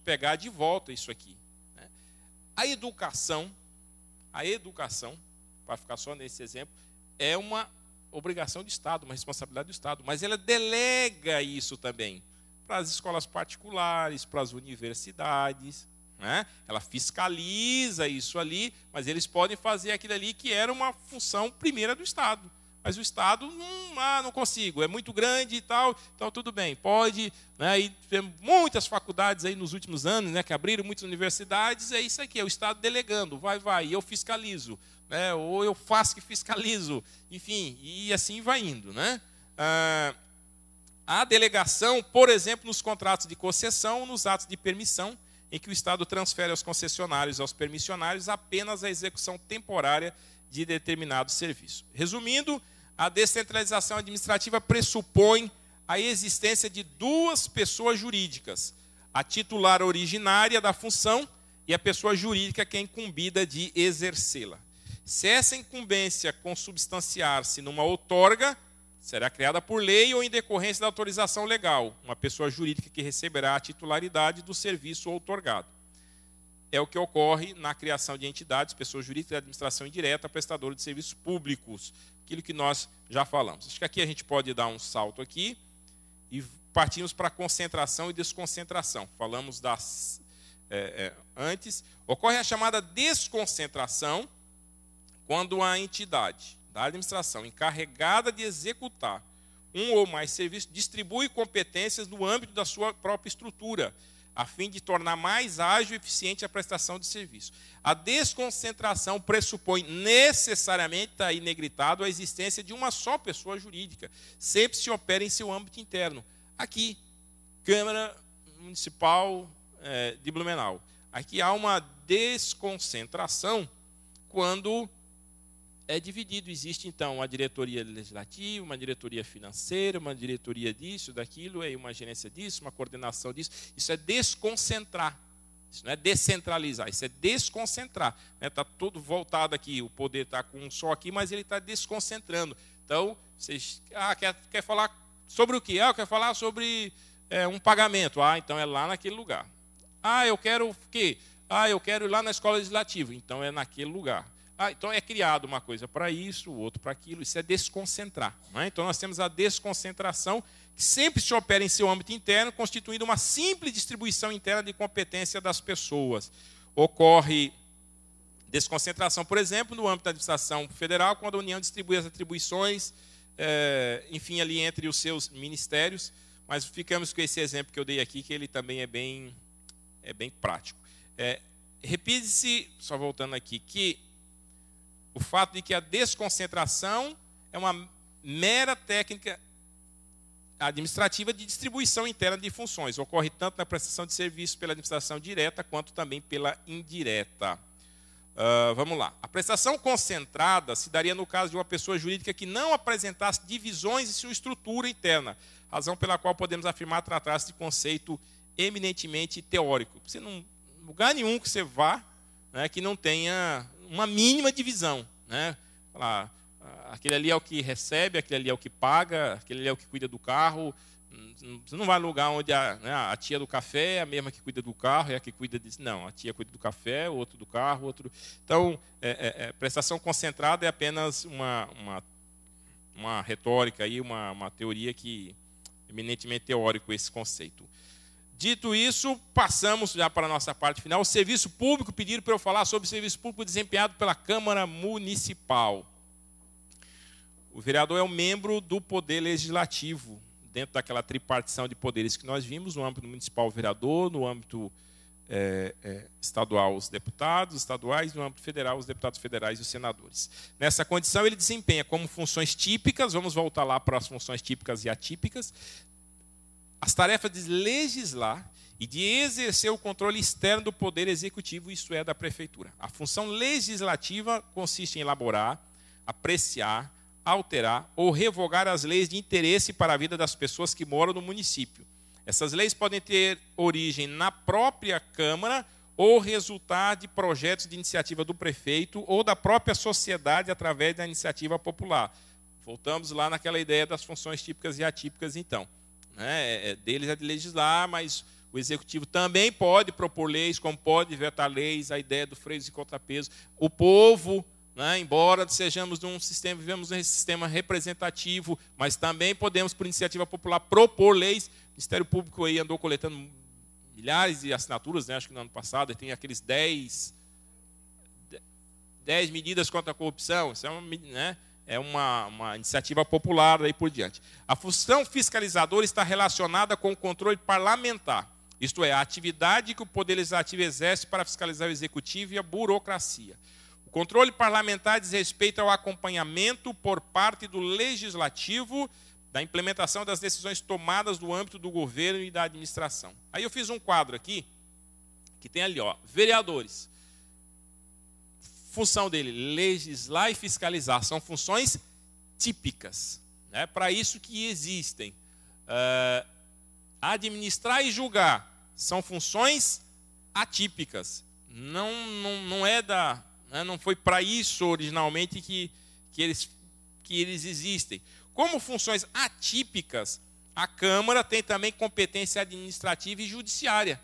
pegar de volta isso aqui. Né? A educação, a educação, para ficar só nesse exemplo, é uma obrigação do Estado, uma responsabilidade do Estado, mas ela delega isso também para as escolas particulares, para as universidades. Né? Ela fiscaliza isso ali, mas eles podem fazer aquilo ali que era uma função primeira do Estado. Mas o Estado, hum, ah, não consigo, é muito grande e tal, então tudo bem, pode. Né? E tem muitas faculdades aí nos últimos anos né, que abriram muitas universidades, é isso aqui, é o Estado delegando, vai, vai, eu fiscalizo, né? ou eu faço que fiscalizo, enfim, e assim vai indo. Né? Ah, a delegação, por exemplo, nos contratos de concessão, nos atos de permissão, em que o Estado transfere aos concessionários e aos permissionários apenas a execução temporária de determinado serviço. Resumindo, a descentralização administrativa pressupõe a existência de duas pessoas jurídicas: a titular originária da função e a pessoa jurídica que é incumbida de exercê-la. Se essa incumbência consubstanciar-se numa outorga, será criada por lei ou em decorrência da autorização legal, uma pessoa jurídica que receberá a titularidade do serviço outorgado. É o que ocorre na criação de entidades, pessoas jurídicas de administração indireta, prestadora de serviços públicos, aquilo que nós já falamos. Acho que aqui a gente pode dar um salto aqui e partimos para concentração e desconcentração. Falamos das é, é, antes. Ocorre a chamada desconcentração quando a entidade da administração encarregada de executar um ou mais serviços distribui competências no âmbito da sua própria estrutura, a fim de tornar mais ágil e eficiente a prestação de serviço. A desconcentração pressupõe necessariamente, está aí negritado, a existência de uma só pessoa jurídica, sempre se opera em seu âmbito interno. Aqui, Câmara Municipal é, de Blumenau. Aqui há uma desconcentração quando é dividido. Existe então uma diretoria legislativa, uma diretoria financeira, uma diretoria disso, daquilo, uma gerência disso, uma coordenação disso. Isso é desconcentrar. Isso não é descentralizar, isso é desconcentrar. Está né, todo tudo voltado aqui, o poder está com um só aqui, mas ele está desconcentrando. Então, vocês. Ah, quer, quer falar sobre o que? Ah, eu quero falar sobre é, um pagamento. Ah, então é lá naquele lugar. Ah, eu quero o quê? Ah, eu quero ir lá na escola legislativa. Então é naquele lugar. Ah, então é criado uma coisa para isso, o outro para aquilo. Isso é desconcentrar. É? Então nós temos a desconcentração que sempre se opera em seu âmbito interno, constituindo uma simples distribuição interna de competência das pessoas. Ocorre desconcentração, por exemplo, no âmbito da administração federal, quando a União distribui as atribuições, é, enfim, ali entre os seus ministérios. Mas ficamos com esse exemplo que eu dei aqui, que ele também é bem, é bem prático. É, Repite-se, só voltando aqui, que o fato de que a desconcentração é uma mera técnica administrativa de distribuição interna de funções. Ocorre tanto na prestação de serviços pela administração direta quanto também pela indireta. Uh, vamos lá. A prestação concentrada se daria no caso de uma pessoa jurídica que não apresentasse divisões em sua estrutura interna, razão pela qual podemos afirmar tratar-se de conceito eminentemente teórico. Você não lugar nenhum que você vá né, que não tenha uma mínima divisão. Né? Falar, ah, aquele ali é o que recebe, aquele ali é o que paga, aquele ali é o que cuida do carro. Hum, você não vai alugar onde a, né, a tia do café é a mesma que cuida do carro, é a que cuida disso. Não, a tia cuida do café, o outro do carro, outro. Então, é, é, é, prestação concentrada é apenas uma, uma, uma retórica, aí, uma, uma teoria que é eminentemente teórico esse conceito. Dito isso, passamos já para a nossa parte final. O serviço público, pediram para eu falar sobre o serviço público desempenhado pela Câmara Municipal. O vereador é um membro do Poder Legislativo, dentro daquela tripartição de poderes que nós vimos, no âmbito municipal, o vereador, no âmbito é, é, estadual, os deputados estaduais, no âmbito federal, os deputados federais e os senadores. Nessa condição, ele desempenha como funções típicas, vamos voltar lá para as funções típicas e atípicas, as tarefas de legislar e de exercer o controle externo do poder executivo, isto é, da prefeitura. A função legislativa consiste em elaborar, apreciar, alterar ou revogar as leis de interesse para a vida das pessoas que moram no município. Essas leis podem ter origem na própria Câmara ou resultar de projetos de iniciativa do prefeito ou da própria sociedade através da iniciativa popular. Voltamos lá naquela ideia das funções típicas e atípicas, então. Né? É, é, deles é de legislar, mas o executivo também pode propor leis, como pode vetar leis, a ideia do freio e contrapeso. O povo, né? embora sejamos num sistema, vivemos num sistema representativo, mas também podemos, por iniciativa popular, propor leis. O Ministério Público aí andou coletando milhares de assinaturas, né? acho que no ano passado, tem aqueles 10, 10 medidas contra a corrupção. Isso é uma, né? é uma, uma iniciativa popular daí por diante. A função fiscalizadora está relacionada com o controle parlamentar, isto é, a atividade que o Poder Legislativo exerce para fiscalizar o Executivo e a burocracia. O controle parlamentar diz respeito ao acompanhamento por parte do Legislativo da implementação das decisões tomadas no âmbito do governo e da administração. Aí eu fiz um quadro aqui, que tem ali, ó, vereadores função dele? Legislar e fiscalizar. São funções típicas. É né? para isso que existem. Uh, administrar e julgar são funções atípicas. Não, não, não é da. Né? Não foi para isso originalmente que, que, eles, que eles existem. Como funções atípicas, a Câmara tem também competência administrativa e judiciária.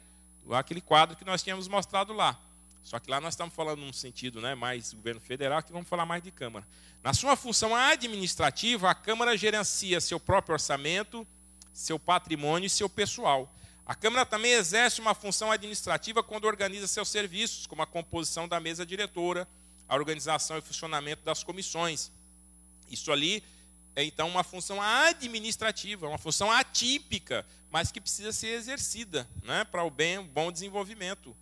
Aquele quadro que nós tínhamos mostrado lá. Só que lá nós estamos falando num sentido né, mais governo federal, que vamos falar mais de Câmara. Na sua função administrativa, a Câmara gerencia seu próprio orçamento, seu patrimônio e seu pessoal. A Câmara também exerce uma função administrativa quando organiza seus serviços, como a composição da mesa diretora, a organização e funcionamento das comissões. Isso ali é então uma função administrativa, uma função atípica, mas que precisa ser exercida né, para o bem, o bom desenvolvimento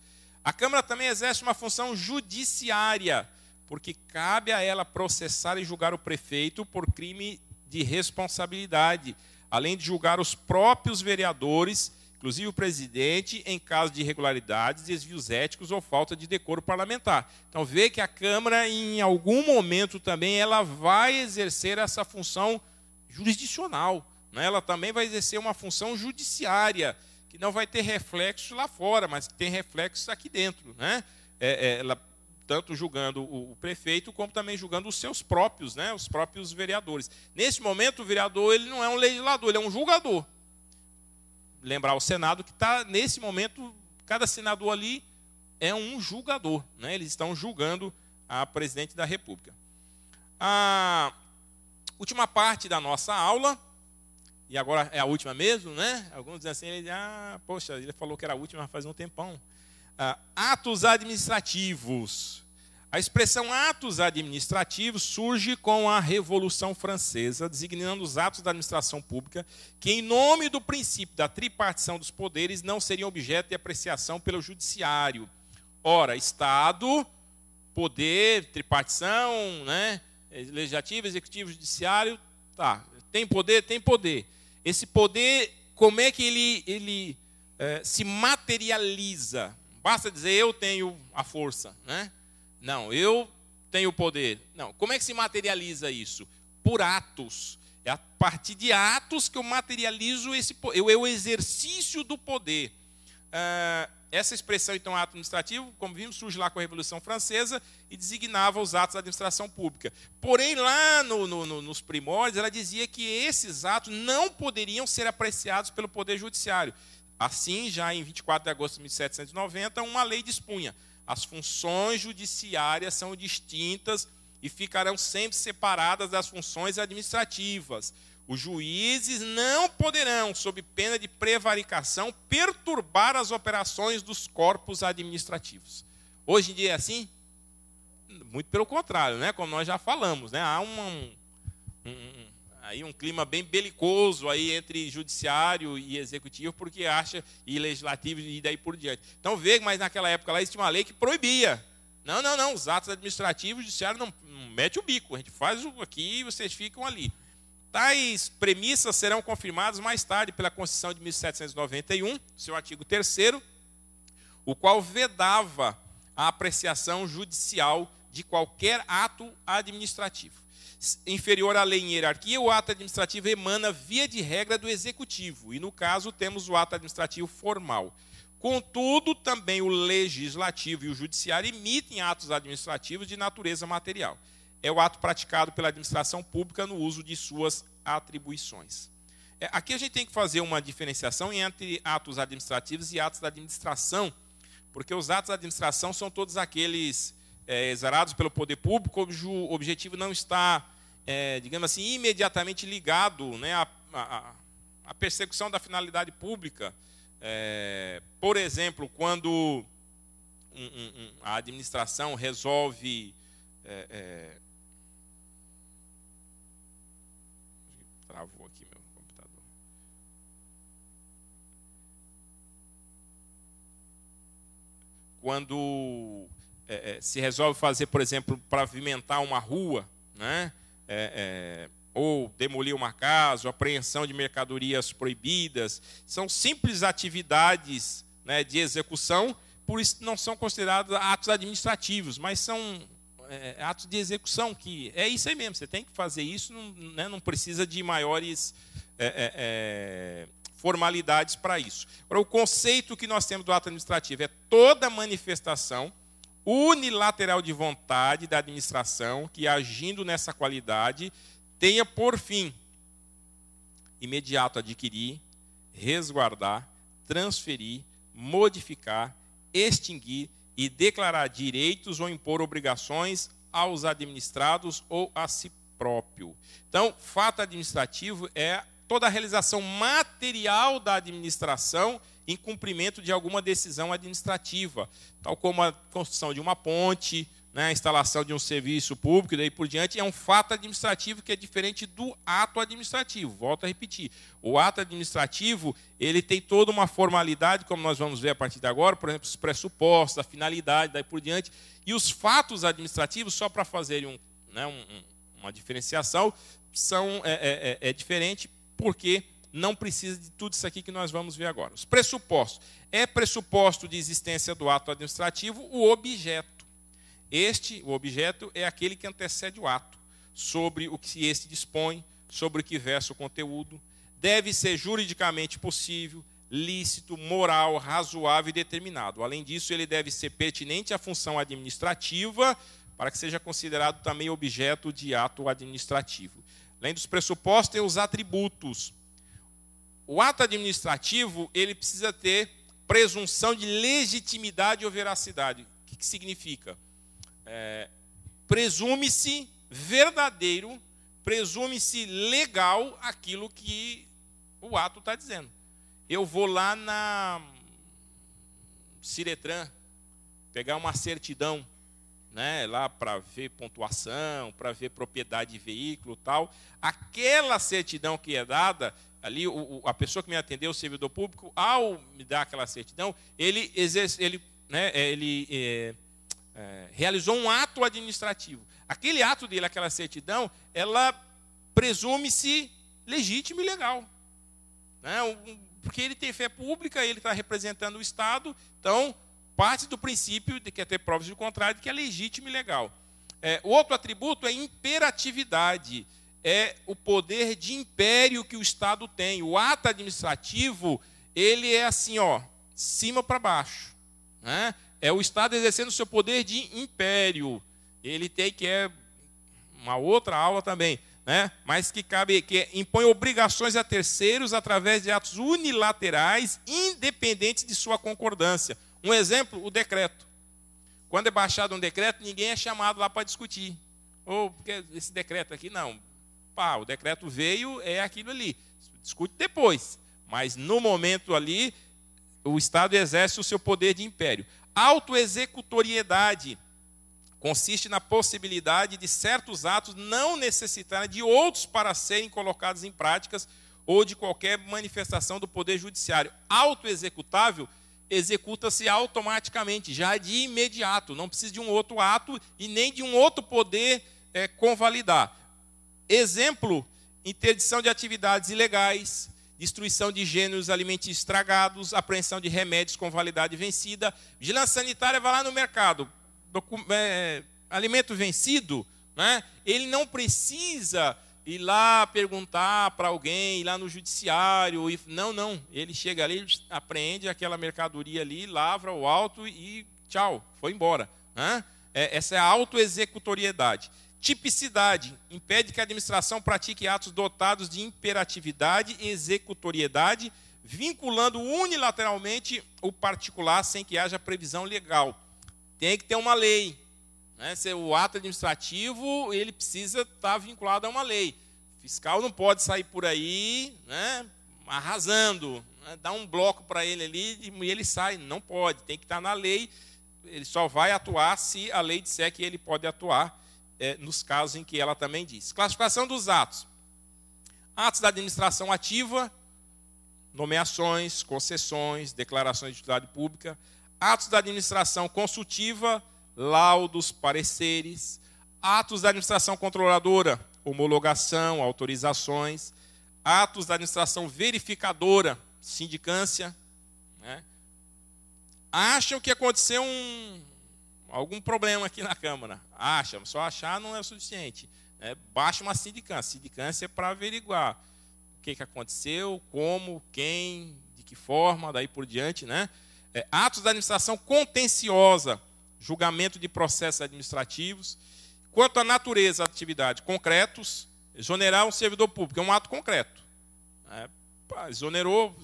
a Câmara também exerce uma função judiciária, porque cabe a ela processar e julgar o prefeito por crime de responsabilidade, além de julgar os próprios vereadores, inclusive o presidente, em caso de irregularidades, desvios éticos ou falta de decoro parlamentar. Então vê que a Câmara, em algum momento também, ela vai exercer essa função jurisdicional. Né? Ela também vai exercer uma função judiciária que não vai ter reflexos lá fora, mas que tem reflexos aqui dentro. Né? É, é ela, tanto julgando o, prefeito, como também julgando os seus próprios, né, os próprios vereadores. Nesse momento, o vereador ele não é um legislador, ele é um julgador. Lembrar o Senado que está, nesse momento, cada senador ali é um julgador. Né, eles estão julgando a presidente da República. A última parte da nossa aula e agora é a última mesmo, né? Alguns dizem assim, ele, ah, poxa, ele falou que era a última faz um tempão. Ah, atos administrativos. A expressão atos administrativos surge com a Revolução Francesa, designando os atos da administração pública, que, em nome do princípio da tripartição dos poderes, não seriam objeto de apreciação pelo judiciário. Ora, Estado, poder, tripartição, né? legislativo, executivo, judiciário, tá, tem poder? Tem poder. Esse poder, como é que ele, ele é, se materializa? Basta dizer eu tenho a força, né? Não, eu tenho o poder. Não, como é que se materializa isso? Por atos. É a partir de atos que eu materializo esse, eu, é o exercício do poder. Ah, essa expressão, então, é ato administrativo, como vimos, surge lá com a Revolução Francesa e designava os atos da administração pública. Porém, lá no, no, nos primórdios, ela dizia que esses atos não poderiam ser apreciados pelo Poder Judiciário. Assim, já em 24 de agosto de 1790, uma lei dispunha: as funções judiciárias são distintas e ficarão sempre separadas das funções administrativas. Os juízes não poderão, sob pena de prevaricação, perturbar as operações dos corpos administrativos. Hoje em dia é assim? Muito pelo contrário, né? como nós já falamos. Né? Há um, um, aí um clima bem belicoso aí entre judiciário e executivo, porque acha, e legislativo e daí por diante. Então vê, mas naquela época lá existia uma lei que proibia. Não, não, não, os atos administrativos, o judiciário não, não mete o bico, a gente faz aqui e vocês ficam ali. Tais premissas serão confirmadas mais tarde pela Constituição de 1791, seu artigo 3, o qual vedava a apreciação judicial de qualquer ato administrativo. Inferior à lei em hierarquia, o ato administrativo emana via de regra do executivo, e no caso temos o ato administrativo formal. Contudo, também o legislativo e o judiciário emitem atos administrativos de natureza material é o ato praticado pela administração pública no uso de suas atribuições. É, aqui a gente tem que fazer uma diferenciação entre atos administrativos e atos da administração, porque os atos da administração são todos aqueles é, exerados pelo poder público, cujo objetivo não está, é, digamos assim, imediatamente ligado né, à, à, persecução da finalidade pública. É, por exemplo, quando um, um, a administração resolve é, é quando é, é, se resolve fazer, por exemplo, pavimentar uma rua, né? É, é, ou demolir uma casa, ou apreensão de mercadorias proibidas, são simples atividades né, de execução, por isso não são considerados atos administrativos, mas são é, atos de execução, que é isso aí mesmo, você tem que fazer isso, não, né, não precisa de maiores. É, é, é formalidades para isso. Agora, o conceito que nós temos do ato administrativo é toda manifestação unilateral de vontade da administração que, agindo nessa qualidade, tenha por fim imediato adquirir, resguardar, transferir, modificar, extinguir e declarar direitos ou impor obrigações aos administrados ou a si próprio. Então, fato administrativo é toda a realização material da administração em cumprimento de alguma decisão administrativa, tal como a construção de uma ponte, né, a instalação de um serviço público e daí por diante, é um fato administrativo que é diferente do ato administrativo. Volto a repetir. O ato administrativo, ele tem toda uma formalidade, como nós vamos ver a partir de agora, por exemplo, os pressupostos, a finalidade, daí por diante. E os fatos administrativos, só para fazerem um, né, um, uma diferenciação, são, é, é, é, é diferente porque não precisa de tudo isso aqui que nós vamos ver agora. Os pressupostos. É pressuposto de existência do ato administrativo o objeto. Este, o objeto, é aquele que antecede o ato, sobre o que este dispõe, sobre o que versa o conteúdo. Deve ser juridicamente possível, lícito, moral, razoável e determinado. Além disso, ele deve ser pertinente à função administrativa, para que seja considerado também objeto de ato administrativo. Além dos pressupostos, tem os atributos. O ato administrativo, ele precisa ter presunção de legitimidade ou veracidade. O que, que significa? É, presume-se verdadeiro, presume-se legal aquilo que o ato está dizendo. Eu vou lá na Ciretran pegar uma certidão né, lá para ver pontuação, para ver propriedade de veículo tal, aquela certidão que é dada, ali o, a pessoa que me atendeu, o servidor público, ao me dar aquela certidão, ele, exerce, ele, né, é, ele é, é, realizou um ato administrativo. Aquele ato dele, aquela certidão, ela presume-se legítima e legal. Né, porque ele tem fé pública, ele está representando o Estado, então Parte do princípio de que é ter provas do contrário, de que é legítimo e legal. É, o outro atributo é imperatividade, é o poder de império que o Estado tem. O ato administrativo, ele é assim, ó, cima para baixo. Né? É o Estado exercendo o seu poder de império. Ele tem que é uma outra aula também, né? mas que cabe, que impõe obrigações a terceiros através de atos unilaterais, independentes de sua concordância. Um exemplo, o decreto. Quando é baixado um decreto, ninguém é chamado lá para discutir. Ou porque esse decreto aqui não. Pá, o decreto veio, é aquilo ali. Discute depois. Mas no momento ali, o Estado exerce o seu poder de império. Autoexecutoriedade consiste na possibilidade de certos atos não necessitarem de outros para serem colocados em práticas ou de qualquer manifestação do poder judiciário. Autoexecutável executável executa-se automaticamente, já de imediato, não precisa de um outro ato e nem de um outro poder é, convalidar. Exemplo: interdição de atividades ilegais, destruição de gêneros alimentos estragados, apreensão de remédios com validade vencida. Vigilância sanitária vai lá no mercado, é, alimento vencido, né? ele não precisa ir lá perguntar para alguém, ir lá no judiciário. E... Não, não. Ele chega ali, apreende aquela mercadoria ali, lavra o alto e tchau, foi embora. Hã? É, essa é a autoexecutoriedade. Tipicidade impede que a administração pratique atos dotados de imperatividade e executoriedade, vinculando unilateralmente o particular sem que haja previsão legal. Tem que ter uma lei, né? Se é o ato administrativo ele precisa estar tá vinculado a uma lei. O fiscal não pode sair por aí né, arrasando, né? dá um bloco para ele ali e ele sai. Não pode, tem que estar tá na lei. Ele só vai atuar se a lei disser que ele pode atuar é, nos casos em que ela também diz. Classificação dos atos: atos da administração ativa, nomeações, concessões, declarações de utilidade pública, atos da administração consultiva, laudos, pareceres, atos da administração controladora, homologação, autorizações, atos da administração verificadora, sindicância, né? acham que aconteceu um, algum problema aqui na Câmara. Acham, só achar não é o suficiente. É, baixa uma sindicância. Sindicância é para averiguar o que, que aconteceu, como, quem, de que forma, daí por diante. Né? É, atos da administração contenciosa julgamento de processos administrativos. Quanto à natureza da atividade, concretos, exonerar um servidor público é um ato concreto. É, pá, exonerou,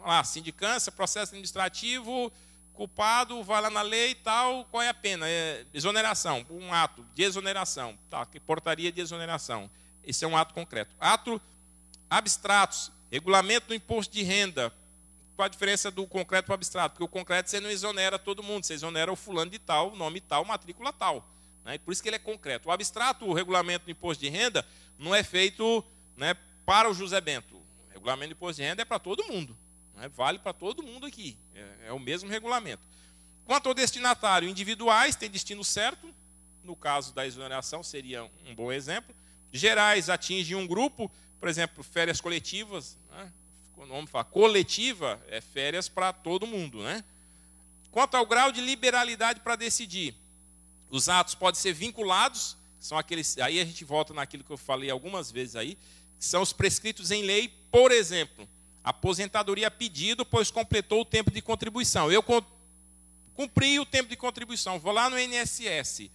lá, sindicância, processo administrativo, culpado, vai lá na lei e tal, qual é a pena? É exoneração, um ato de exoneração, tá, portaria de exoneração. Esse é um ato concreto. Ato abstratos, regulamento do imposto de renda, qual a diferença do concreto para o abstrato? Porque o concreto você não exonera todo mundo, você exonera o fulano de tal, nome tal, matrícula tal. Né? Por isso que ele é concreto. O abstrato, o regulamento do imposto de renda, não é feito né, para o José Bento. O regulamento do imposto de renda é para todo mundo. Né? Vale para todo mundo aqui. É, é o mesmo regulamento. Quanto ao destinatário, individuais têm destino certo. No caso da exoneração, seria um bom exemplo. Gerais atingem um grupo, por exemplo, férias coletivas, o nome fala, coletiva, é férias para todo mundo, né? Quanto ao grau de liberalidade para decidir, os atos podem ser vinculados, são aqueles, aí a gente volta naquilo que eu falei algumas vezes aí, que são os prescritos em lei, por exemplo, aposentadoria pedido, pois completou o tempo de contribuição. Eu cumpri o tempo de contribuição, vou lá no INSS,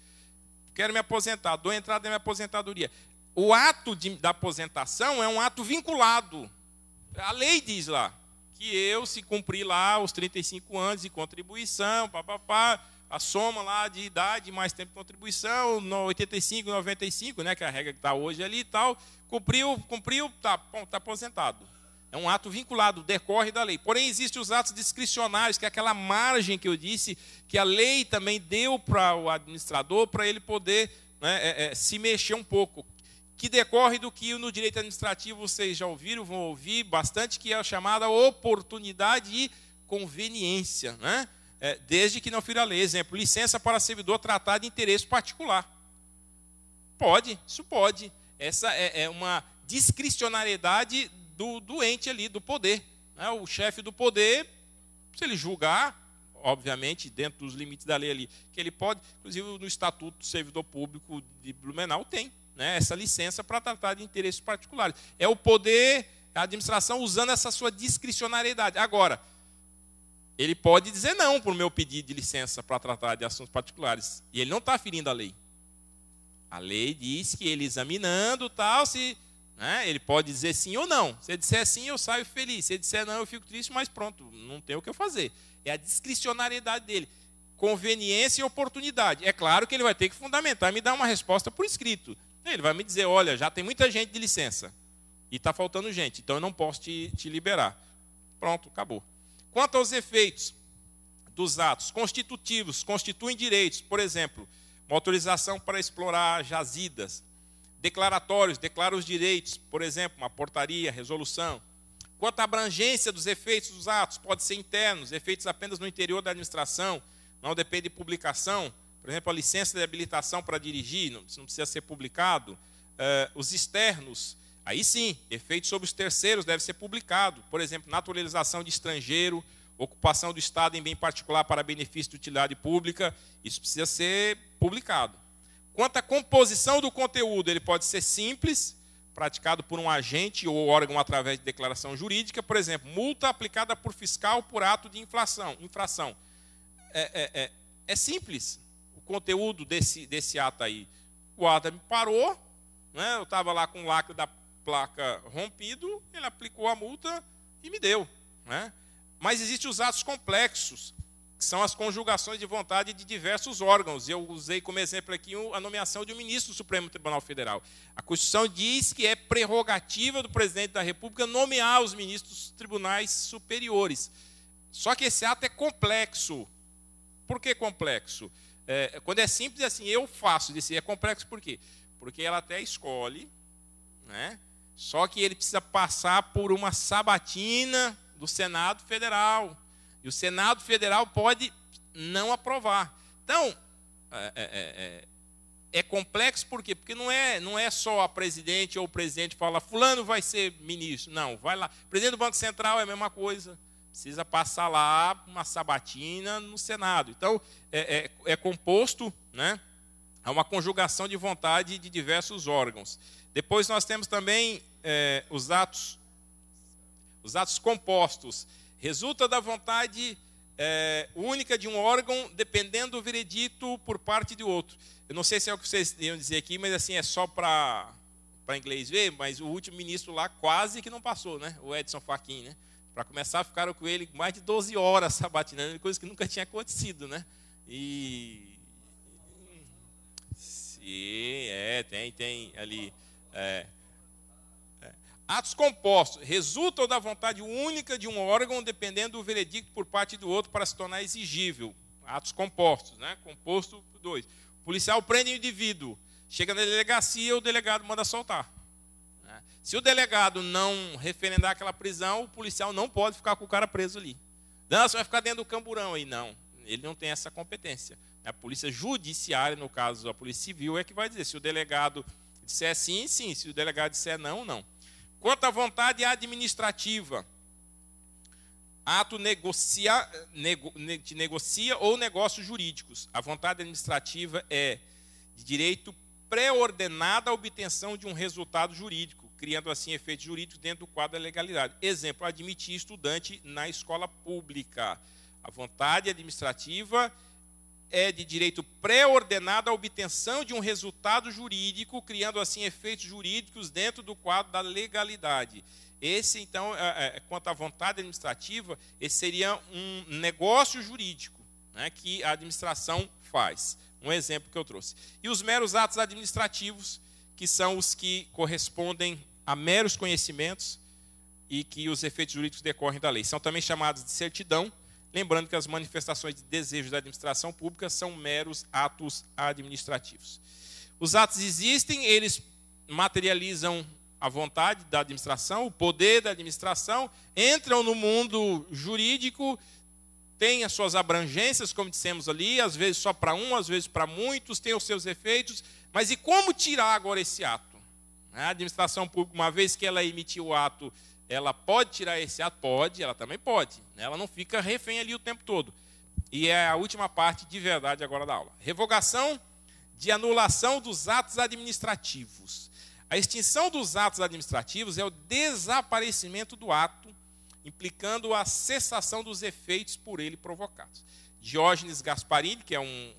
quero me aposentar, dou entrada na minha aposentadoria. O ato de, da aposentação é um ato vinculado a lei diz lá que eu, se cumprir lá os 35 anos de contribuição, papapá, a soma lá de idade mais tempo de contribuição, 85, 95, né, que é a regra que está hoje ali e tal, cumpriu, cumpriu, está tá aposentado. É um ato vinculado, decorre da lei. Porém, existem os atos discricionários, que é aquela margem que eu disse, que a lei também deu para o administrador, para ele poder né, é, é, se mexer um pouco que decorre do que no direito administrativo vocês já ouviram, vão ouvir bastante, que é a chamada oportunidade e conveniência, né? É, desde que não fira lei. Exemplo, licença para servidor tratar de interesse particular. Pode, isso pode. Essa é, é uma discricionariedade do, doente ente ali, do poder. Né? O chefe do poder, se ele julgar, obviamente, dentro dos limites da lei ali, que ele pode, inclusive no Estatuto do Servidor Público de Blumenau tem né, essa licença para tratar de interesses particulares. É o poder, é a administração usando essa sua discricionariedade. Agora, ele pode dizer não para o meu pedido de licença para tratar de assuntos particulares. E ele não está ferindo a lei. A lei diz que ele examinando tal, se né, ele pode dizer sim ou não. Se ele disser sim, eu saio feliz. Se ele disser não, eu fico triste, mas pronto, não tem o que eu fazer. É a discricionariedade dele. Conveniência e oportunidade. É claro que ele vai ter que fundamentar, me dar uma resposta por escrito. Ele vai me dizer: olha, já tem muita gente de licença e está faltando gente, então eu não posso te, te liberar. Pronto, acabou. Quanto aos efeitos dos atos constitutivos, constituem direitos, por exemplo, uma autorização para explorar jazidas, declaratórios, declara os direitos, por exemplo, uma portaria, resolução. Quanto à abrangência dos efeitos dos atos, pode ser internos, efeitos apenas no interior da administração, não depende de publicação, por exemplo, a licença de habilitação para dirigir, não, não precisa ser publicado. Uh, os externos, aí sim, efeito sobre os terceiros deve ser publicado. Por exemplo, naturalização de estrangeiro, ocupação do Estado em bem particular para benefício de utilidade pública, isso precisa ser publicado. Quanto à composição do conteúdo, ele pode ser simples, praticado por um agente ou órgão através de declaração jurídica, por exemplo, multa aplicada por fiscal por ato de inflação, infração. É, é, é, é simples conteúdo desse, desse ato aí. O ato me parou, né? eu estava lá com o lacre da placa rompido, ele aplicou a multa e me deu. Né? Mas existem os atos complexos, que são as conjugações de vontade de diversos órgãos. Eu usei como exemplo aqui a nomeação de um ministro do Supremo Tribunal Federal. A Constituição diz que é prerrogativa do presidente da República nomear os ministros dos tribunais superiores. Só que esse ato é complexo. Por que complexo? É, quando é simples, assim, eu faço. Disse, é complexo por quê? Porque ela até escolhe, né? só que ele precisa passar por uma sabatina do Senado Federal. E o Senado Federal pode não aprovar. Então, é, é, é, é, complexo por quê? Porque não é, não é só a presidente ou o presidente falar, fulano vai ser ministro. Não, vai lá. Presidente do Banco Central é a mesma coisa precisa passar lá uma sabatina no Senado. Então, é, é, é composto, né? É uma conjugação de vontade de diversos órgãos. Depois nós temos também é, os atos, os atos compostos. Resulta da vontade é, única de um órgão, dependendo do veredito por parte de outro. Eu não sei se é o que vocês iam dizer aqui, mas assim é só para para inglês ver. Mas o último ministro lá quase que não passou, né? O Edson Fachin, né? Para começar, ficaram com ele mais de 12 horas sabatinando, coisa que nunca tinha acontecido, né? E. Sim, é, tem, tem ali. É, é, Atos compostos resultam da vontade única de um órgão, dependendo do veredicto por parte do outro para se tornar exigível. Atos compostos, né? Composto por dois. O policial prende o indivíduo. Chega na delegacia, o delegado manda soltar. Se o delegado não referendar aquela prisão, o policial não pode ficar com o cara preso ali. Não, você vai ficar dentro do camburão aí. Não, ele não tem essa competência. A polícia judiciária, no caso, a polícia civil, é que vai dizer. Se o delegado disser sim, sim. Se o delegado disser não, não. Quanto à vontade administrativa, ato negocia, nego, de negocia ou negócios jurídicos. A vontade administrativa é de direito pré-ordenada à obtenção de um resultado jurídico criando assim efeitos jurídicos dentro do quadro da legalidade. Exemplo, admitir estudante na escola pública. A vontade administrativa é de direito pré-ordenado à obtenção de um resultado jurídico, criando assim efeitos jurídicos dentro do quadro da legalidade. Esse, então, é, é quanto à vontade administrativa, esse seria um negócio jurídico né, que a administração faz. Um exemplo que eu trouxe. E os meros atos administrativos, que são os que correspondem a meros conhecimentos e que os efeitos jurídicos decorrem da lei. São também chamados de certidão, lembrando que as manifestações de desejo da administração pública são meros atos administrativos. Os atos existem, eles materializam a vontade da administração, o poder da administração, entram no mundo jurídico, têm as suas abrangências, como dissemos ali, às vezes só para um, às vezes para muitos, têm os seus efeitos, mas e como tirar agora esse ato? A administração pública, uma vez que ela emitiu o ato, ela pode tirar esse ato? Pode, ela também pode. Né? Ela não fica refém ali o tempo todo. E é a última parte de verdade agora da aula. Revogação de anulação dos atos administrativos. A extinção dos atos administrativos é o desaparecimento do ato, implicando a cessação dos efeitos por ele provocados. Diógenes Gasparini, que é um,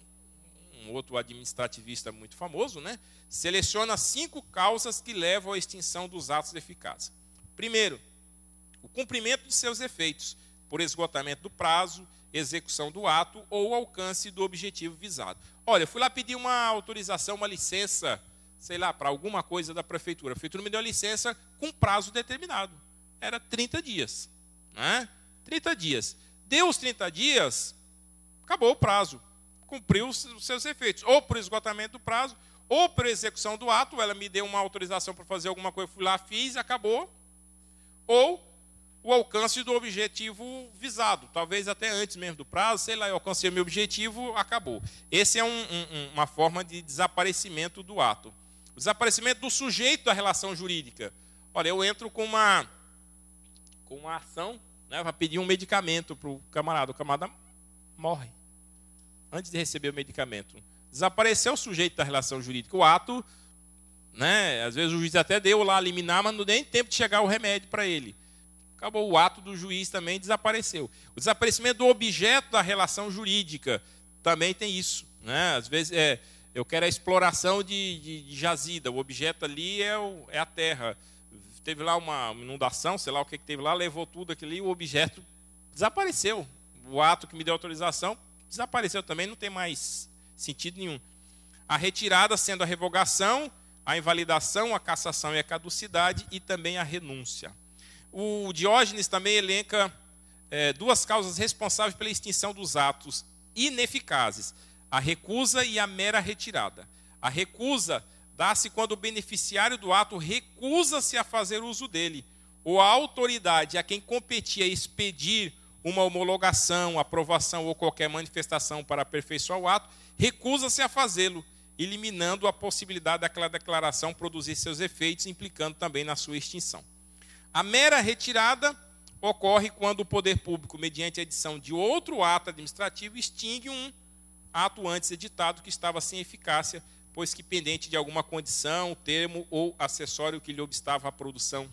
um outro administrativista muito famoso, né? seleciona cinco causas que levam à extinção dos atos eficazes. Primeiro, o cumprimento de seus efeitos, por esgotamento do prazo, execução do ato ou alcance do objetivo visado. Olha, eu fui lá pedir uma autorização, uma licença, sei lá, para alguma coisa da prefeitura. A prefeitura me deu a licença com prazo determinado. Era 30 dias. Né? 30 dias. Deu os 30 dias, acabou o prazo. Cumpriu os seus efeitos. Ou por esgotamento do prazo, ou para execução do ato, ela me deu uma autorização para fazer alguma coisa, fui lá, fiz, acabou, ou o alcance do objetivo visado, talvez até antes mesmo do prazo, sei lá, eu alcancei o meu objetivo, acabou. Esse é um, um, uma forma de desaparecimento do ato. desaparecimento do sujeito da relação jurídica. Olha, eu entro com uma, com uma ação né, para pedir um medicamento para o camarada, o camarada morre antes de receber o medicamento. Desapareceu o sujeito da relação jurídica. O ato, né, às vezes o juiz até deu lá liminar, mas não deu nem tempo de chegar o remédio para ele. Acabou o ato do juiz também desapareceu. O desaparecimento do objeto da relação jurídica também tem isso. Né? Às vezes é, eu quero a exploração de, de, de jazida, o objeto ali é, o, é a terra. Teve lá uma inundação, sei lá o que, que teve lá, levou tudo aquilo ali, o objeto desapareceu. O ato que me deu autorização desapareceu também, não tem mais Sentido nenhum. A retirada sendo a revogação, a invalidação, a cassação e a caducidade e também a renúncia. O Diógenes também elenca é, duas causas responsáveis pela extinção dos atos ineficazes: a recusa e a mera retirada. A recusa dá-se quando o beneficiário do ato recusa-se a fazer uso dele, ou a autoridade a quem competia expedir uma homologação, aprovação ou qualquer manifestação para aperfeiçoar o ato recusa-se a fazê-lo, eliminando a possibilidade daquela declaração produzir seus efeitos, implicando também na sua extinção. A mera retirada ocorre quando o poder público, mediante a edição de outro ato administrativo, extingue um ato antes editado que estava sem eficácia, pois que pendente de alguma condição, termo ou acessório que lhe obstava a produção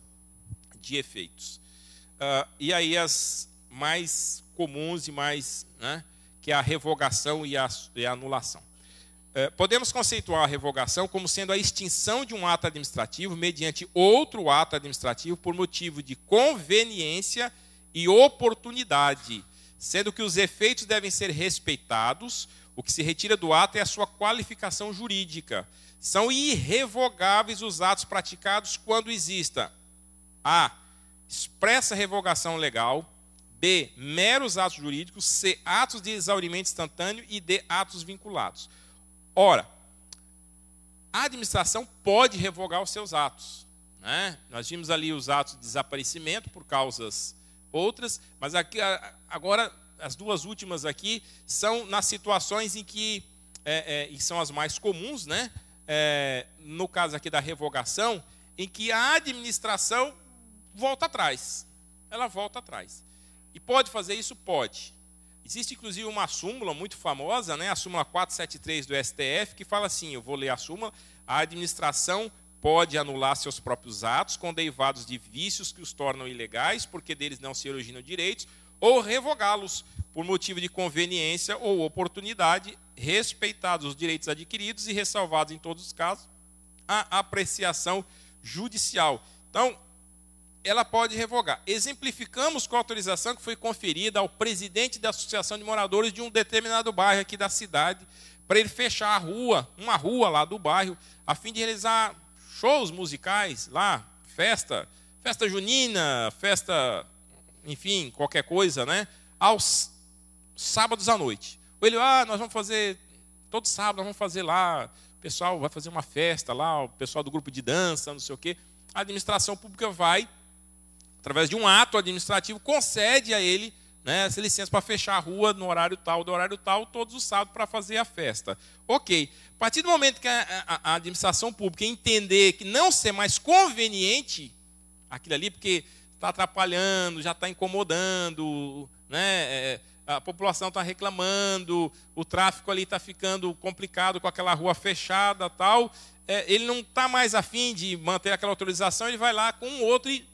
de efeitos. Uh, e aí as mais comuns e mais né, que é a revogação e a, e a anulação. É, podemos conceituar a revogação como sendo a extinção de um ato administrativo mediante outro ato administrativo por motivo de conveniência e oportunidade, sendo que os efeitos devem ser respeitados, o que se retira do ato é a sua qualificação jurídica. São irrevogáveis os atos praticados quando exista a expressa revogação legal, B. Meros atos jurídicos. C. Atos de exaurimento instantâneo. E D. Atos vinculados. Ora, a administração pode revogar os seus atos. Né? Nós vimos ali os atos de desaparecimento por causas outras, mas aqui, agora as duas últimas aqui são nas situações em que, é, é, e são as mais comuns, né? É, no caso aqui da revogação, em que a administração volta atrás. Ela volta atrás. Pode fazer isso? Pode. Existe inclusive uma súmula muito famosa, né, a súmula 473 do STF, que fala assim: eu vou ler a súmula, a administração pode anular seus próprios atos, condeivados de vícios que os tornam ilegais, porque deles não se originam direitos, ou revogá-los por motivo de conveniência ou oportunidade, respeitados os direitos adquiridos e ressalvados em todos os casos a apreciação judicial. Então, ela pode revogar. Exemplificamos com a autorização que foi conferida ao presidente da Associação de Moradores de um determinado bairro aqui da cidade, para ele fechar a rua, uma rua lá do bairro, a fim de realizar shows musicais lá, festa, festa junina, festa, enfim, qualquer coisa, né? Aos sábados à noite. Ou ele, ah, nós vamos fazer, todo sábado nós vamos fazer lá, o pessoal vai fazer uma festa lá, o pessoal do grupo de dança, não sei o quê. A administração pública vai através de um ato administrativo, concede a ele né, essa licença para fechar a rua no horário tal, do horário tal, todos os sábados para fazer a festa. Ok. A partir do momento que a, a, a administração pública entender que não ser mais conveniente aquilo ali, porque está atrapalhando, já está incomodando, né, é, a população está reclamando, o tráfego ali está ficando complicado com aquela rua fechada tal, é, ele não está mais afim de manter aquela autorização, ele vai lá com um outro e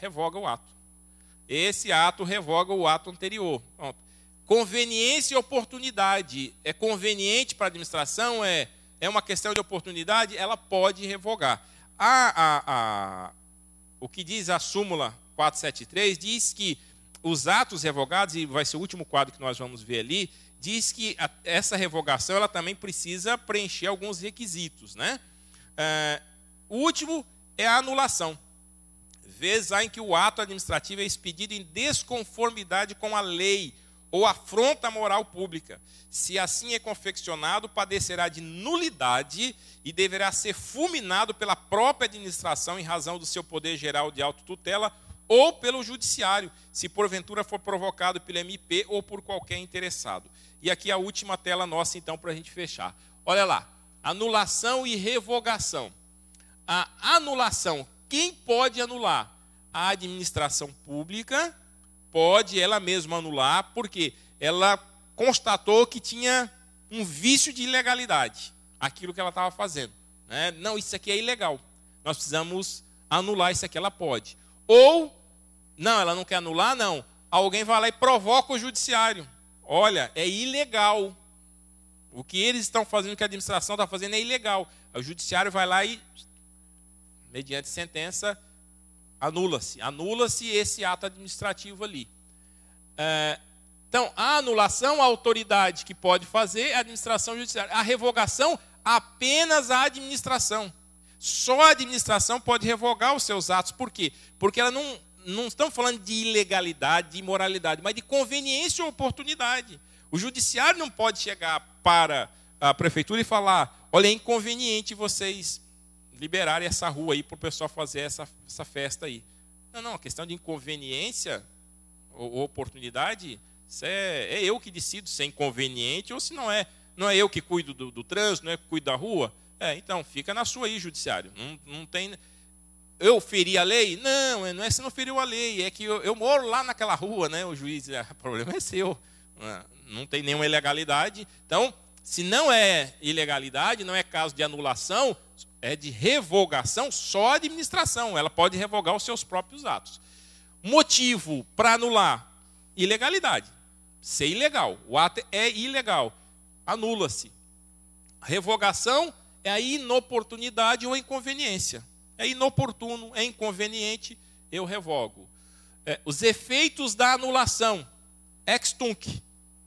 revoga o ato. Esse ato revoga o ato anterior. Pronto. Conveniência e oportunidade. É conveniente para a administração? É, é uma questão de oportunidade? Ela pode revogar. A, a, a, o que diz a súmula 473 diz que os atos revogados, e vai ser o último quadro que nós vamos ver ali, diz que a, essa revogação ela também precisa preencher alguns requisitos. Né? É, o último é a anulação vezes há em que o ato administrativo é expedido em desconformidade com a lei ou afronta a moral pública. Se assim é confeccionado, padecerá de nulidade e deverá ser fulminado pela própria administração em razão do seu poder geral de autotutela ou pelo judiciário, se porventura for provocado pelo MP ou por qualquer interessado. E aqui a última tela nossa, então, para a gente fechar. Olha lá, anulação e revogação. A anulação quem pode anular? A administração pública pode ela mesma anular, porque ela constatou que tinha um vício de ilegalidade, aquilo que ela estava fazendo. Né? Não, isso aqui é ilegal. Nós precisamos anular isso aqui, ela pode. Ou, não, ela não quer anular, não. Alguém vai lá e provoca o judiciário. Olha, é ilegal. O que eles estão fazendo, o que a administração está fazendo é ilegal. O judiciário vai lá e mediante sentença, anula-se. Anula-se esse ato administrativo ali. É, então, a anulação, a autoridade que pode fazer é a administração judiciária. A revogação, apenas a administração. Só a administração pode revogar os seus atos. Por quê? Porque ela não, não estamos falando de ilegalidade, de imoralidade, mas de conveniência ou oportunidade. O judiciário não pode chegar para a prefeitura e falar: olha, é inconveniente vocês liberarem essa rua aí para o pessoal fazer essa, essa festa aí. Não, não, a questão de inconveniência ou, oportunidade, é, é, eu que decido se é inconveniente ou se não é. Não é eu que cuido do, do trânsito, não é que cuido da rua. É, então, fica na sua aí, judiciário. Não, não tem. Eu feri a lei? Não, é, não é se não feriu a lei, é que eu, eu moro lá naquela rua, né? O juiz, é, o problema é seu. É, não tem nenhuma ilegalidade. Então, se não é ilegalidade, não é caso de anulação, é de revogação só a administração, ela pode revogar os seus próprios atos. Motivo para anular: ilegalidade. Ser ilegal, o ato é ilegal, anula-se. Revogação é a inoportunidade ou a inconveniência. É inoportuno, é inconveniente, eu revogo. É, os efeitos da anulação, ex tunc.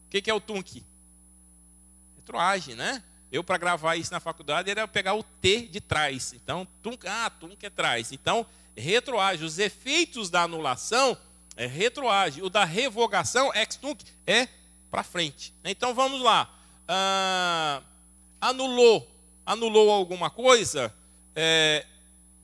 O que, que é o tunc? Retroage, né? Eu, para gravar isso na faculdade, era pegar o T de trás. Então, tunca, ah, tunca é trás. Então, retroage. Os efeitos da anulação é retroage. O da revogação, ex tunc, é para frente. Né? Então, vamos lá. Ah, anulou. Anulou alguma coisa? É,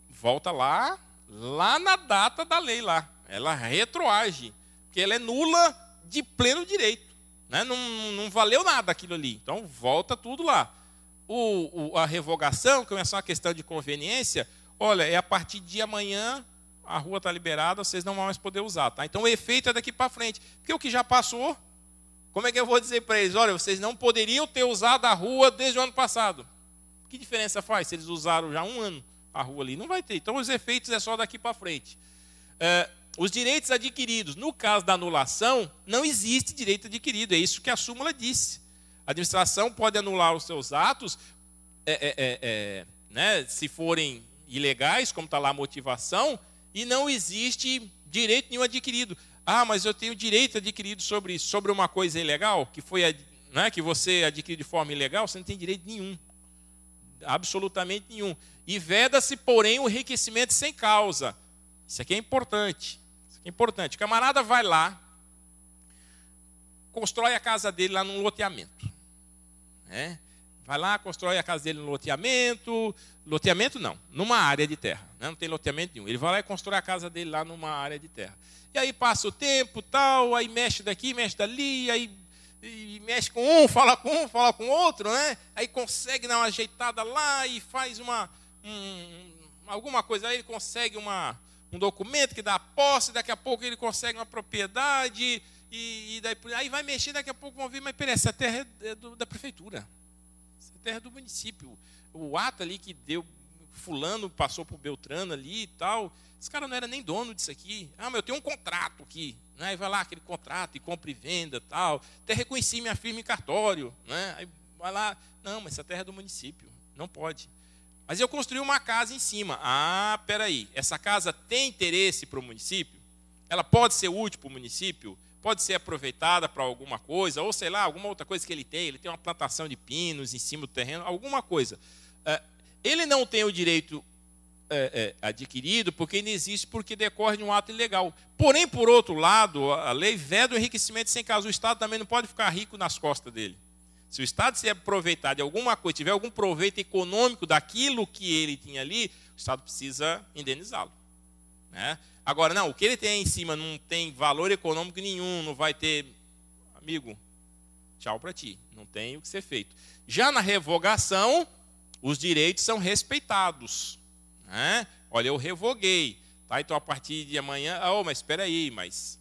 volta lá, lá na data da lei lá. Ela retroage. Porque ela é nula de pleno direito. Né? Não, não valeu nada aquilo ali. Então volta tudo lá o, o, a revogação, que é só uma questão de conveniência, olha, é a partir de amanhã a rua está liberada, vocês não vão mais poder usar. Tá? Então o efeito é daqui para frente. Porque o que já passou, como é que eu vou dizer para eles? Olha, vocês não poderiam ter usado a rua desde o ano passado. Que diferença faz se eles usaram já um ano a rua ali? Não vai ter. Então os efeitos é só daqui para frente. É, os direitos adquiridos, no caso da anulação, não existe direito adquirido. É isso que a súmula disse. A administração pode anular os seus atos, é, é, é, é né, se forem ilegais, como está lá a motivação, e não existe direito nenhum adquirido. Ah, mas eu tenho direito adquirido sobre, sobre uma coisa ilegal, que foi né, que você adquiriu de forma ilegal, você não tem direito nenhum. Absolutamente nenhum. E veda-se, porém, o enriquecimento sem causa. Isso aqui é importante. Isso aqui é importante. O camarada vai lá, constrói a casa dele lá num loteamento. Né? Vai lá, constrói a casa dele no loteamento. Loteamento não, numa área de terra. Né? Não tem loteamento nenhum. Ele vai lá e constrói a casa dele lá numa área de terra. E aí passa o tempo, tal, aí mexe daqui, mexe dali, aí e mexe com um, fala com um, fala com outro, né? Aí consegue dar uma ajeitada lá e faz uma um, alguma coisa aí, ele consegue uma, um documento que dá posse, daqui a pouco ele consegue uma propriedade e, e daí, aí vai mexer, daqui a pouco vão ver, mas peraí, essa terra é, é do, da prefeitura. Essa terra é do município. O ato ali que deu, fulano passou para o Beltrano ali e tal. Esse cara não era nem dono disso aqui. Ah, mas eu tenho um contrato aqui. Né? E vai lá aquele contrato e compra e venda tal. Até reconheci minha firma em cartório. Né? Aí vai lá, não, mas essa terra é do município. Não pode. Mas eu construí uma casa em cima. Ah, peraí, essa casa tem interesse para o município? Ela pode ser útil para o município? pode ser aproveitada para alguma coisa, ou sei lá, alguma outra coisa que ele tem, ele tem uma plantação de pinos em cima do terreno, alguma coisa. É, ele não tem o direito é, é, adquirido porque existe porque decorre de um ato ilegal. Porém, por outro lado, a lei veda o enriquecimento sem causa. O Estado também não pode ficar rico nas costas dele. Se o Estado se aproveitar de alguma coisa, tiver algum proveito econômico daquilo que ele tinha ali, o Estado precisa indenizá-lo. Né? Agora, não, o que ele tem em cima não tem valor econômico nenhum, não vai ter. Amigo, tchau para ti, não tem o que ser feito. Já na revogação, os direitos são respeitados. Né? Olha, eu revoguei, tá? então a partir de amanhã. Oh, mas espera aí, mas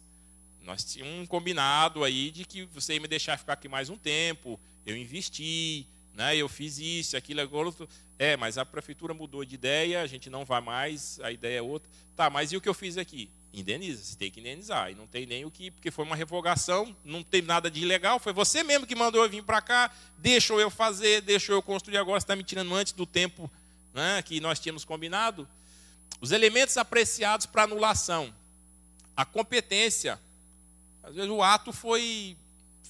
nós tínhamos um combinado aí de que você ia me deixar ficar aqui mais um tempo, eu investi né? Eu fiz isso, aquilo, aquilo. É, mas a prefeitura mudou de ideia, a gente não vai mais, a ideia é outra. Tá, mas e o que eu fiz aqui? Indeniza, você tem que indenizar. E não tem nem o que, porque foi uma revogação, não tem nada de ilegal, foi você mesmo que mandou eu vir para cá, deixou eu fazer, deixou eu construir agora, você está me tirando antes do tempo né, que nós tínhamos combinado. Os elementos apreciados para anulação. A competência. Às vezes o ato foi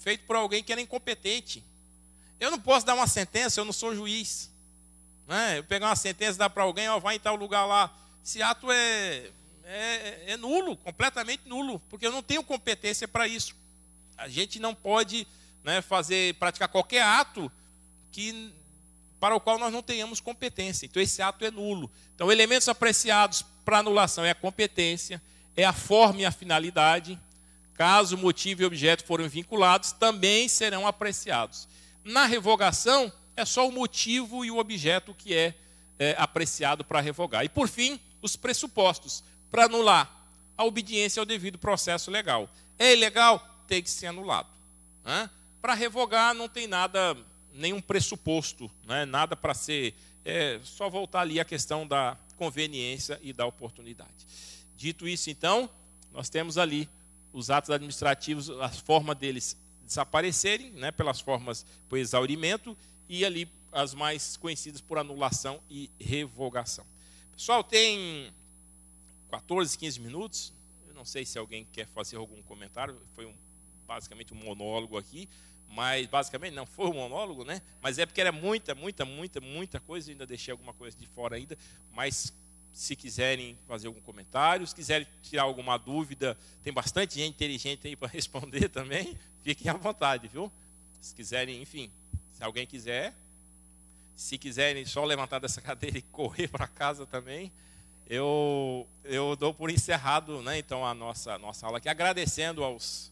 feito por alguém que era incompetente. Eu não posso dar uma sentença, eu não sou juiz. Né? Eu pegar uma sentença, dar para alguém, ó, vai em tal lugar lá. Esse ato é, é, é nulo, completamente nulo, porque eu não tenho competência para isso. A gente não pode né, fazer, praticar qualquer ato que para o qual nós não tenhamos competência. Então, esse ato é nulo. Então, elementos apreciados para anulação é a competência, é a forma e a finalidade. Caso motivo e objeto forem vinculados, também serão apreciados na revogação, é só o motivo e o objeto que é, é apreciado para revogar. E por fim, os pressupostos para anular a obediência ao devido processo legal. É ilegal? Tem que ser anulado. Né? Para revogar não tem nada, nenhum pressuposto, né? nada para ser. É só voltar ali à questão da conveniência e da oportunidade. Dito isso, então, nós temos ali os atos administrativos, a forma deles desaparecerem né, pelas formas por exaurimento e ali as mais conhecidas por anulação e revogação. Pessoal, tem 14, 15 minutos. Eu não sei se alguém quer fazer algum comentário. Foi um, basicamente um monólogo aqui, mas basicamente não foi um monólogo, né? Mas é porque era muita, muita, muita, muita coisa. Eu ainda deixei alguma coisa de fora ainda, mas se quiserem fazer algum comentário, se quiserem tirar alguma dúvida, tem bastante gente inteligente aí para responder também, fiquem à vontade, viu? Se quiserem, enfim, se alguém quiser, se quiserem só levantar dessa cadeira e correr para casa também, eu, eu dou por encerrado, né, então, a nossa, nossa aula aqui, agradecendo aos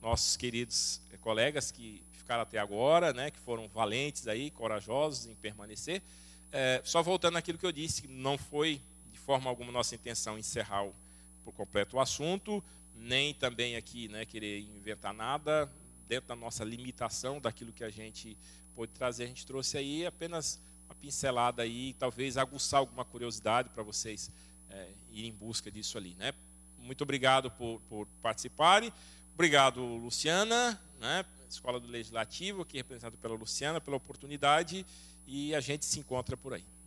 nossos queridos colegas que ficaram até agora, né, que foram valentes aí, corajosos em permanecer. É, só voltando àquilo que eu disse, não foi de forma alguma nossa intenção encerrar o, por completo o assunto, nem também aqui né, querer inventar nada, dentro da nossa limitação daquilo que a gente pôde trazer, a gente trouxe aí apenas uma pincelada aí, talvez aguçar alguma curiosidade para vocês é, irem em busca disso ali. Né? Muito obrigado por, por participarem. Obrigado, Luciana, né, Escola do Legislativo, aqui representado pela Luciana, pela oportunidade e a gente se encontra por aí.